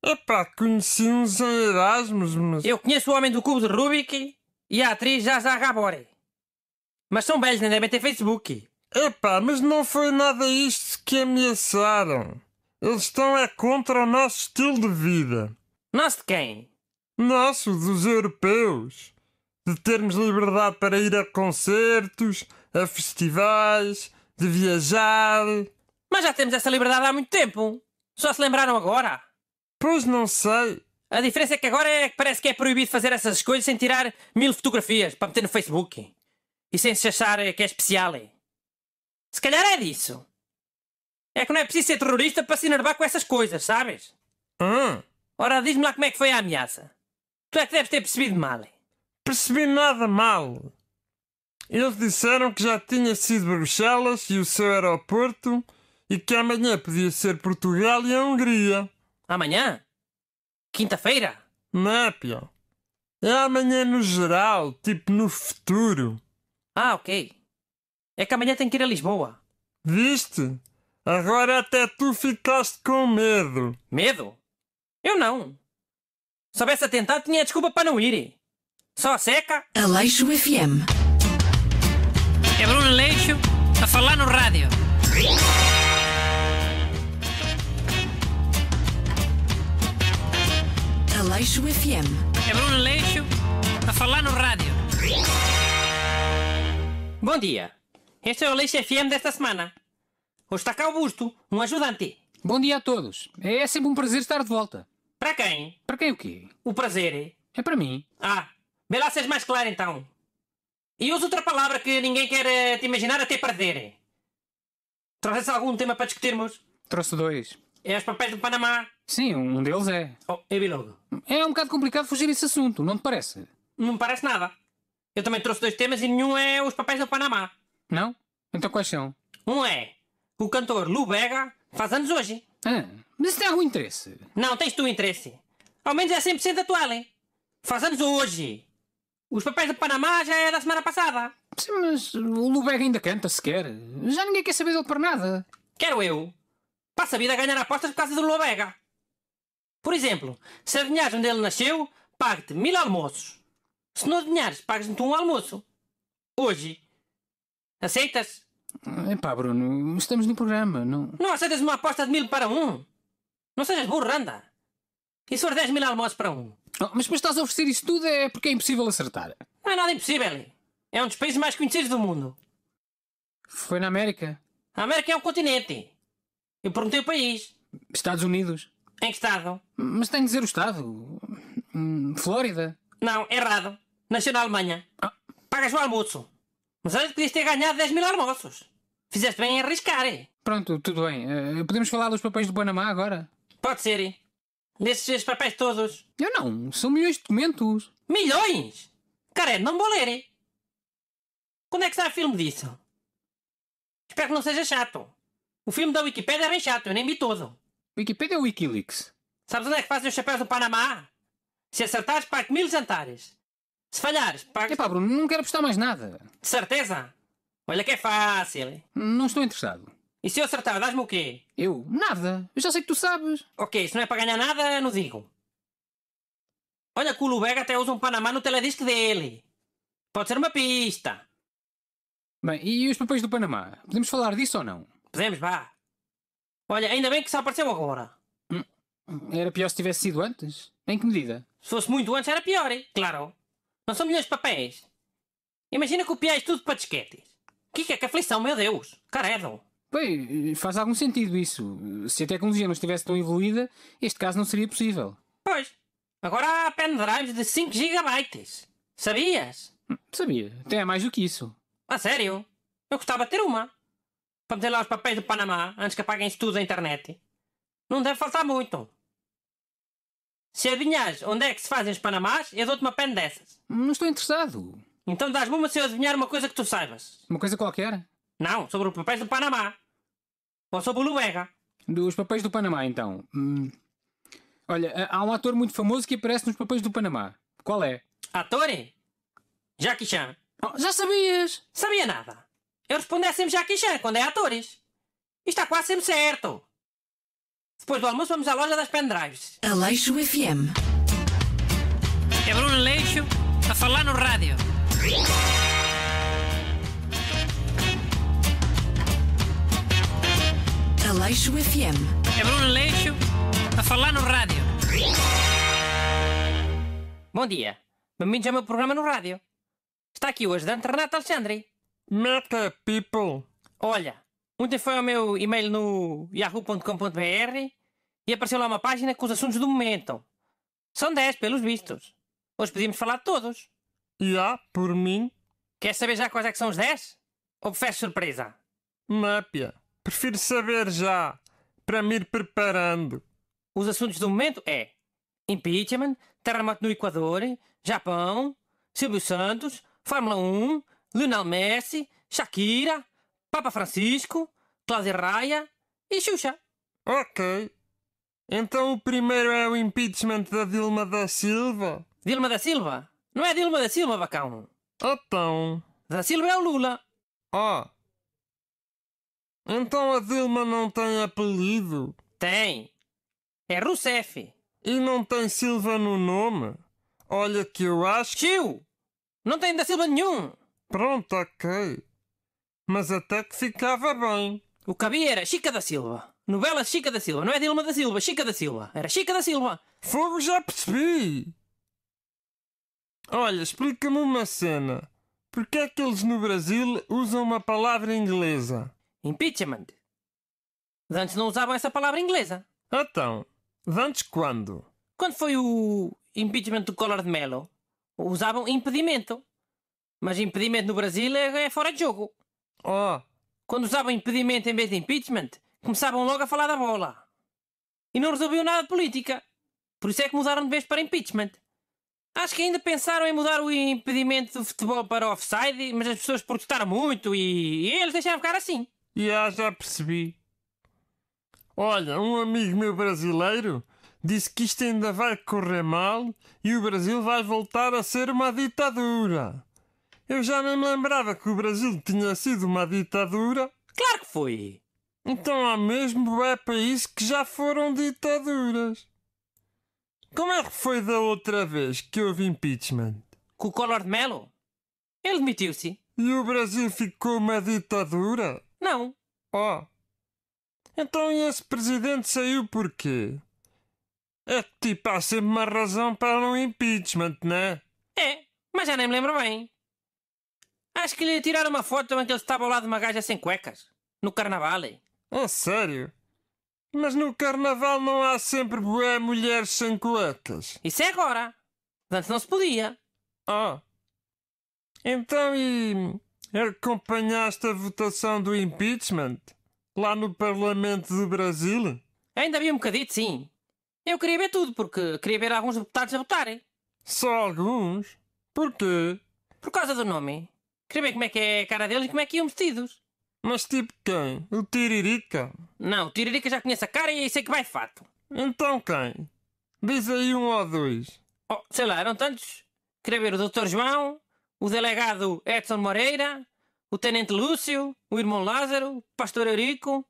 Epá, conheci uns em Erasmus, mas. Eu conheço o homem do cubo de Rubik e a atriz Jaja Gabori. Mas são velhos, nem devem ter Facebook. Epá, mas não foi nada isto que ameaçaram. Eles estão é contra o nosso estilo de vida. Nosso de quem? Nosso, dos europeus, de termos liberdade para ir a concertos, a festivais, de viajar. Mas já temos essa liberdade há muito tempo. Só se lembraram agora. Pois não sei. A diferença é que agora é que parece que é proibido fazer essas coisas sem tirar mil fotografias para meter no Facebook. E sem se achar que é especial. Se calhar é disso. É que não é preciso ser terrorista para se enervar com essas coisas, sabes? Ah. Ora, diz-me lá como é que foi a ameaça. Tu é que deves ter percebido mal. Percebi nada mal. Eles disseram que já tinha sido Bruxelas e o seu aeroporto e que amanhã podia ser Portugal e a Hungria. Amanhã? Quinta-feira? Não é, pior. É amanhã no geral, tipo no futuro. Ah, ok. É que amanhã tem que ir a Lisboa. Viste? Agora até tu ficaste com medo. Medo? Eu não soubesse atentado, tinha desculpa para não ir. Só seca. Aleixo FM. É Bruno Aleixo a falar no rádio. Aleixo FM. É Bruno Aleixo a falar no rádio. Bom dia. Este é o Aleixo FM desta semana. Hoje está cá Busto, um ajudante. Bom dia a todos. É sempre um prazer estar de volta. Para quem? Para quem o quê? O prazer. É para mim. Ah, vê lá seres mais claro então. E usa outra palavra que ninguém quer eh, te imaginar até perder. Trouxeste algum tema para discutirmos? Trouxe dois. É os papéis do Panamá? Sim, um deles é. Oh, eu vi logo. É um bocado complicado fugir desse assunto, não te parece? Não me parece nada. Eu também trouxe dois temas e nenhum é os papéis do Panamá. Não? Então quais são? Um é o cantor Lu Bega faz anos hoje. Ah, mas tem algum interesse? Não, tens tu interesse. Ao menos é 100% atual, hein? Faz anos hoje. Os papéis do Panamá já é da semana passada. Sim, mas o Lubeck ainda canta sequer. Já ninguém quer saber dele para nada. Quero eu. Passa a vida a ganhar apostas por causa do Lubega. Por exemplo, se adivinhares onde ele nasceu, pague-te mil almoços. Se não adivinhares, pagas-me um almoço. Hoje. Aceitas? Epá, Bruno, estamos no programa, não. Não aceitas uma aposta de mil para um? Não sejas burro, anda! E se for 10 mil almoços para um? Oh, mas depois estás a oferecer isso tudo é porque é impossível acertar. Não é nada impossível. É um dos países mais conhecidos do mundo. Foi na América? A América é um continente. Eu perguntei o país. Estados Unidos. Em que estado? Mas tem de dizer o estado. Hum, Flórida. Não, errado. Nasceu na Alemanha. Ah. Pagas o almoço. Mas olha, podias ter ganhado 10 mil almoços. Fizeste bem em arriscar, hein? Pronto, tudo bem. Uh, podemos falar dos papéis do Panamá agora? Pode ser, hein? Desses papéis todos. Eu não, são milhões de documentos. Milhões? Cara, não vou ler, hein? Quando é que sai filme disso? Espero que não seja chato. O filme da Wikipedia é bem chato, eu nem vi todo. Wikipedia é ou Wikileaks? Sabes onde é que fazem os chapéus do Panamá? Se acertares, parte mil jantares. Se falhares, pagas. pá, Bruno, não quero apostar mais nada. De certeza? Olha que é fácil. Não estou interessado. E se eu acertar, dás-me o quê? Eu? Nada. Eu já sei que tu sabes. Ok, se não é para ganhar nada, não digo. Olha que o Lubega até usa um Panamá no teledisco dele. Pode ser uma pista. Bem, e os papéis do Panamá? Podemos falar disso ou não? Podemos, vá. Olha, ainda bem que só apareceu agora. Hum, era pior se tivesse sido antes? Em que medida? Se fosse muito antes era pior, hein? claro. Não são milhões de papéis. Imagina copiais tudo para disquetes. Que é que aflição, meu Deus! Caredo! Bem, eh, faz algum sentido isso. Se a tecnologia não estivesse tão evoluída, este caso não seria possível. Pois. Agora há pendrives de 5 GB. Sabias? Hum, sabia. Até é mais do que isso. A sério? Eu gostava de ter uma. Para meter lá os papéis do Panamá, antes que apaguem tudo da internet. Não deve faltar muito. Se adivinhas onde é que se fazem os Panamás, eu dou-te uma pena dessas. Não estou interessado. Então dás-me uma se eu adivinhar uma coisa que tu saibas. Uma coisa qualquer? Não, sobre os papéis do Panamá. Ou sobre o Lubega. Dos papéis do Panamá, então. Hum. Olha, há um ator muito famoso que aparece nos papéis do Panamá. Qual é? Ator? Jackie Chan. Oh, já sabias? Sabia nada. Eu respondo é sempre Jackie Chan quando é atores. Está quase sempre certo. Depois do almoço vamos à loja das pendrives. Aleixo FM. É Bruno Aleixo a falar no rádio. Aleixo FM. É Bruno Aleixo a falar no rádio. Bom dia. Bem-vindos ao é meu programa no rádio. Está aqui hoje Dante Renato Alexandre. Meta people. Olha, Ontem foi ao meu e-mail no yahoo.com.br e apareceu lá uma página com os assuntos do momento. São 10, pelos vistos. Hoje podíamos falar de todos. E há, por mim. Quer saber já quais é que são os 10? Ou preferes surpresa? Mápia, prefiro saber já, para me ir preparando. Os assuntos do momento é impeachment, terremoto no Equador, Japão, Silvio Santos, Fórmula 1, Lionel Messi, Shakira, Papa Francisco, Cláudia Raia e Xuxa. Ok. Então o primeiro é o impeachment da Dilma da Silva? Dilma da Silva? Não é Dilma da Silva, bacão. Então. Da Silva é o Lula. Ah. Então a Dilma não tem apelido? Tem. É Rousseff. E não tem Silva no nome? Olha que eu acho. Tio! Não tem da Silva nenhum! Pronto, ok. Mas até que ficava bem. O Cabi era Chica da Silva. Novela Chica da Silva. Não é Dilma da Silva, Chica da Silva. Era Chica da Silva. Fogo, já percebi. Olha, explica-me uma cena. Porquê é que eles no Brasil usam uma palavra inglesa? Impeachment. Antes não usavam essa palavra inglesa. Então, antes quando? Quando foi o impeachment do Collor de Mello, usavam impedimento. Mas impedimento no Brasil é, é fora de jogo. Oh, quando usavam impedimento em vez de impeachment, começavam logo a falar da bola. E não resolviam nada de política. Por isso é que mudaram de vez para impeachment. Acho que ainda pensaram em mudar o impedimento do futebol para offside, mas as pessoas protestaram muito e, e eles deixaram ficar assim. E ah, já percebi. Olha, um amigo meu brasileiro disse que isto ainda vai correr mal e o Brasil vai voltar a ser uma ditadura. Eu já nem me lembrava que o Brasil tinha sido uma ditadura. Claro que foi! Então há mesmo é países que já foram ditaduras. Como é que foi da outra vez que houve impeachment? Com o Collor de Mello? Ele demitiu-se. E o Brasil ficou uma ditadura? Não. Oh. Então esse presidente saiu por quê É que tipo, há sempre uma razão para um impeachment, né? É, mas já nem me lembro bem. Acho que lhe tiraram uma foto também que ele estava ao lado de uma gaja sem cuecas. No carnaval. hein? É sério? Mas no carnaval não há sempre boé mulheres sem cuecas. Isso é agora. Antes não se podia. Ah. Então e. acompanhaste a votação do impeachment? Lá no Parlamento do Brasil? Ainda havia um bocadito, sim. Eu queria ver tudo, porque queria ver alguns deputados a votarem. Só alguns? Porquê? Por causa do nome. Queria ver como é que é a cara deles e como é que iam vestidos. Mas tipo quem? O Tiririca? Não, o Tiririca já conhece a cara e sei é que vai de fato. Então quem? Diz aí um ou dois. Oh, sei lá, eram tantos. Queria ver o Dr. João, o delegado Edson Moreira, o tenente Lúcio, o irmão Lázaro, o pastor Eurico,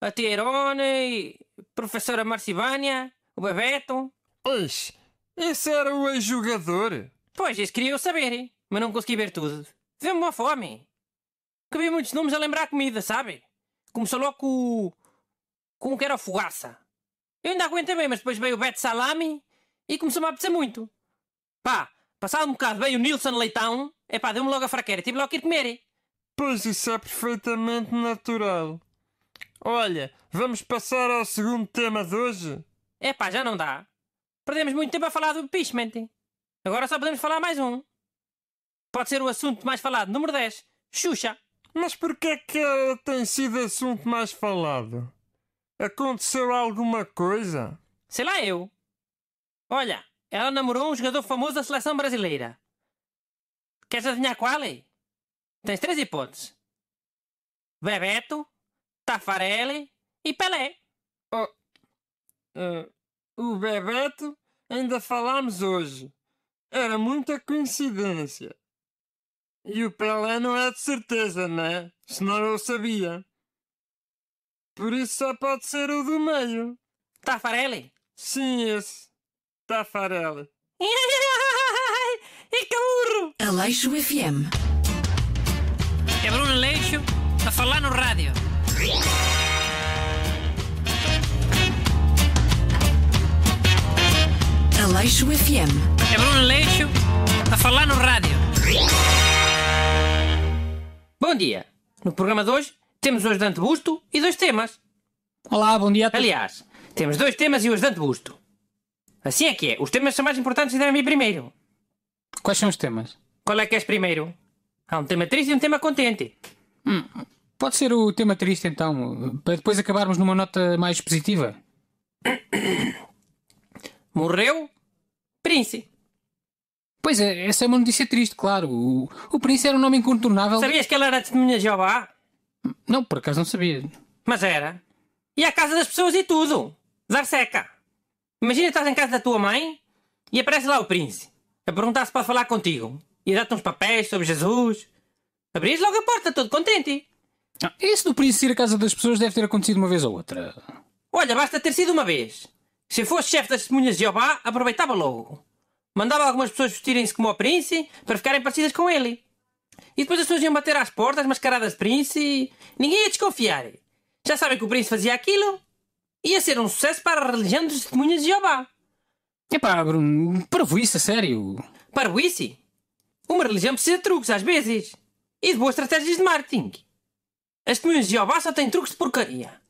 a tia Irone, a professora Marcivânia, o Bebeto. Pois, esse era o ex-jogador. Pois, isso queria eu saber, mas não consegui ver tudo. Deu-me uma fome. Cabia muitos nomes a lembrar a comida, sabe? Começou logo com. com o que era a fogaça. Eu ainda aguentei bem, mas depois veio o Beto Salami e começou-me a apetecer muito. Pá, passado um bocado veio o Nilson Leitão. É pá, deu-me logo a fraqueira, tive logo que ir comer. Pois isso é perfeitamente natural. Olha, vamos passar ao segundo tema de hoje? É pá, já não dá. Perdemos muito tempo a falar do impeachment. Agora só podemos falar mais um. Pode ser o assunto mais falado. Número 10. Xuxa. Mas porquê que ela tem sido assunto mais falado? Aconteceu alguma coisa? Sei lá eu. Olha, ela namorou um jogador famoso da seleção brasileira. Queres adivinhar qual é? Tens três hipóteses. Bebeto, Tafarelli e Pelé. Oh, uh, o Bebeto ainda falámos hoje. Era muita coincidência. E o Pelé não é de certeza, né? Senão eu sabia. Por isso só pode ser o do meio. Tafarelli? Sim, esse. Tafarelli. e burro! Aleixo FM. É Bruno Aleixo a falar no rádio. Aleixo FM. É Bruno Aleixo a falar no rádio. Bom dia. No programa de hoje, temos o ajudante Busto e dois temas. Olá, bom dia a todos. Aliás, temos dois temas e o ajudante Busto. Assim é que é. Os temas são mais importantes e devem vir primeiro. Quais são os temas? Qual é que és primeiro? Há um tema triste e um tema contente. Hum, pode ser o tema triste então, para depois acabarmos numa nota mais positiva. Morreu Príncipe. Pois é, essa é uma notícia triste, claro. O, o príncipe era um nome incontornável. Sabias que ele era testemunha de Jeová? Não, por acaso não sabia. Mas era. E a casa das pessoas e tudo. Dar seca. Imagina estás em casa da tua mãe e aparece lá o príncipe a perguntar se pode falar contigo e dar-te uns papéis sobre Jesus. Abris logo a porta, todo contente. Ah, isso do príncipe ir à casa das pessoas deve ter acontecido uma vez ou outra. Olha, basta ter sido uma vez. Se fosse chefe das testemunhas de Jeová, aproveitava logo mandava algumas pessoas vestirem-se como o príncipe para ficarem parecidas com ele. E depois as pessoas iam bater às portas mascaradas de príncipe e ninguém ia desconfiar. Já sabem que o príncipe fazia aquilo. Ia ser um sucesso para a religião dos testemunhas de Jeová. Epá, Bruno, para parvoíce, a sério. para isso Uma religião precisa de truques, às vezes. E de boas estratégias de marketing. As testemunhas de Jeová só têm truques de porcaria.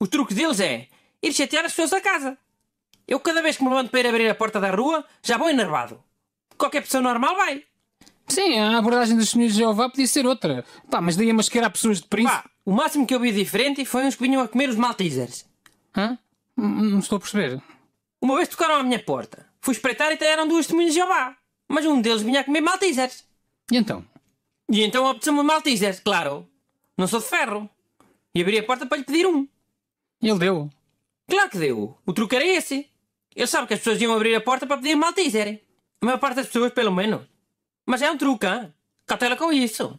Os truques deles é ir chatear as pessoas a casa. Eu cada vez que me levanto para ir abrir a porta da rua, já vou enervado. Qualquer pessoa normal vai. Sim, a abordagem dos Senhores de Jeová podia ser outra. Pá, mas daí a mascarar pessoas de príncipe. Pá, o máximo que eu vi diferente foi uns que vinham a comer os Maltesers. Hã? Não estou a perceber. Uma vez tocaram à minha porta. Fui espreitar e eram duas testemunhas de Jeová. Mas um deles vinha a comer Maltesers. E então? E então obteceu-me Maltesers, claro. Não sou de ferro. E abri a porta para lhe pedir um. E ele deu. Claro que deu. O truque era esse. Ele sabe que as pessoas iam abrir a porta para pedir malta e A maior parte das pessoas, pelo menos. Mas é um truque, hein? cautela com isso.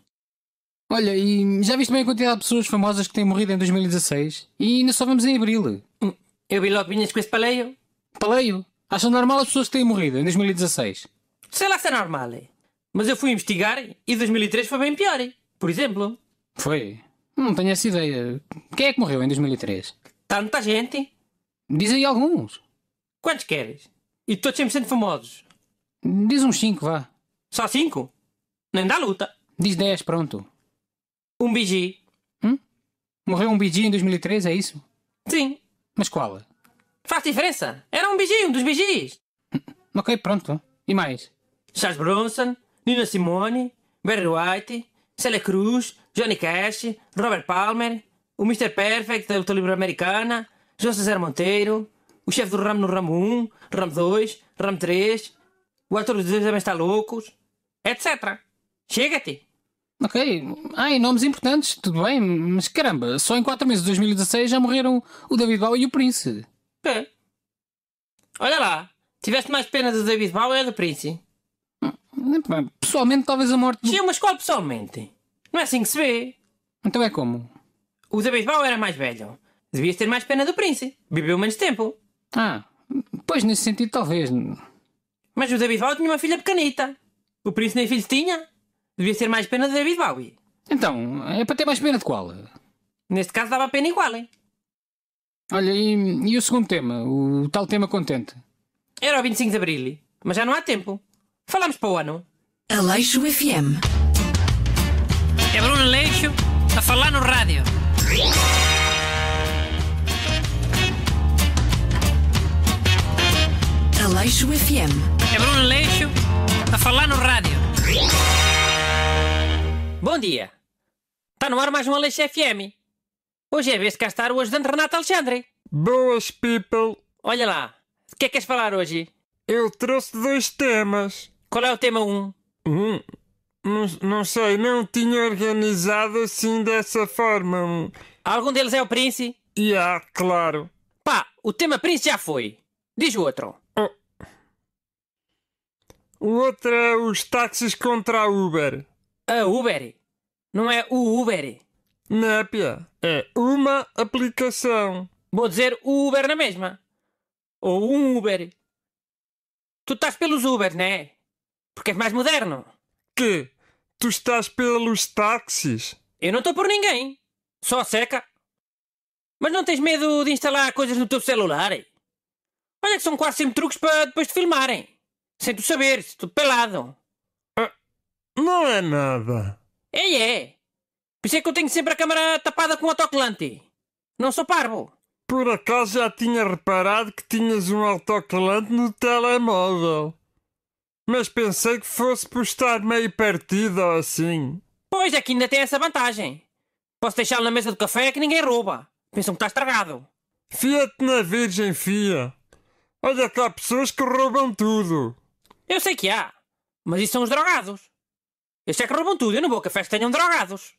Olha, e já viste bem a quantidade de pessoas famosas que têm morrido em 2016? E ainda só vamos em abril. Hum, eu vi logo vinhas com esse paleio. Paleio? Acham normal as pessoas que têm morrido em 2016? Sei lá se é normal. É. Mas eu fui investigar e 2003 foi bem pior, é. por exemplo. Foi? Não tenho essa ideia. Quem é que morreu em 2003? Tanta gente. Diz aí alguns. Quantos queres? E todos 100% famosos? Diz uns 5, vá. Só 5? Nem dá luta. Diz 10, pronto. Um BG. Hum? Morreu um BG em 2003, é isso? Sim. Mas qual? Faz diferença. Era um BG, um dos BGs. Hum, ok, pronto. E mais? Charles Bronson, Nina Simone, Barry White, Celia Cruz, Johnny Cash, Robert Palmer, o Mr. Perfect da luta livre americana, José Zé Monteiro, o chefe do ramo no ramo 1, ramo 2, ramo 3, o ator dos dois também está loucos, etc. Chega-te! Ok, há nomes importantes, tudo bem, mas caramba, só em 4 meses de 2016 já morreram o David Bowie e o Prince. É. Olha lá, tiveste mais pena do David Bowie ou do Prince? Hum, pessoalmente, talvez a morte. Tinha Sim, mas qual pessoalmente? Não é assim que se vê. Então é como? O David Bowie era mais velho. Devias ter mais pena do Prince. Bebeu menos tempo. Ah, pois nesse sentido talvez. Mas o David Bowie tinha uma filha pequenita. O príncipe nem filho tinha. Devia ser mais pena do David Bowie. Então, é para ter mais pena de qual? Neste caso dava pena igual, hein? Olha, e, e o segundo tema? O tal tema contente? Era o 25 de Abril, mas já não há tempo. Falamos para o ano. Aleixo FM. É Bruno Aleixo a falar no rádio. Aleixo FM. É Bruno Aleixo a falar no rádio. Bom dia. Está no ar mais um Aleixo FM. Hoje é a vez de cá estar o ajudante Renato Alexandre. Boas, people. Olha lá. O que é que queres falar hoje? Eu trouxe dois temas. Qual é o tema 1? Um? Hum, não, não sei, não tinha organizado assim dessa forma. Algum deles é o Prince? Ya, yeah, claro. Pá, o tema Prince já foi. Diz o outro. O outro é os táxis contra a Uber. A Uber? Não é o Uber? Népia, é uma aplicação. Vou dizer o Uber na mesma. Ou um Uber. Tu estás pelos Uber, não é? Porque és mais moderno. Que? Tu estás pelos táxis? Eu não estou por ninguém. Só seca. Mas não tens medo de instalar coisas no teu celular? Olha que são quase sempre truques para depois te filmarem. Sem tu saber, estou pelado. Ah, não é nada. É é. Por isso é que eu tenho sempre a câmara tapada com um autocolante. Não sou parvo. Por acaso já tinha reparado que tinhas um autocolante no telemóvel. Mas pensei que fosse por estar meio partido ou assim. Pois, aqui é ainda tem essa vantagem. Posso deixá-lo na mesa do café que ninguém rouba. Pensam que está estragado. Fia-te na virgem, fia. Olha que há pessoas que roubam tudo. Eu sei que há, mas isso são os drogados. Este é que roubam tudo, eu não vou a que tenham drogados.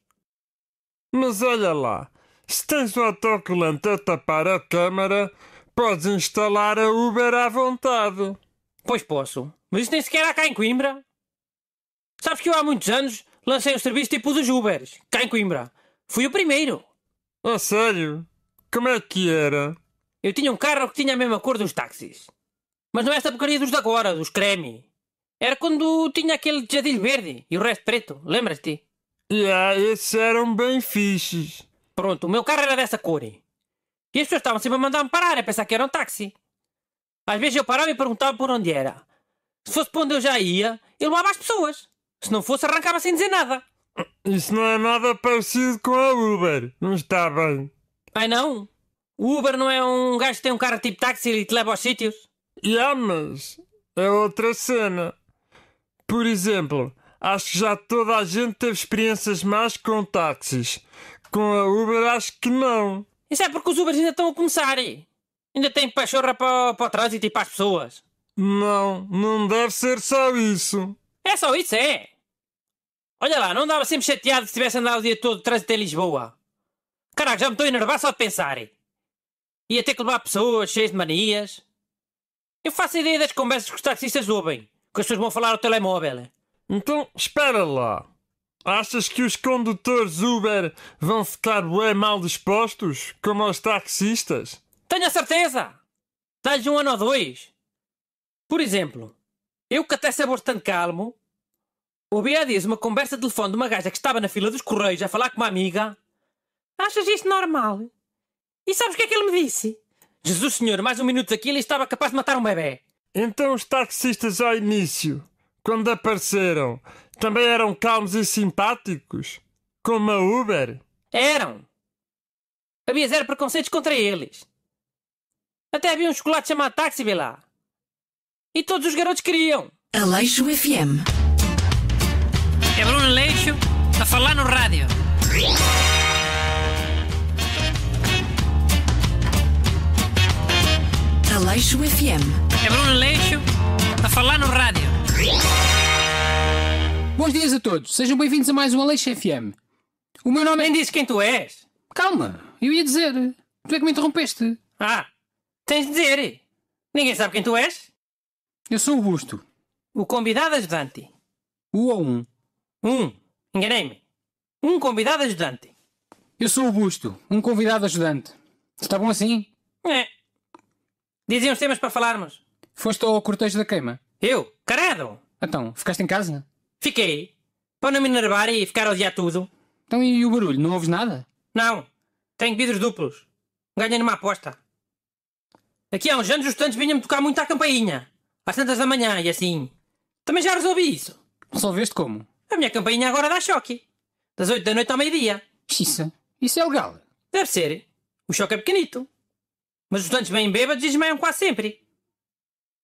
Mas olha lá, se tens o autocolante a tapar a câmara, podes instalar a Uber à vontade. Pois posso, mas isso nem sequer há cá em Coimbra. Sabes que eu há muitos anos lancei um serviço tipo dos Ubers, cá em Coimbra. Fui o primeiro. A sério? Como é que era? Eu tinha um carro que tinha a mesma cor dos táxis. Mas não é esta porcaria dos de agora, dos creme. Era quando tinha aquele jadilho verde e o resto preto, lembras-te? Yeah, esses eram bem fixes. Pronto, o meu carro era dessa cor. E as pessoas estavam sempre a mandar-me parar, a pensar que era um táxi. Às vezes eu parava e perguntava por onde era. Se fosse para onde eu já ia, eu levava as pessoas. Se não fosse, arrancava sem dizer nada. Isso não é nada parecido com a Uber. Não está bem. Ai não? O Uber não é um gajo que tem um carro tipo táxi e te leva aos sítios? Yeah, mas é outra cena. Por exemplo, acho que já toda a gente teve experiências más com táxis. Com a Uber, acho que não. Isso é porque os Ubers ainda estão a começar. e Ainda têm pachorra para, para o trânsito e para as pessoas. Não, não deve ser só isso. É só isso, é. Olha lá, não andava sempre chateado se tivesse andado o dia todo de trânsito em Lisboa. Caraca, já me estou a enervar só de pensar. Ia ter que levar pessoas cheias de manias. Eu faço ideia das conversas que os taxistas ouvem, que as pessoas vão falar ao telemóvel. Então, espera lá. Achas que os condutores Uber vão ficar bem mal dispostos, como os taxistas? Tenho a certeza! Dá-lhes um ano ou dois. Por exemplo, eu que até sou bastante calmo, ouvi há dias uma conversa de telefone de uma gaja que estava na fila dos correios a falar com uma amiga. Achas isto normal? E sabes o que é que ele me disse? Jesus senhor, mais um minuto aqui ele estava capaz de matar um bebê. Então os taxistas ao início, quando apareceram, também eram calmos e simpáticos? Como a Uber? Eram. Havia zero preconceitos contra eles. Até havia um chocolate chamado táxi, vê lá. E todos os garotos queriam. Aleixo FM. É Bruno Aleixo a falar no rádio. Aleixo FM. É Bruno Aleixo a falar no rádio. Bons dias a todos, sejam bem-vindos a mais um Aleixo FM. O meu nome é. Nem disse quem tu és. Calma, eu ia dizer. Tu é que me interrompeste. Ah, tens de dizer. Ninguém sabe quem tu és. Eu sou o Busto. O convidado ajudante. O ou um? Um, enganei-me. Um convidado ajudante. Eu sou o Busto, um convidado ajudante. Está bom assim? É. Dizem os temas para falarmos. Foste ao cortejo da queima? Eu? Carado! Então, ficaste em casa? Fiquei. Para não me enervar e ficar a odiar tudo. Então e o barulho? Não ouves nada? Não. Tenho vidros duplos. Ganhei numa aposta. Aqui há uns anos os tantos vinham-me tocar muito à campainha. Às tantas da manhã e assim. Também já resolvi isso. Resolveste como? A minha campainha agora dá choque. Das oito da noite ao meio-dia. Isso. isso é legal. Deve ser. O choque é pequenito. Mas os estudantes bem bêbados desmaiam quase sempre.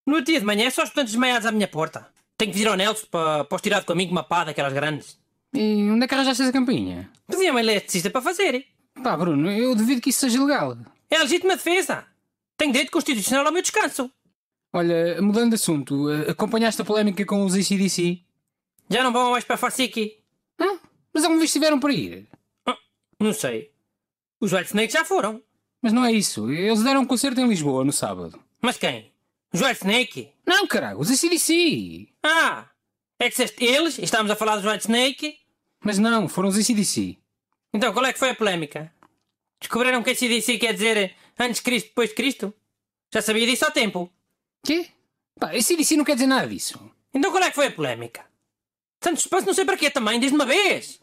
No dia de manhã, é só os estudantes desmaiados à minha porta. Tenho que vir ao Nelson para, os tirar comigo uma pá daquelas grandes. E onde é que arranjaste essa campinha? Pedi a uma eletricista para fazer. Pá, Bruno, eu duvido que isso seja legal. É a legítima defesa. Tenho direito constitucional ao meu descanso. Olha, mudando de assunto, eh, acompanhaste a polémica com os ACDC? Já não vão mais para Farsiki? Hã? Mas alguma vez estiveram para ir? Ah, não sei. Os White Snake já foram. Mas não é isso. Eles deram um concerto em Lisboa no sábado. Mas quem? Joel Snake? Não, caralho, os ACDC. Ah! É que disseste eles, estamos a falar do White Snake. Mas não, foram os ACDC. Então qual é que foi a polémica? Descobriram que ACDC quer dizer eh, antes de Cristo, depois de Cristo? Já sabia disso há tempo. Quê? Pá, ACDC não quer dizer nada disso. Então qual é que foi a polémica? Tanto espaço não sei para quê também, diz-me uma vez.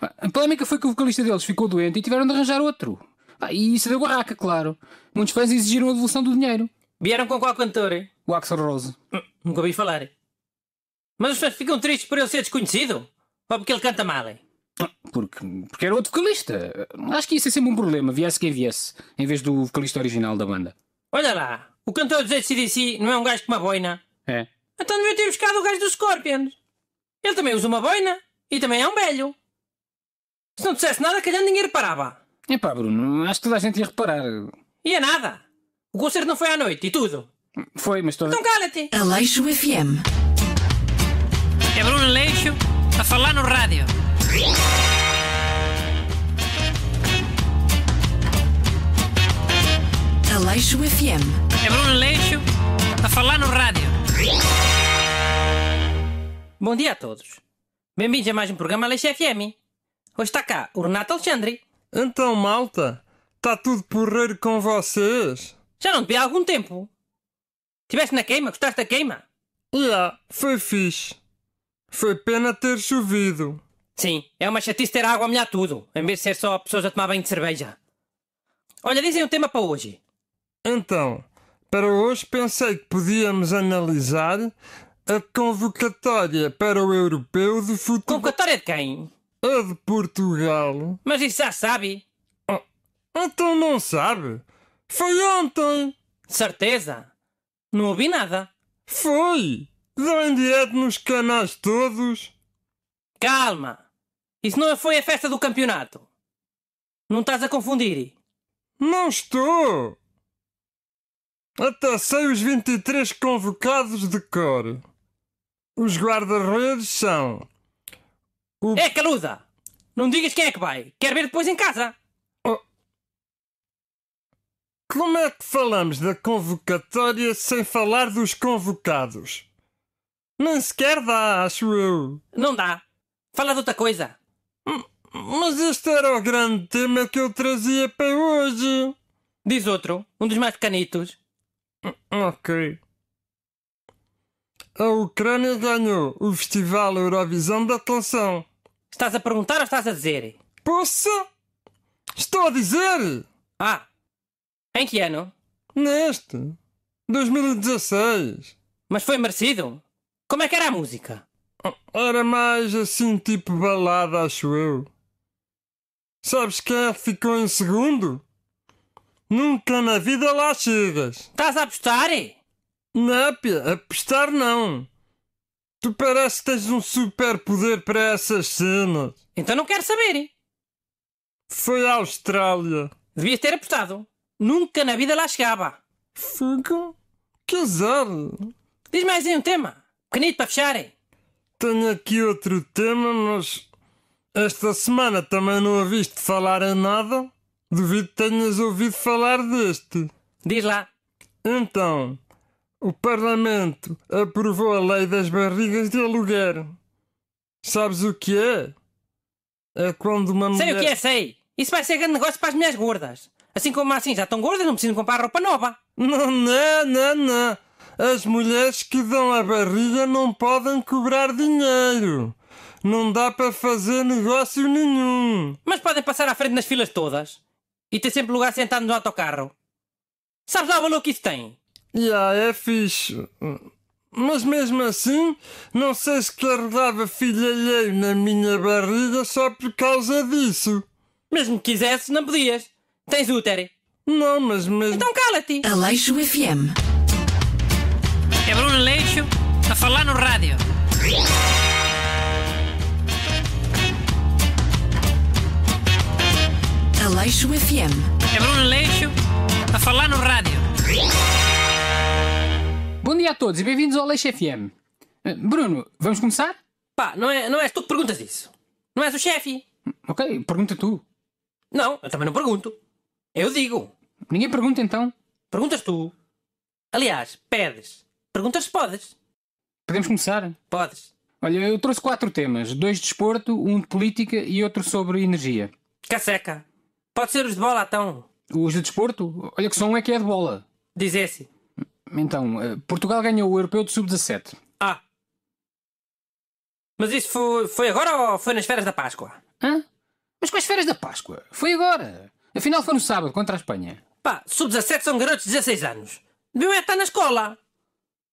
A polémica foi que o vocalista deles ficou doente e tiveram de arranjar outro. Ah, e isso é deu barraca, claro. Muitos fãs exigiram a devolução do dinheiro. Vieram com qual cantor? Hein? O Axel Rose. Hum, nunca ouvi falar. Mas os fãs ficam tristes por ele ser desconhecido? Ou porque ele canta mal? Hein? Ah, porque, porque era outro vocalista. Acho que isso é sempre um problema, viesse quem viesse, em vez do vocalista original da banda. Olha lá, o cantor dos ACDC não é um gajo com uma boina? É. Então devia ter buscado o gajo do Scorpions. Ele também usa uma boina e também é um velho. Se não dissesse nada, calhando ninguém reparava pá, Bruno, acho que toda a gente ia reparar. Ia nada. O concerto não foi à noite e tudo. Foi, mas toda... Então cala-te. Aleixo FM. É Bruno Aleixo a falar no rádio. Aleixo FM. É Bruno Aleixo a falar no rádio. Bom dia a todos. Bem-vindos a mais um programa Aleixo FM. Hoje está cá o Renato Alexandre. Então, malta, tá tudo porreiro com vocês? Já não te vi há algum tempo. Tiveste na queima? Gostaste da queima? Yeah, foi fixe. Foi pena ter chovido. Sim, é uma chatice ter água a molhar tudo, em vez de ser só pessoas a tomar banho de cerveja. Olha, dizem o um tema para hoje. Então, para hoje pensei que podíamos analisar a convocatória para o europeu de futebol. Convocatória de quem? A de Portugal. Mas isso já sabe. Oh, então não sabe? Foi ontem. Certeza. Não ouvi nada. Foi. Dá em direto nos canais todos. Calma. Isso não foi a festa do campeonato. Não estás a confundir? Não estou. Até sei os 23 convocados de cor. Os guarda-redes são o... É, Caluda! Não digas quem é que vai! Quero ver depois em casa! Oh. Como é que falamos da convocatória sem falar dos convocados? Nem sequer dá, acho eu. Não dá. Fala de outra coisa. Mas este era o grande tema que eu trazia para hoje. Diz outro, um dos mais pequenitos. Ok. A Ucrânia ganhou o Festival Eurovisão da Canção. Estás a perguntar ou estás a dizer? Posso? Estou a dizer! Ah! Em que ano? Neste! 2016! Mas foi merecido! Como é que era a música? Era mais assim, tipo balada, acho eu. Sabes quem é que ficou em segundo? Nunca na vida lá chegas! Estás a apostar? Não, pia, apostar não! Tu parece que tens um super poder para essas cenas. Então não quero saber. Hein? Foi à Austrália. Devia ter apostado. Nunca na vida lá chegava. Fica. Que azar. Diz mais aí um tema. Pequenito para fecharem. Tenho aqui outro tema, mas. Esta semana também não ouviste falar em nada. Duvido que tenhas ouvido falar deste. Diz lá. Então, o Parlamento aprovou a lei das barrigas de aluguer. Sabes o que é? É quando uma mulher. Sei o que é, sei! Isso vai ser grande negócio para as mulheres gordas. Assim como assim já estão gordas, não precisam comprar roupa nova. Não, não, não, não. As mulheres que dão a barriga não podem cobrar dinheiro. Não dá para fazer negócio nenhum. Mas podem passar à frente nas filas todas. E ter sempre lugar sentado no autocarro. Sabes lá o valor que isso tem? Yeah, é fixe. Mas mesmo assim, não sei se carregava filha alheio na minha barriga só por causa disso. Mesmo que quisesse, não podias. Tens útero. Não, mas mesmo. Então cala-te. Aleixo FM. É Bruno Aleixo a falar no rádio. Aleixo FM. É Bruno Aleixo a falar no rádio. Bom dia a todos e bem-vindos ao Leixo FM. Eh, Bruno, vamos começar? Pá, não, é, não és tu que perguntas isso. Não és o chefe. Ok, pergunta tu. Não, eu também não pergunto. Eu digo. Ninguém pergunta então. Perguntas tu. Aliás, pedes. Perguntas se podes. Podemos começar? Podes. Olha, eu trouxe quatro temas: dois de desporto, um de política e outro sobre energia. Caseca. Pode ser os de bola, então. Os de desporto? Olha que só um é que é de bola. Diz esse. Então, eh, Portugal ganhou o Europeu de Sub-17. Ah! Mas isso foi, foi agora ou foi nas férias da Páscoa? Hã? Mas quais férias da Páscoa? Foi agora! Afinal foi no sábado contra a Espanha. Pá, sub-17 são garotos de 16 anos. Deviam é estar na escola.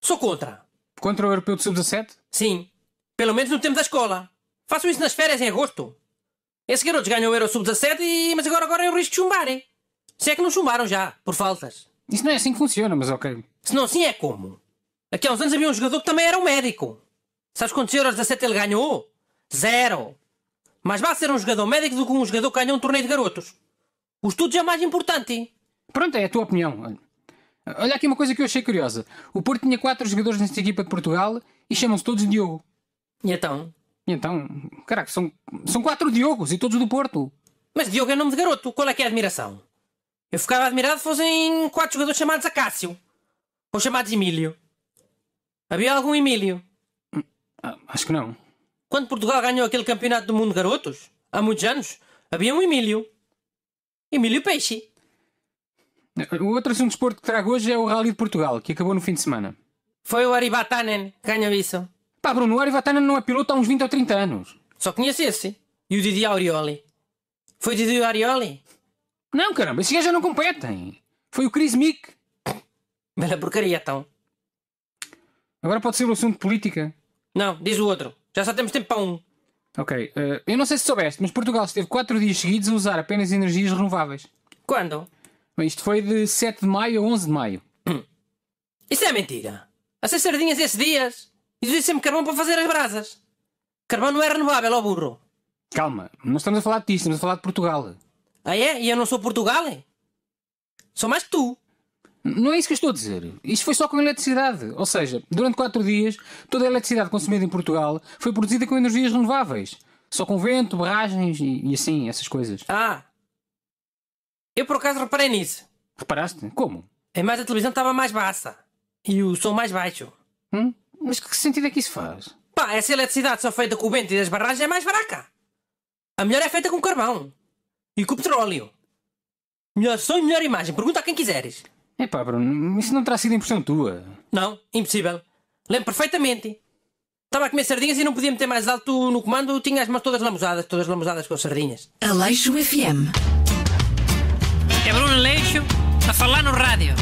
Sou contra. Contra o europeu de sub-17? Sim. Pelo menos no tempo da escola. Façam isso nas férias em agosto. Esses garotos ganham o euro sub-17 e... mas agora é o risco de chumbarem. Se é que não chumbaram já, por faltas. Isso não é assim que funciona, mas ok. Se não assim é como? Aqui há uns anos havia um jogador que também era um médico. Sabes quantos euros da sete ele ganhou? Zero. Mas vá ser um jogador médico do que um jogador que ganhou um torneio de garotos. O estudo já é mais importante. Pronto, é a tua opinião. Olha aqui uma coisa que eu achei curiosa. O Porto tinha quatro jogadores nesta equipa de Portugal e chamam-se todos Diogo. E então? E então? Caraca, são, são quatro Diogos e todos do Porto. Mas Diogo é nome de garoto. Qual é que é a admiração? Eu ficava admirado se fossem quatro jogadores chamados Acácio. Os chamados Emílio. Havia algum Emílio? Ah, acho que não. Quando Portugal ganhou aquele campeonato do mundo garotos, há muitos anos, havia um Emílio. Emílio Peixe. O outro assunto de desporto que trago hoje é o Rally de Portugal, que acabou no fim de semana. Foi o Ari Vatanen que ganhou isso. Pá, Bruno, o Ari Vatanen não é piloto há uns 20 ou 30 anos. Só conheço esse. E o Didi Aurioli. Foi o Didi Aurioli? Não, caramba, esses gajos já não competem. Foi o Chris Mick. Bela porcaria, então. Agora pode ser o assunto de política. Não, diz o outro. Já só temos tempo para um. Ok. Eh, eu não sei se soubeste, mas Portugal esteve quatro dias seguidos a usar apenas energias renováveis. Quando? isto foi de 7 de maio a 11 de maio. Isso é mentira. Essas sardinhas esses dias. E usei sempre carvão para fazer as brasas. Carvão não é renovável, ó burro. Calma, não estamos a falar de ti, estamos a falar de Portugal. Ah é? E eu não sou Portugal? Sou mais que tu. Não é isso que eu estou a dizer. Isto foi só com eletricidade. Ou seja, durante 4 dias, toda a eletricidade consumida em Portugal foi produzida com energias renováveis. Só com vento, barragens e, e assim, essas coisas. Ah! Eu por acaso reparei nisso. Reparaste? Como? A imagem da televisão estava mais baixa. E o som mais baixo. Hum? Mas que sentido é que isso faz? Pá, essa eletricidade só feita com o vento e das barragens é mais fraca. A melhor é feita com carvão. E com petróleo. Melhor som e melhor imagem. Pergunta a quem quiseres. Epá, Bruno, isso não terá sido impressão tua. Não, impossível. Lembro perfeitamente. Estava a comer sardinhas e não podia meter mais alto no comando, tinha as mãos todas lamuzadas, todas lamuzadas com as sardinhas. Aleixo FM. É Bruno Aleixo a falar no rádio.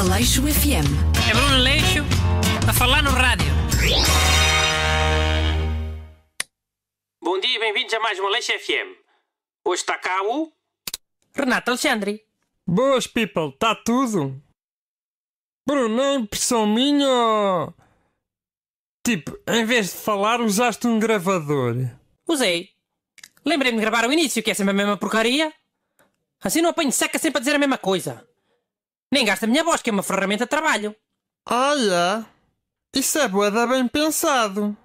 Aleixo FM. É Bruno Aleixo a falar no rádio. Bom dia e bem-vindos a mais uma Leixa FM. Hoje está cá o... Renato Alexandre. Boas, people. Está tudo? Bruno, é impressão minha Tipo, em vez de falar, usaste um gravador. Usei. Lembrei-me de gravar o início, que é sempre a mesma porcaria. Assim não apanho seca sempre a dizer a mesma coisa. Nem gasto a minha voz, que é uma ferramenta de trabalho. Olha, isso é boa, bem pensado.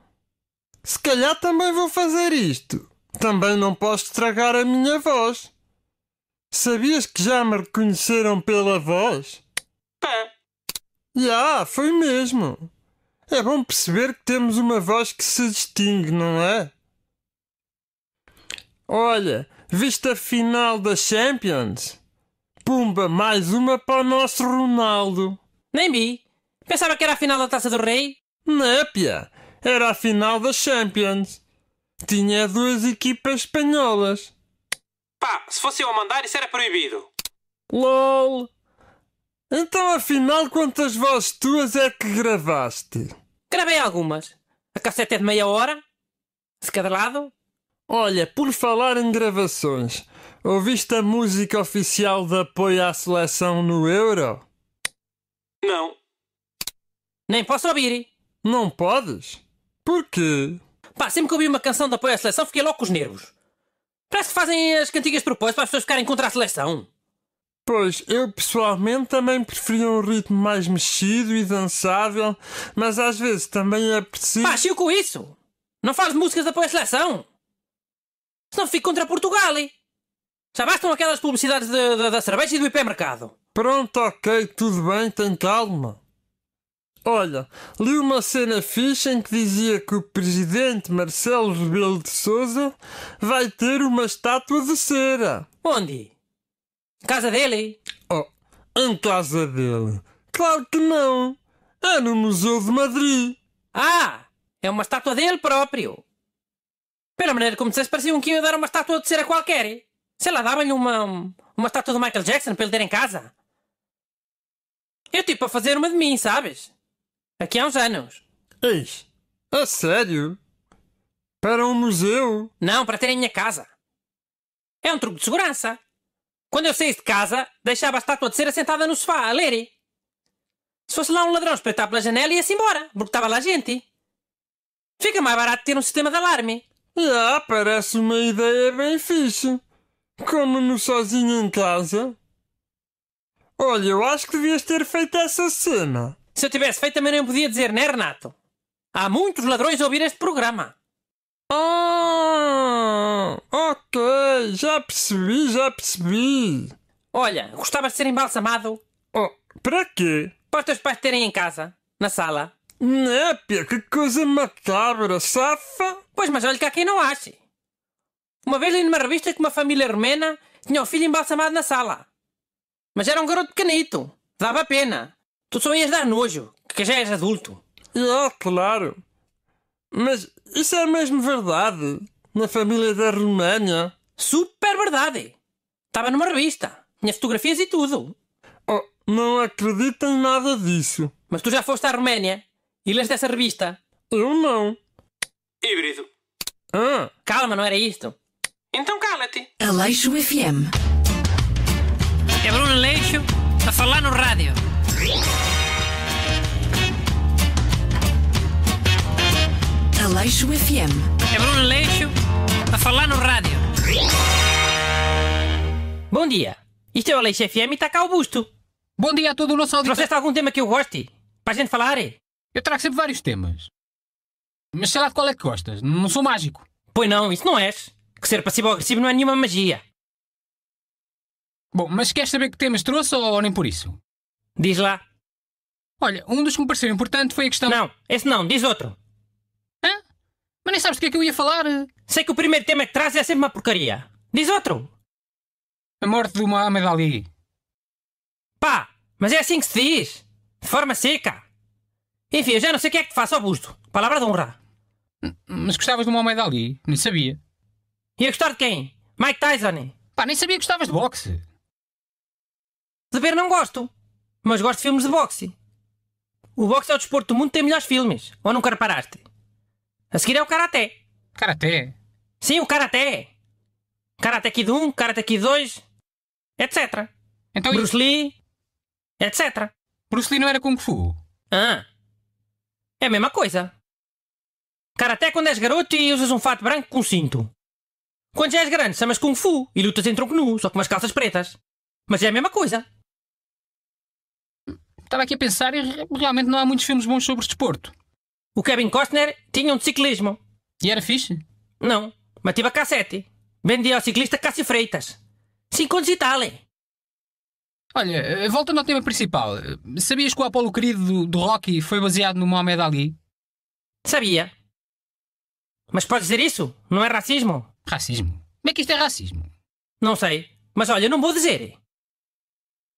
Se calhar também vou fazer isto. Também não posso estragar a minha voz. Sabias que já me reconheceram pela voz? Pá. É. Já, foi mesmo. É bom perceber que temos uma voz que se distingue, não é? Olha, viste a final da Champions? Pumba, mais uma para o nosso Ronaldo. Nem vi. Pensava que era a final da Taça do Rei. Népia, era a final da Champions. Tinha duas equipas espanholas. Pá, se fosse eu a mandar, isso era proibido. LOL! Então, afinal, quantas vozes tuas é que gravaste? Gravei algumas. A cassete é de meia hora. Se cada lado. Olha, por falar em gravações, ouviste a música oficial de apoio à seleção no Euro? Não. Nem posso ouvir. Não podes? Porque. Pá, sempre que ouvi uma canção de apoio à seleção fiquei logo com os nervos. Parece que fazem as cantigas propostas para as pessoas ficarem contra a seleção. Pois, eu pessoalmente também preferia um ritmo mais mexido e dançável, mas às vezes também é preciso. Pá, chiu com isso! Não faz músicas de apoio à seleção! Senão fico contra Portugal, hein? Já bastam aquelas publicidades da cerveja e do hipermercado. Pronto, ok, tudo bem, tem calma. Olha, li uma cena fixa em que dizia que o presidente Marcelo Rebelo de Souza vai ter uma estátua de cera. Onde? Em casa dele? Oh, em casa dele. Claro que não. É no Museu de Madrid. Ah, é uma estátua dele próprio. Pela maneira como disseste, um que ia dar uma estátua de cera qualquer. Sei lá, davam-lhe uma, uma estátua do Michael Jackson para ele ter em casa. Eu tipo a fazer uma de mim, sabes? Aqui há uns anos. Eis, a sério? Para um museu? Não, para ter em minha casa. É um truque de segurança. Quando eu saísse de casa, deixava a estátua de cera sentada no sofá, a ler. Se fosse lá um ladrão espreitar pela janela, ia-se embora, porque estava lá gente. Fica mais barato ter um sistema de alarme. Ah, parece uma ideia bem fixe. Como-no sozinho em casa. Olha, eu acho que devias ter feito essa cena. Se eu tivesse feito também não podia dizer, né, Renato? Há muitos ladrões a ouvir este programa. Ah, ok, já percebi, já percebi. Olha, gostavas de ser embalsamado? Oh, para quê? Para os teus pais terem em casa, na sala. Népia, que coisa macabra, safa! Pois, mas olha que há quem não ache. Uma vez li numa revista que uma família romena tinha o um filho embalsamado na sala. Mas era um garoto pequenito, dava pena. Tu só ias dar nojo, que já és adulto. Ah, claro. Mas isso é mesmo verdade? Na família da Roménia Super verdade! Estava numa revista. Tinha fotografias e tudo. Oh, não acredito em nada disso. Mas tu já foste à Roménia e leste essa revista? Eu não. Híbrido. Ah. Calma, não era isto. Então cala-te. Aleixo FM. É Bruno Aleixo a falar no rádio. Aleixo FM. É Bruno Aleixo a falar no rádio. Bom dia. Isto é o Aleixo FM e está cá o busto. Bom dia a todo o nosso auditório. Trouxeste algum tema que eu goste? Para a gente falar? Eu trago sempre vários temas. Mas sei lá de qual é que gostas. Não sou mágico. Pois não, isso não és. Que ser passivo ou agressivo não é nenhuma magia. Bom, mas queres saber que temas trouxe ou nem por isso? Diz lá. Olha, um dos que me pareceu importante foi a questão. Não, esse não, diz outro. Hã? Mas nem sabes do que é que eu ia falar. Sei que o primeiro tema que traz é sempre uma porcaria. Diz outro. A morte do Mohamed Ali. Pá, mas é assim que se diz. De forma seca. Enfim, eu já não sei o que é que te faço, Augusto. Palavra de honra. Hum, mas gostavas do Mohamed Ali? Nem sabia. Ia gostar de quem? Mike Tyson? Pá, nem sabia que gostavas de boxe. De ver não gosto mas gosto de filmes de boxe. O boxe é o desporto do mundo que tem melhores filmes. Ou nunca reparaste? A seguir é o Karaté. Karaté? Sim, o Karaté. Karate Kid 1, Karate Kid 2, etc. Então, Bruce Lee, etc. Bruce Lee não era Kung Fu? Ah, é a mesma coisa. Karaté é quando és garoto e usas um fato branco com cinto. Quando já és grande, chamas Kung Fu e lutas em tronco nu, só com umas calças pretas. Mas é a mesma coisa estava aqui a pensar e realmente não há muitos filmes bons sobre desporto. O Kevin Costner tinha um de ciclismo. E era fixe? Não, mas tive a cassete. Vendia ao ciclista Cássio Freitas. Cinco anos e tal, hein? Olha, eh, voltando ao tema principal, eh, sabias que o Apolo querido do, do Rocky foi baseado no Mohamed Ali? Sabia. Mas podes dizer isso? Não é racismo? Racismo? Como é que isto é racismo? Não sei. Mas olha, não vou dizer.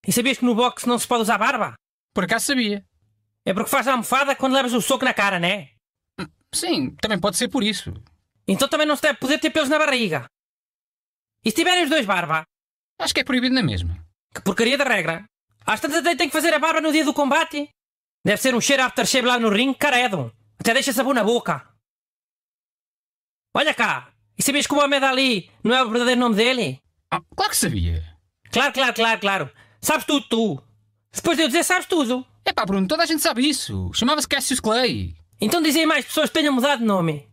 E sabias que no boxe não se pode usar barba? Por acaso sabia. É porque faz a almofada quando levas o soco na cara, né? Sim, também pode ser por isso. Então também não se deve poder ter pelos na barriga. E se tiverem os dois barba? Acho que é proibido na mesma. Que porcaria da regra. Às tantas até tem que fazer a barba no dia do combate. Deve ser um cheiro aftershave lá no ringue, caredo. Até deixa sabor na boca. Olha cá. E sabias que o Mohamed Ali não é o verdadeiro nome dele? Ah, claro que sabia. Claro, claro, claro, claro. Sabes tudo, tu. Depois de eu dizer, sabes tudo. É pá, Bruno, toda a gente sabe isso. Chamava-se Cassius Clay. Então dizem mais pessoas que tenham mudado de nome.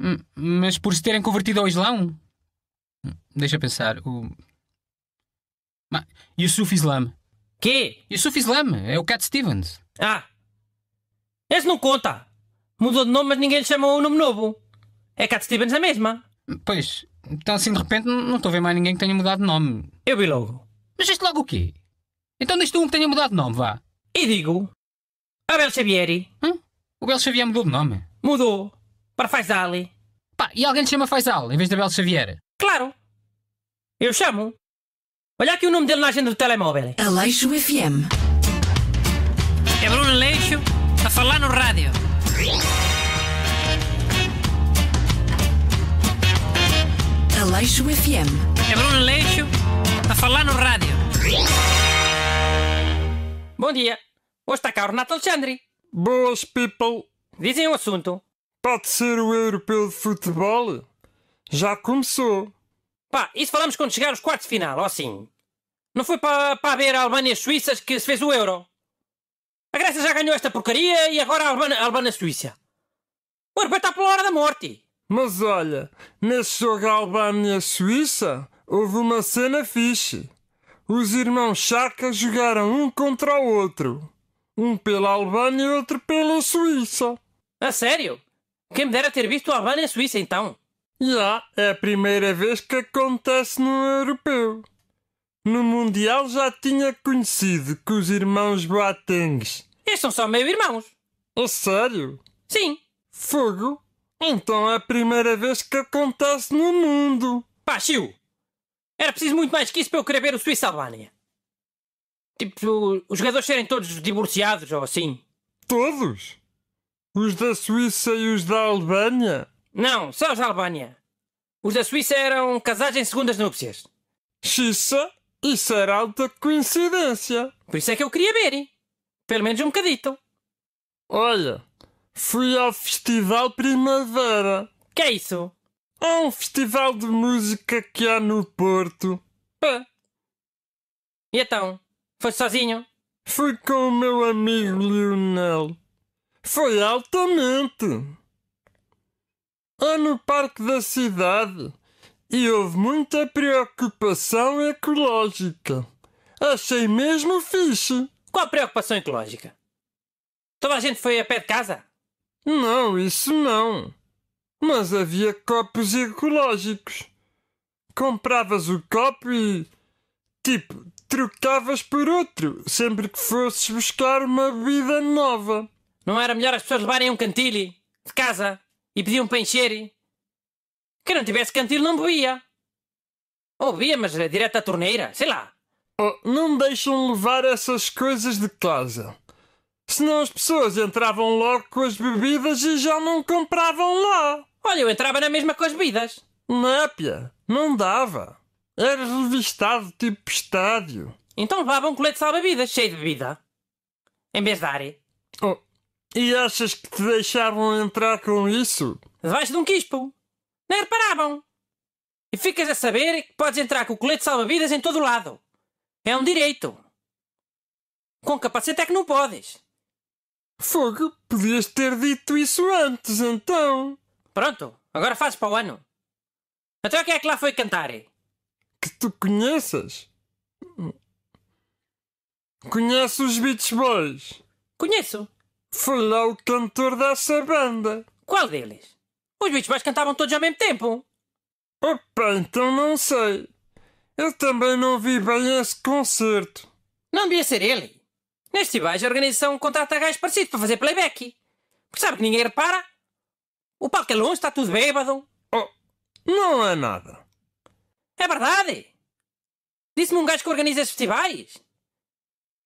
Hum, mas por se terem convertido ao Islão? Hum, deixa pensar. O... Ma- Yusuf Islam. Quê? Yusuf Islam é o Cat Stevens. Ah! Esse não conta. Mudou de nome, mas ninguém lhe chama o nome novo. É Cat Stevens a mesma. Pois, então assim de repente não estou a ver mais ninguém que tenha mudado de nome. Eu vi logo. Mas este logo o quê? Então diz-te um que tenha mudado de nome, vá. E digo. Abel Xavieri. Hum? O Abel Xavier mudou de nome. Mudou. Para Faisal. Pá, e alguém te chama Faisal em vez de Abel Xavier? Claro. Eu chamo. Olha aqui o nome dele na agenda do telemóvel. Aleixo FM. É Bruno Aleixo a falar no rádio. Aleixo FM. É Bruno Aleixo a falar no rádio. Bom dia. Hoje está cá o Renato Alexandre. Boas, people. Dizem o assunto. Pode ser o europeu de futebol? Já começou. Pá, isso falamos quando chegar aos quartos de final, ou assim. Não foi para, para haver a Alemanha e Suíças que se fez o euro. A Grécia já ganhou esta porcaria e agora a Alemanha a Suíça. O europeu está pela hora da morte. Mas olha, nesse jogo Albânia-Suíça houve uma cena fixe os irmãos Chaka jogaram um contra o outro. Um pela Albânia e outro pela Suíça. A sério? Quem me dera ter visto a Albânia e a Suíça então? Já, yeah, é a primeira vez que acontece no europeu. No Mundial já tinha conhecido que os irmãos Boatengues. Eles são só meio-irmãos. É sério? Sim. Fogo? Então é a primeira vez que acontece no mundo. Pá, Chiu, era preciso muito mais que isso para eu querer ver o Suíça-Albânia. Tipo, os jogadores serem todos divorciados ou assim. Todos? Os da Suíça e os da Albânia? Não, só os da Albânia. Os da Suíça eram casados em segundas núpcias. Xissa, isso era alta coincidência. Por isso é que eu queria ver, hein? Pelo menos um bocadito. Olha, fui ao Festival Primavera. Que é isso? Há um festival de música que há no Porto. Pá. E então? Foi sozinho? Fui com o meu amigo Lionel. Foi altamente. Há no parque da cidade e houve muita preocupação ecológica. Achei mesmo fixe. Qual preocupação ecológica? Toda a gente foi a pé de casa? Não, isso não. Mas havia copos ecológicos. Compravas o copo e. tipo, trocavas por outro, sempre que fosses buscar uma bebida nova. Não era melhor as pessoas levarem um cantilho de casa e pediam para encher? Quem não tivesse cantilho não bebia. Ou bebia, mas direto à torneira, sei lá. Oh, não deixam levar essas coisas de casa. Senão as pessoas entravam logo com as bebidas e já não compravam lá. Olha, eu entrava na mesma com as bebidas. Népia, não dava. Eras revistado tipo estádio. Então levava um colete salva-vidas cheio de bebida. Em vez de área. Oh, e achas que te deixaram entrar com isso? Debaixo de um quispo. Nem reparavam. E ficas a saber que podes entrar com o colete salva-vidas em todo o lado. É um direito. Com capacete é que não podes. Fogo, podias ter dito isso antes, então. Pronto, agora fazes para o ano. Até o então que é que lá foi cantar? Que tu conheças? conheço os Beach Boys? Conheço. Foi lá o cantor dessa banda. Qual deles? Os Beach Boys cantavam todos ao mesmo tempo. Opa, então não sei. Eu também não vi bem esse concerto. Não devia ser ele. Neste baixo a organização contrata gajos parecidos para fazer playback. Porque sabe que ninguém repara o palco é longe, está tudo bêbado. Oh, não é nada. É verdade. Disse-me um gajo que organiza esses festivais.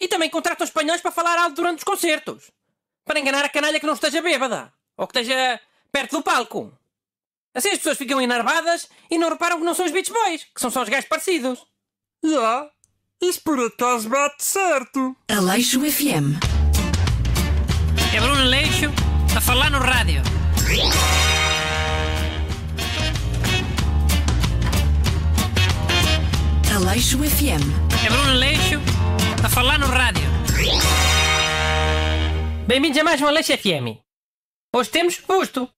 E também os espanhóis para falar alto durante os concertos. Para enganar a canalha que não esteja bêbada. Ou que esteja perto do palco. Assim as pessoas ficam enervadas e não reparam que não são os Beach Boys, que são só os gajos parecidos. Já. Yeah. Isso por acaso bate certo. Aleixo FM. É Bruno Aleixo a falar no rádio. Aleixo FM. É Bruno Aleixo a falar no rádio. Bem-vindos a mais um Aleixo FM. Hoje temos Busto.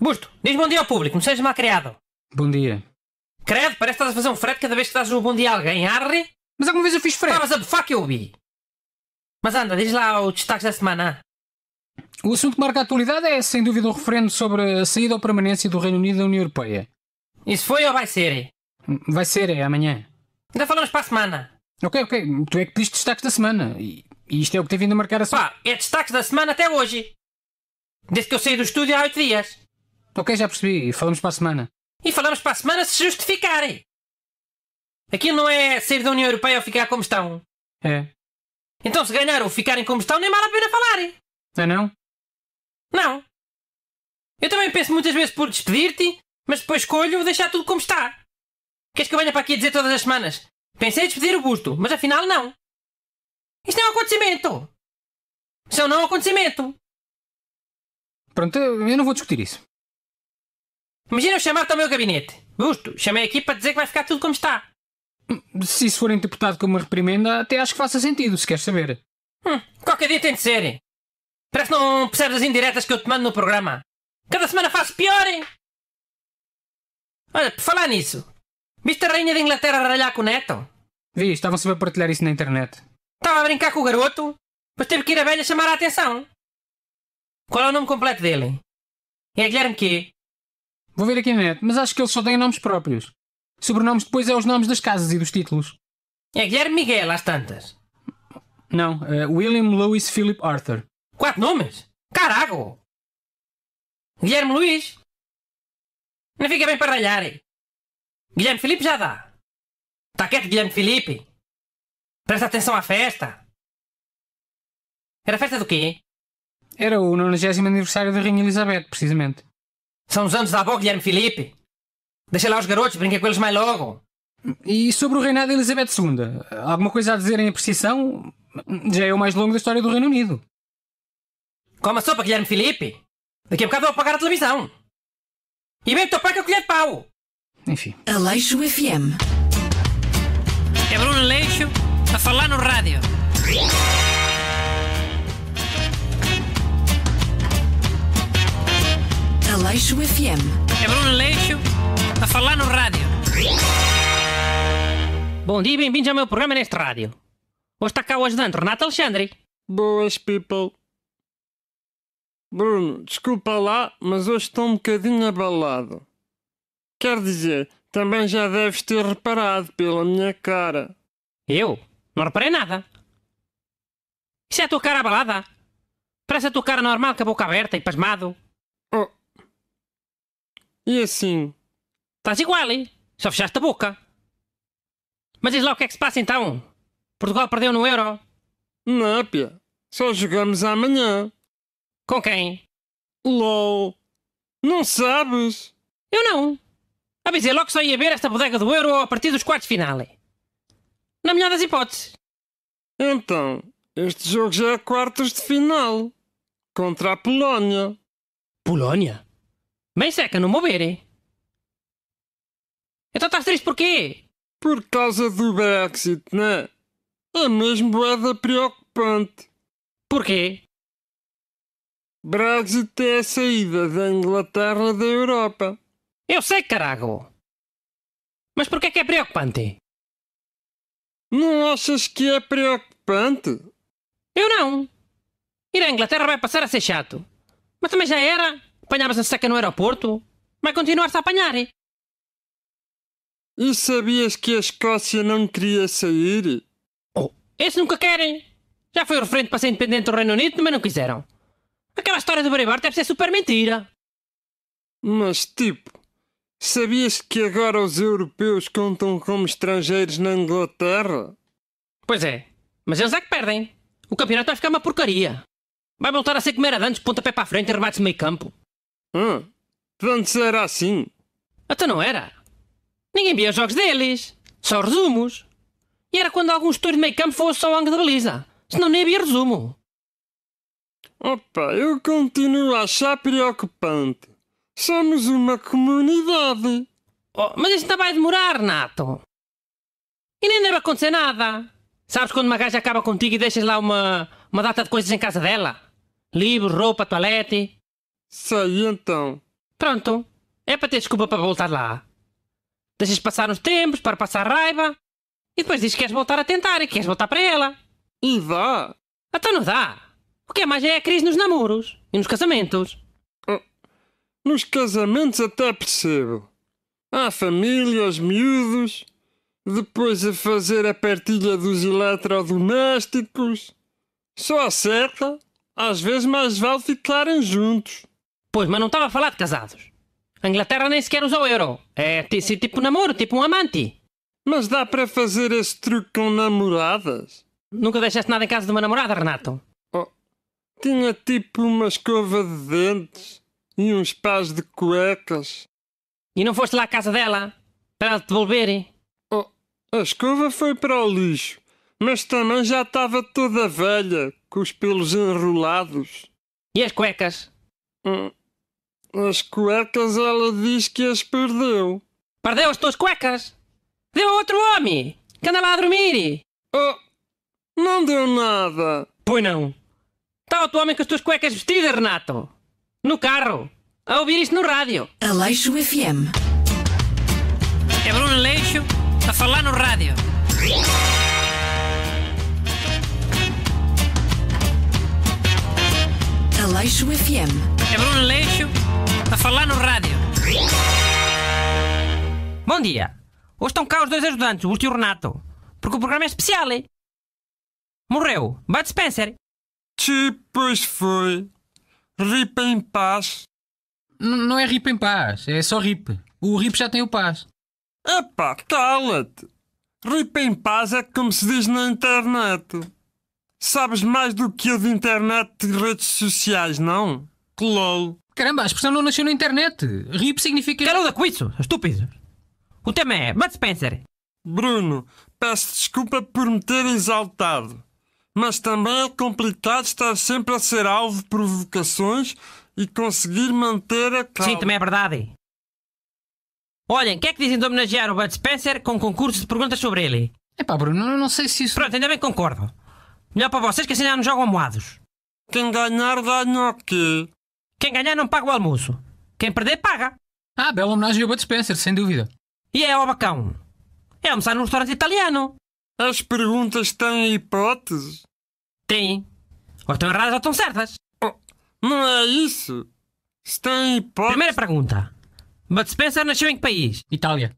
Busto, diz bom dia ao público, não sejas mal criado. Bom dia. Credo, parece que estás a fazer um frete cada vez que dás o bom dia a alguém, Harry. Mas alguma vez eu fiz frete. Estavas a bufar que eu vi. Mas anda, diz lá o destaques da semana. O assunto que marca a atualidade é, sem dúvida, o um referendo sobre a saída ou permanência do Reino Unido da União Europeia. Isso foi ou vai ser? Vai ser, é amanhã. Ainda falamos para a semana. Ok, ok. Tu é que pediste destaques da semana. E, e isto é o que tem vindo a marcar a semana. Pá, é destaques da semana até hoje. Desde que eu saí do estúdio há oito dias. Ok, já percebi. Falamos para a semana. E falamos para a semana se justificarem. Aquilo não é sair da União Europeia ou ficar como estão. É. Então se ganhar ou ficarem como estão, nem vale a pena falarem. Não é não? Não. Eu também penso muitas vezes por despedir-te, mas depois escolho deixar tudo como está. Queres que eu venha para aqui a dizer todas as semanas? Pensei em despedir o busto, mas afinal não. Isto não é um acontecimento. Isso é um não acontecimento. Pronto, eu não vou discutir isso. Imagina eu chamar-te ao meu gabinete. Busto, chamei aqui para dizer que vai ficar tudo como está. Se isso for interpretado como uma reprimenda, até acho que faça sentido, se queres saber. Hum, qualquer dia tem de ser. Parece que não percebes as indiretas que eu te mando no programa. Cada semana faço pior! Hein? Olha, por falar nisso, viste a rainha da Inglaterra ralhar com o neto? Vi, estavam se a partilhar isso na internet. Estava a brincar com o garoto, mas teve que ir a velha chamar a atenção. Qual é o nome completo dele? É Guilherme quê? Vou ver aqui na net, mas acho que eles só têm nomes próprios. Sobrenomes depois é os nomes das casas e dos títulos. É Guilherme Miguel, às tantas. Não, é William Lewis Philip Arthur. Quatro nomes? Carago! Guilherme Luiz? Não fica bem para ralhar. Guilherme Felipe já dá. Tá quieto, Guilherme Felipe. Presta atenção à festa. Era festa do quê? Era o 90 aniversário da Rainha Elizabeth, precisamente. São os anos da avó, Guilherme Felipe. Deixa lá os garotos, brinca com eles mais logo. E sobre o reinado de Elizabeth II? Alguma coisa a dizer em apreciação? Já é o mais longo da história do Reino Unido. Coma sopa, Guilherme Felipe! Daqui a bocado vou apagar a televisão! E bem, teu pai que a colher de pau! Enfim. Aleixo FM. É Bruno Aleixo a falar no rádio. Aleixo FM. É Bruno Aleixo a falar no rádio. Bom dia e bem-vindos ao meu programa neste rádio. Hoje está cá o ajudante Renato Alexandre. Boas, people. Bruno, desculpa lá, mas hoje estou um bocadinho abalado. Quer dizer, também já deves ter reparado pela minha cara. Eu? Não reparei nada. Isso é a tua cara abalada. Parece a tua cara normal com a boca aberta e pasmado. Oh. E assim? Estás igual, hein? Só fechaste a boca. Mas diz lá o que é que se passa então? Portugal perdeu no Euro. Não, pia. Só jogamos amanhã. Com quem? LOL. Não sabes? Eu não. Avisei logo que só ia ver esta bodega do Euro a partir dos quartos de final. Na melhor das hipóteses. Então, este jogo já é quartos de final. Contra a Polónia. Polónia? Bem seca, não me ouvirem. Então estás triste porquê? Por causa do Brexit, né? É mesmo boeda preocupante. Porquê? Brexit é a saída da Inglaterra da Europa. Eu sei, carago! Mas por que é que é preocupante? Não achas que é preocupante? Eu não! Ir à Inglaterra vai passar a ser chato. Mas também já era. Apanhavas a seca no aeroporto. Vai continuar-se a apanhar. Hein? E sabias que a Escócia não queria sair? Oh, esse nunca querem. Já foi o referente para ser independente do Reino Unido, mas não quiseram. Aquela história do Bray deve ser super mentira. Mas tipo, sabias que agora os europeus contam como estrangeiros na Inglaterra? Pois é, mas eles é que perdem. O campeonato vai ficar uma porcaria. Vai voltar a ser comer a dantes, pontapé para a frente e remate remate-se meio campo. Ah, antes era assim. Até não era. Ninguém via os jogos deles. Só resumos. E era quando algum estouro de meio campo fosse ao ângulo da baliza. Senão nem havia resumo. Opa, eu continuo a achar preocupante. Somos uma comunidade. Oh, mas isto não vai demorar, Nato. E nem deve acontecer nada. Sabes quando uma gaja acaba contigo e deixas lá uma, uma data de coisas em casa dela? livro roupa, toalete. Sei então. Pronto. É para ter desculpa para voltar lá. Deixas passar uns tempos para passar raiva e depois dizes que queres voltar a tentar e queres voltar para ela. E vá Até então não dá que é mais é a crise nos namoros e nos casamentos. Ah, nos casamentos até percebo. Há famílias, miúdos, depois a fazer a partilha dos eletrodomésticos. Só acerta. Às vezes mais vale ficarem juntos. Pois, mas não estava a falar de casados. A Inglaterra nem sequer usa o euro. É tipo namoro, tipo um amante. Mas dá para fazer esse truque com namoradas? Nunca deixaste nada em casa de uma namorada, Renato? Tinha tipo uma escova de dentes e uns pás de cuecas. E não foste lá à casa dela para devolver? Oh, a escova foi para o lixo, mas também já estava toda velha, com os pelos enrolados. E as cuecas? Hum, as cuecas ela diz que as perdeu. Perdeu as tuas cuecas? Deu a outro homem que anda lá a dormir. Oh, não deu nada. Pois não. Estava tá tu homem com as tuas cuecas vestidas, Renato! No carro! A ouvir isto no rádio! Aleixo FM É Bruno Aleixo a falar no rádio! Aleixo FM É Bruno Aleixo a falar no rádio! Bom dia! Hoje estão cá os dois ajudantes, o último Renato, porque o programa é especial, hein? Morreu Bud Spencer Tipos foi. Rip em paz. N não é rip em paz, é só rip. O rip já tem o paz. Epá, cala-te. Rip em paz é como se diz na internet. Sabes mais do que eu de internet e redes sociais, não? Clol. Caramba, a expressão não nasceu na internet. Rip significa. Caramba, com isso, estúpido. O tema é Bud Spencer. Bruno, peço desculpa por me ter exaltado mas também é complicado estar sempre a ser alvo de provocações e conseguir manter a calma. Sim, também é verdade. Olhem, o que é que dizem de homenagear o Bud Spencer com um concurso de perguntas sobre ele? É pá, Bruno, eu não sei se isso. Pronto, ainda bem que concordo. Melhor para vocês que assim não jogam moados. Quem ganhar, ganha o quê? Quem ganhar não paga o almoço. Quem perder, paga. Ah, bela homenagem ao Bud Spencer, sem dúvida. E é ao bacão. É almoçar num restaurante italiano. As perguntas têm hipóteses? Tem. Ou estão erradas ou estão certas. não é isso. Se tem hipótese. Primeira pergunta. Bud Spencer nasceu em que país? Itália.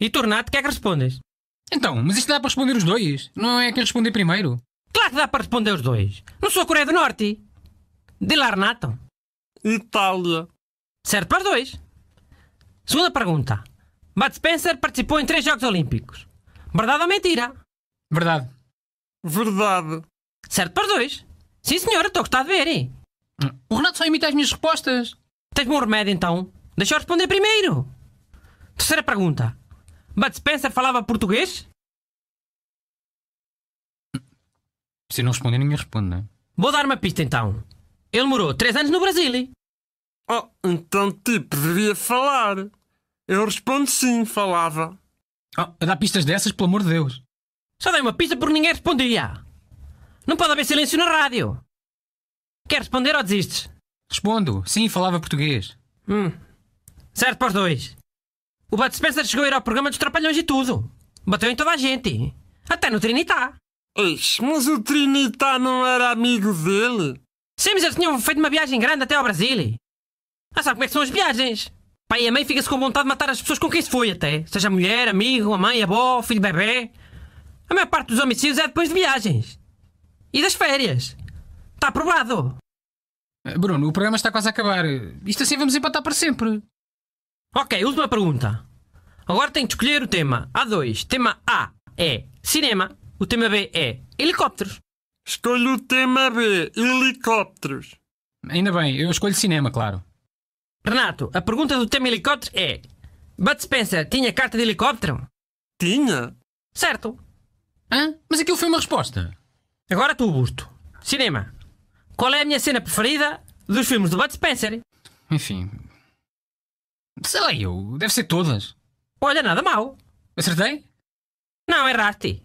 E Tornado, que é que respondes? Então, mas isto dá para responder os dois? Não é quem responder primeiro? Claro que dá para responder os dois. Não sou a Coreia do Norte. De Renato. Itália. Certo para os dois. Segunda pergunta. Bud Spencer participou em três Jogos Olímpicos. Verdade ou mentira? Verdade. Verdade. Certo para os dois. Sim, senhora, estou a gostar de ver. hein? Hum. O Renato só imita as minhas respostas. Tens bom remédio, então? Deixa eu responder primeiro. Terceira pergunta. Bud Spencer falava português? Se não responder, ninguém responde, não é? Vou dar uma pista, então. Ele morou três anos no Brasil. Oh, então tipo, devia falar. Eu respondo sim, falava. Oh, dá pistas dessas, pelo amor de Deus. Só dei uma pista porque ninguém respondia. Não pode haver silêncio na rádio. Quer responder ou desistes? Respondo. Sim, falava português. Hum. Certo para os dois. O Bud Spencer chegou a ir ao programa dos Trapalhões e tudo. Bateu em toda a gente. Até no Trinitá. Ixi, mas o Trinitá não era amigo dele? Sim, mas eles tinham feito uma viagem grande até ao Brasil. Ah, sabe como é que são as viagens? Pai e a mãe fica-se com vontade de matar as pessoas com quem se foi até. Seja mulher, amigo, a mãe, a avó, filho bebê. A maior parte dos homicídios é depois de viagens e das férias. Está aprovado. Eh, Bruno, o programa está quase a acabar. Isto assim vamos empatar para sempre. Ok, última pergunta. Agora tenho de escolher o tema. Há dois. Tema A é cinema. O tema B é helicópteros. Escolho o tema B, helicópteros. Ainda bem, eu escolho cinema, claro. Renato, a pergunta do tema helicóptero é: Bud Spencer tinha carta de helicóptero? Tinha. Certo. Hã? Mas aquilo foi uma resposta. Agora tu, Busto. Cinema. Qual é a minha cena preferida dos filmes do Bud Spencer? Enfim. Sei lá eu. Deve ser todas. Olha, nada mal. Acertei? Não, erraste.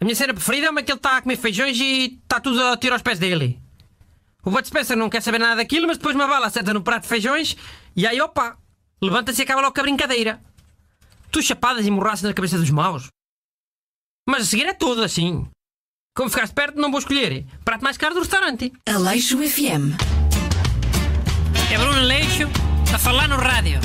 A minha cena preferida é uma que ele está a comer feijões e está tudo a tirar aos pés dele. O Bud Spencer não quer saber nada daquilo, mas depois uma bala acerta no prato de feijões e aí opa! Levanta-se e acaba logo com a brincadeira. Tu chapadas e morraças na cabeça dos maus. Mas a seguir é tudo assim. Como ficaste perto, não vou escolher. Prato mais caro do restaurante. Aleixo FM. É Bruno Aleixo a falar no rádio.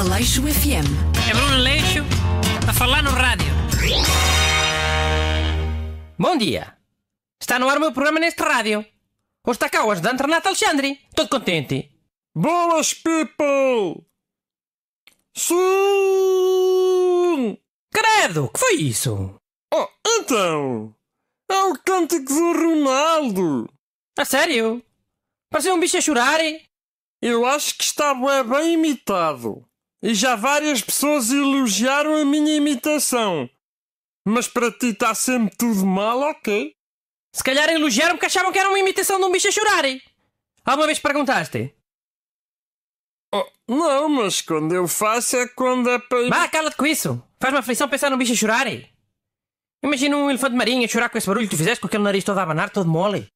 Aleixo FM. É Bruno Aleixo a falar no rádio. Bom dia. Está no ar o meu programa neste rádio. Hoje está cá o ajudante Renato Alexandre. Todo contente. Boas, people! Sim! Credo, que foi isso? Oh, então! É o cântico do Ronaldo! A sério? Pareceu um bicho a chorar? Eu acho que está bem, bem imitado. E já várias pessoas elogiaram a minha imitação. Mas para ti está sempre tudo mal, ok? Se calhar elogiaram porque achavam que era uma imitação de um bicho a chorar. Alguma vez perguntaste? Oh, não, mas quando eu faço é quando é para. Bah, cala-te com isso! Faz-me aflição pensar num bicho a chorar! Hein? Eh. Imagina um elefante marinho a chorar com esse barulho que tu fizeste com aquele nariz todo a abanar, todo mole.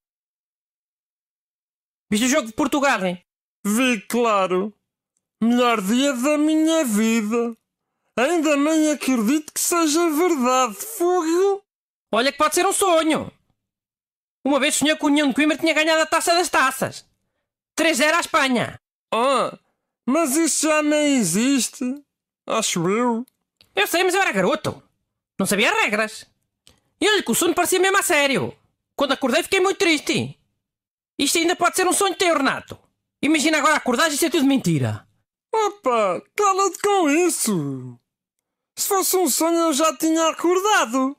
Viste o jogo de Portugal, hein? Vi, claro. Melhor dia da minha vida. Ainda nem acredito que seja verdade, fogo. Olha que pode ser um sonho. Uma vez sonhei que o União de Coimbra tinha ganhado a taça das taças. 3-0 à Espanha. Ah, mas isso já nem existe, acho eu. Eu sei, mas eu era garoto. Não sabia as regras. E olha que o sono parecia mesmo a sério. Quando acordei fiquei muito triste. Isto ainda pode ser um sonho teu, Renato. Imagina agora acordar e ser tudo mentira. Opa, cala-te com isso. Se fosse um sonho eu já tinha acordado.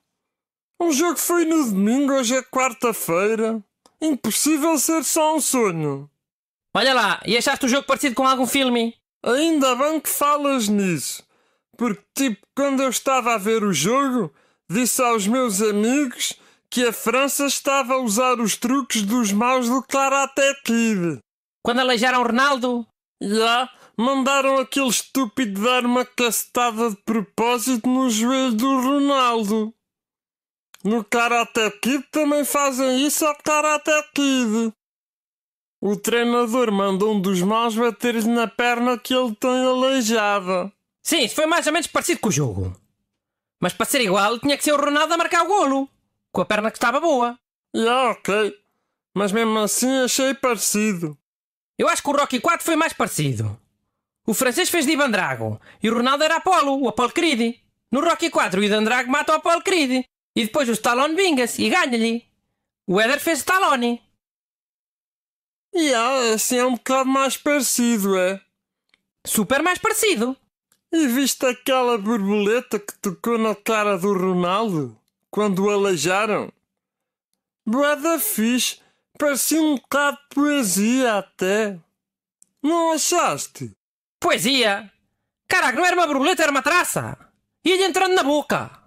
Um jogo foi no domingo, hoje é quarta-feira. Impossível ser só um sonho. Olha lá, e achaste o jogo parecido com algum filme? Ainda bem que falas nisso. Porque, tipo, quando eu estava a ver o jogo, disse aos meus amigos que a França estava a usar os truques dos maus do Karate Kid. Quando aleijaram Ronaldo? Já, mandaram aquele estúpido dar uma cacetada de propósito no joelho do Ronaldo. No Karate Kid também fazem isso ao Karate Kid. O treinador mandou um dos maus bater-lhe na perna que ele tem aleijada. Sim, isso foi mais ou menos parecido com o jogo. Mas para ser igual, tinha que ser o Ronaldo a marcar o golo. Com a perna que estava boa. yeah, ok. Mas mesmo assim achei parecido. Eu acho que o Rocky 4 foi mais parecido. O francês fez de Ivan Drago. E o Ronaldo era Apolo, o Apolo Creed. No Rocky 4 o Ivan Drago mata o Apolo Creed. E depois o Stallone vinga-se e ganha-lhe. O Eder fez Stallone. Yeah, é assim é um bocado mais parecido, é? Super mais parecido. E viste aquela borboleta que tocou na cara do Ronaldo quando o aleijaram? Boada fixe, parecia um bocado de poesia até. Não achaste? Poesia? Caraca, não era uma borboleta, era uma traça. Ia-lhe entrando na boca.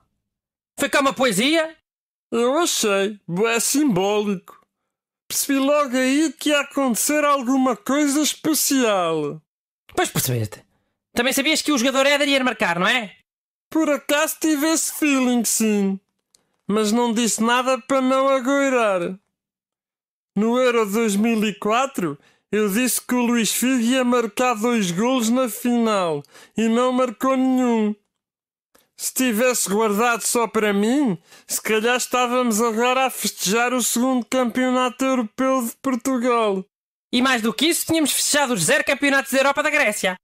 Foi cá uma poesia? Eu achei, é simbólico percebi logo aí que ia acontecer alguma coisa especial. Pois percebeste. Também sabias que o jogador Éder ia marcar, não é? Por acaso tive esse feeling, sim. Mas não disse nada para não agoirar. No Euro 2004, eu disse que o Luís Figo ia marcar dois golos na final e não marcou nenhum. Se tivesse guardado só para mim, se calhar estávamos agora a festejar o segundo campeonato europeu de Portugal. E mais do que isso, tínhamos festejado os zero campeonatos da Europa da Grécia.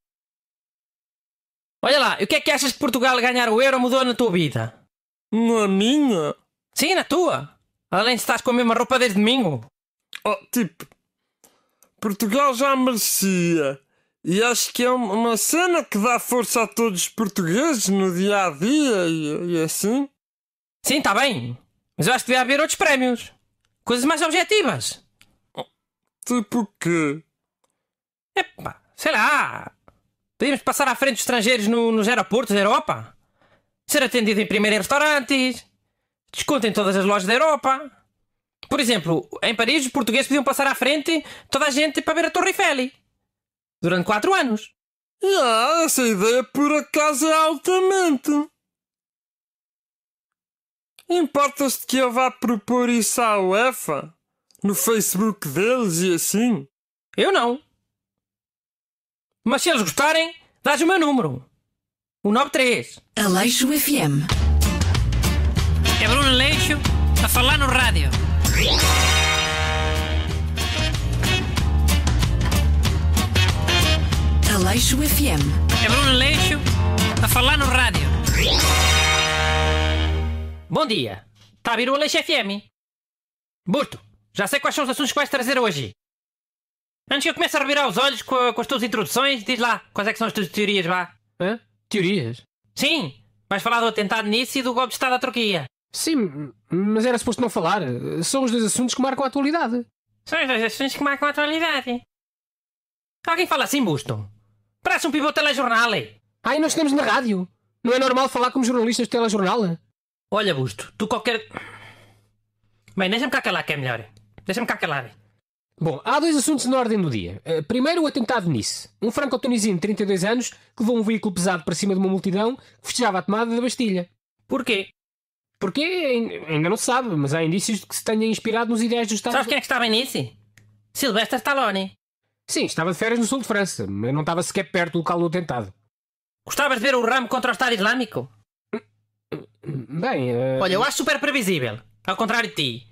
Olha lá, e o que é que achas que Portugal ganhar o Euro mudou na tua vida? Na minha? Sim, na tua. Além de estás com a mesma roupa desde domingo. Oh, tipo, Portugal já merecia. E acho que é uma cena que dá força a todos os portugueses no dia a dia e, e assim. Sim, está bem. Mas eu acho que devia haver outros prémios. Coisas mais objetivas. Tipo quê? Epá, sei lá. Podíamos passar à frente dos estrangeiros no, nos aeroportos da Europa. Ser atendido em primeiro em restaurantes. Desconto em todas as lojas da Europa. Por exemplo, em Paris os portugueses podiam passar à frente toda a gente para ver a Torre Eiffel durante quatro anos. Ah, essa ideia por acaso é altamente. Importas-te que eu vá propor isso à UEFA? No Facebook deles e assim? Eu não. Mas se eles gostarem, dás o meu número. O 93. Aleixo FM. É Bruno Leixo a falar no rádio. Aleixo FM. É Bruno Aleixo a falar no rádio. Bom dia. Está a vir o Aleixo FM. Burto, já sei quais são os assuntos que vais trazer hoje. Antes que eu comece a revirar os olhos com, com as tuas introduções, diz lá quais é que são as tuas teorias, vá. Hã? Teorias? Sim! Vais falar do atentado nisso e do golpe de Estado da Turquia. Sim, mas era suposto não falar. São os dois assuntos que marcam a atualidade. São os dois assuntos que marcam a atualidade. Alguém fala assim, Busto? Parece um pivô telejornal. hein? Ai, nós estamos na rádio. Não é normal falar como jornalistas de telejornal? Olha, Busto, tu qualquer. Bem, deixa-me cá calar que é melhor. Deixa-me cá calar. Bom, há dois assuntos na ordem do dia. Eh, primeiro, o atentado de Nice. Um franco-tunisino de 32 anos que levou um veículo pesado para cima de uma multidão que festejava a tomada da Bastilha. Porquê? Porquê? Ainda não se sabe, mas há indícios de que se tenha inspirado nos ideais do Estado... Sabes quem é que estava em Nice? Sylvester Stallone. Sim, estava de férias no sul de França, mas não estava sequer perto do local do atentado. Gostavas de ver o ramo contra o Estado Islâmico? Bem. Uh... Olha, eu acho super previsível. Ao contrário de ti.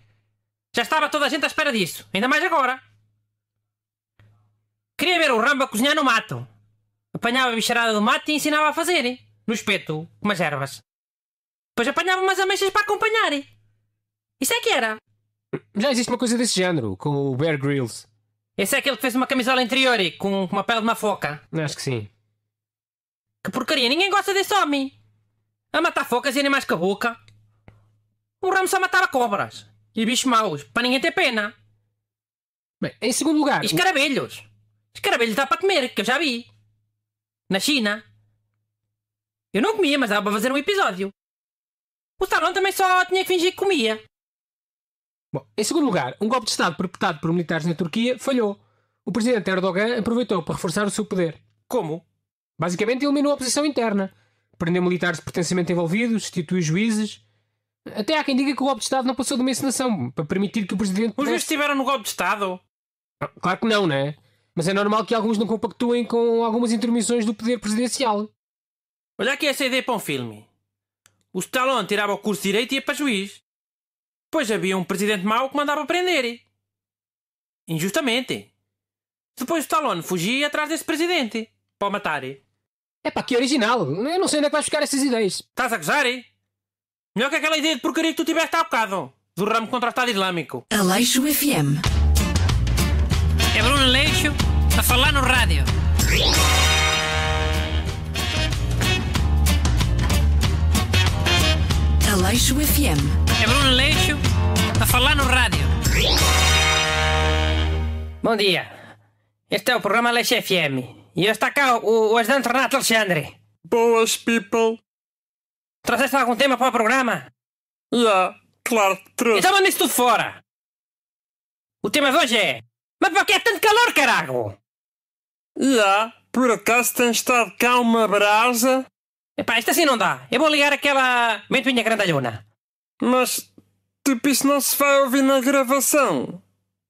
Já estava toda a gente à espera disso. Ainda mais agora. Queria ver o Rambo a cozinhar no mato. Apanhava a bicharada do mato e ensinava a fazer. Hein? No espeto, com umas ervas. Depois apanhava umas ameixas para acompanhar. Hein? Isso é que era. Já existe uma coisa desse género, com o Bear Grylls. Esse é aquele que fez uma camisola interior e com uma pele de uma foca. Acho que sim. Que porcaria, ninguém gosta desse homem. A matar focas e animais boca. O ramo só matava cobras e bichos maus, para ninguém ter pena. Bem, em segundo lugar. E escarabelhos. Escarabelhos dá para comer, que eu já vi. Na China. Eu não comia, mas dava para fazer um episódio. O salão também só tinha que fingir que comia. Bom, em segundo lugar, um golpe de Estado perpetrado por militares na Turquia falhou. O presidente Erdogan aproveitou para reforçar o seu poder. Como? Basicamente eliminou a oposição interna, prendeu militares potencialmente envolvidos, instituiu juízes. Até há quem diga que o golpe de Estado não passou de uma encenação para permitir que o presidente. Os juízes estiveram no golpe de Estado? Ah, claro que não, né? Mas é normal que alguns não compactuem com algumas intermissões do poder presidencial. Olha aqui essa ideia para um filme. O Stallone tirava o curso de Direito e ia para juiz. Pois havia um presidente mau que mandava prender. Injustamente. Depois o Stallone fugia atrás desse presidente. Para o matar. É pá, que original. Eu não sei onde é que vais buscar essas ideias. Estás a gozar? Melhor que aquela ideia de porcaria que tu tiveste há bocado. Do ramo contra o Estado Islâmico. Aleixo FM. É Bruno Aleixo a falar no rádio. Aleixo FM. Bruno Leixo a falar no rádio. Bom dia. Este é o programa Leixo FM. E está cá o, o ajudante Renato Alexandre. Boas, people. Trazeste algum tema para o programa? Yeah, claro que trouxe. Então manda isso tudo fora. O tema de hoje é... Mas para que é tanto calor, carago? Yeah, por acaso tem estado cá uma brasa? Epá, isto assim não dá. Eu vou ligar aquela grande luna. Mas, tipo, isso não se vai ouvir na gravação.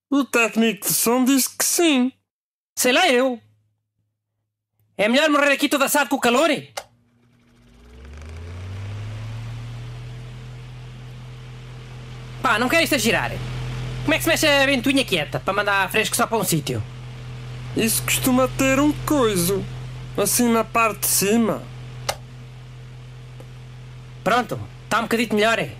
O técnico de som disse que sim. Sei lá eu. É melhor morrer aqui toda assado com o calor? Pá, não quero isto a girar. Como é que se mexe a ventoinha quieta para mandar fresco só para um sítio? Isso costuma ter um coiso. Assim na parte de cima. Pronto, está um bocadito melhor, hein?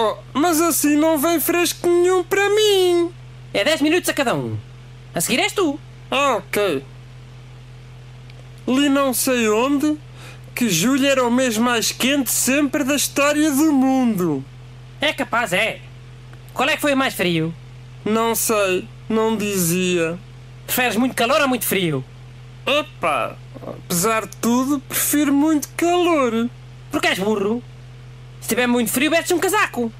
Oh, mas assim não vem fresco nenhum para mim. É 10 minutos a cada um. A seguir és tu. Ah, ok. Li não sei onde que julho era o mês mais quente sempre da história do mundo. É capaz, é. Qual é que foi o mais frio? Não sei, não dizia. Preferes muito calor ou muito frio? Opa, apesar de tudo, prefiro muito calor. Porque és burro? Se muito frio, vestes um casaco.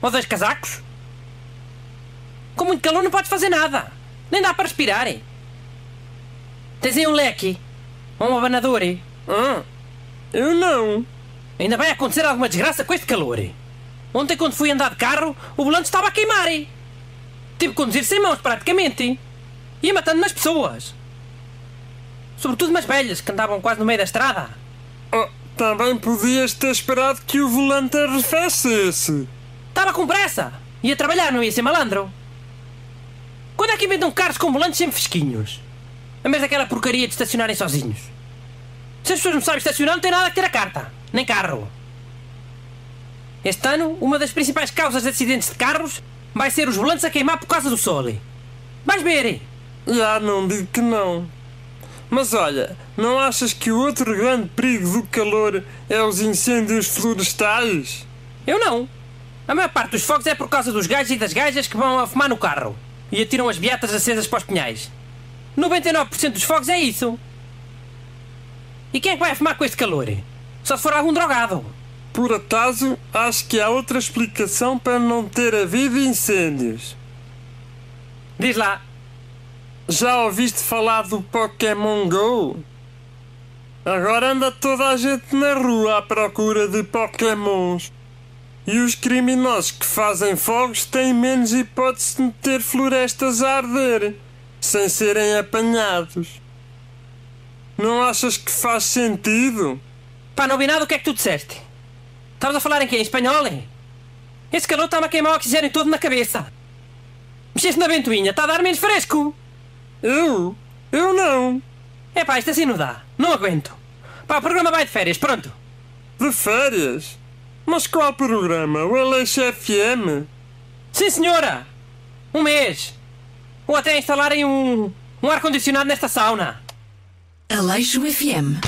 Ou dois casacos. Com muito calor não podes fazer nada. Nem dá para respirar. Tens aí um leque? Ou um abanador? Ah, eu não. Ainda vai acontecer alguma desgraça com este calor. Ontem, quando fui andar de carro, o volante estava a queimar. Tive que conduzir sem mãos, praticamente. Ia matando umas pessoas. Sobretudo umas velhas que andavam quase no meio da estrada. Oh. Também podias ter esperado que o volante arrefecesse. Estava com pressa. Ia trabalhar, não ia ser malandro. Quando é que inventam carros com volantes sempre fresquinhos? A mesma daquela porcaria de estacionarem sozinhos. Se as pessoas não sabem estacionar, não tem nada a ter a carta. Nem carro. Este ano, uma das principais causas de acidentes de carros vai ser os volantes a queimar por causa do sol. Vais ver? Ah, não digo que não. Mas olha, não achas que o outro grande perigo do calor é os incêndios florestais? Eu não. A maior parte dos fogos é por causa dos gajos e das gajas que vão a fumar no carro e atiram as beatas acesas para os pinhais. 99% dos fogos é isso. E quem é que vai fumar com este calor? Só se for algum drogado. Por acaso, acho que há outra explicação para não ter havido incêndios. Diz lá. Já ouviste falar do Pokémon Go? Agora anda toda a gente na rua à procura de Pokémons. E os criminosos que fazem fogos têm menos hipótese de meter florestas a arder, sem serem apanhados. Não achas que faz sentido? Pá, não vi nada o que é que tu disseste. Estavas a falar em quê? Em espanhol? Hein? Esse calor está-me a queimar o oxigênio todo na cabeça. Mexeste na ventoinha, está a dar menos fresco. Eu? Eu não. Epá, isto assim não dá. Não aguento. Pá, o programa vai de férias, pronto. De férias? Mas qual programa? O Aleixo FM? Sim, senhora! Um mês! Ou até instalarem um, um ar-condicionado nesta sauna. Aleixo FM.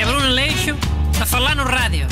É Bruno Aleixo a falar no rádio.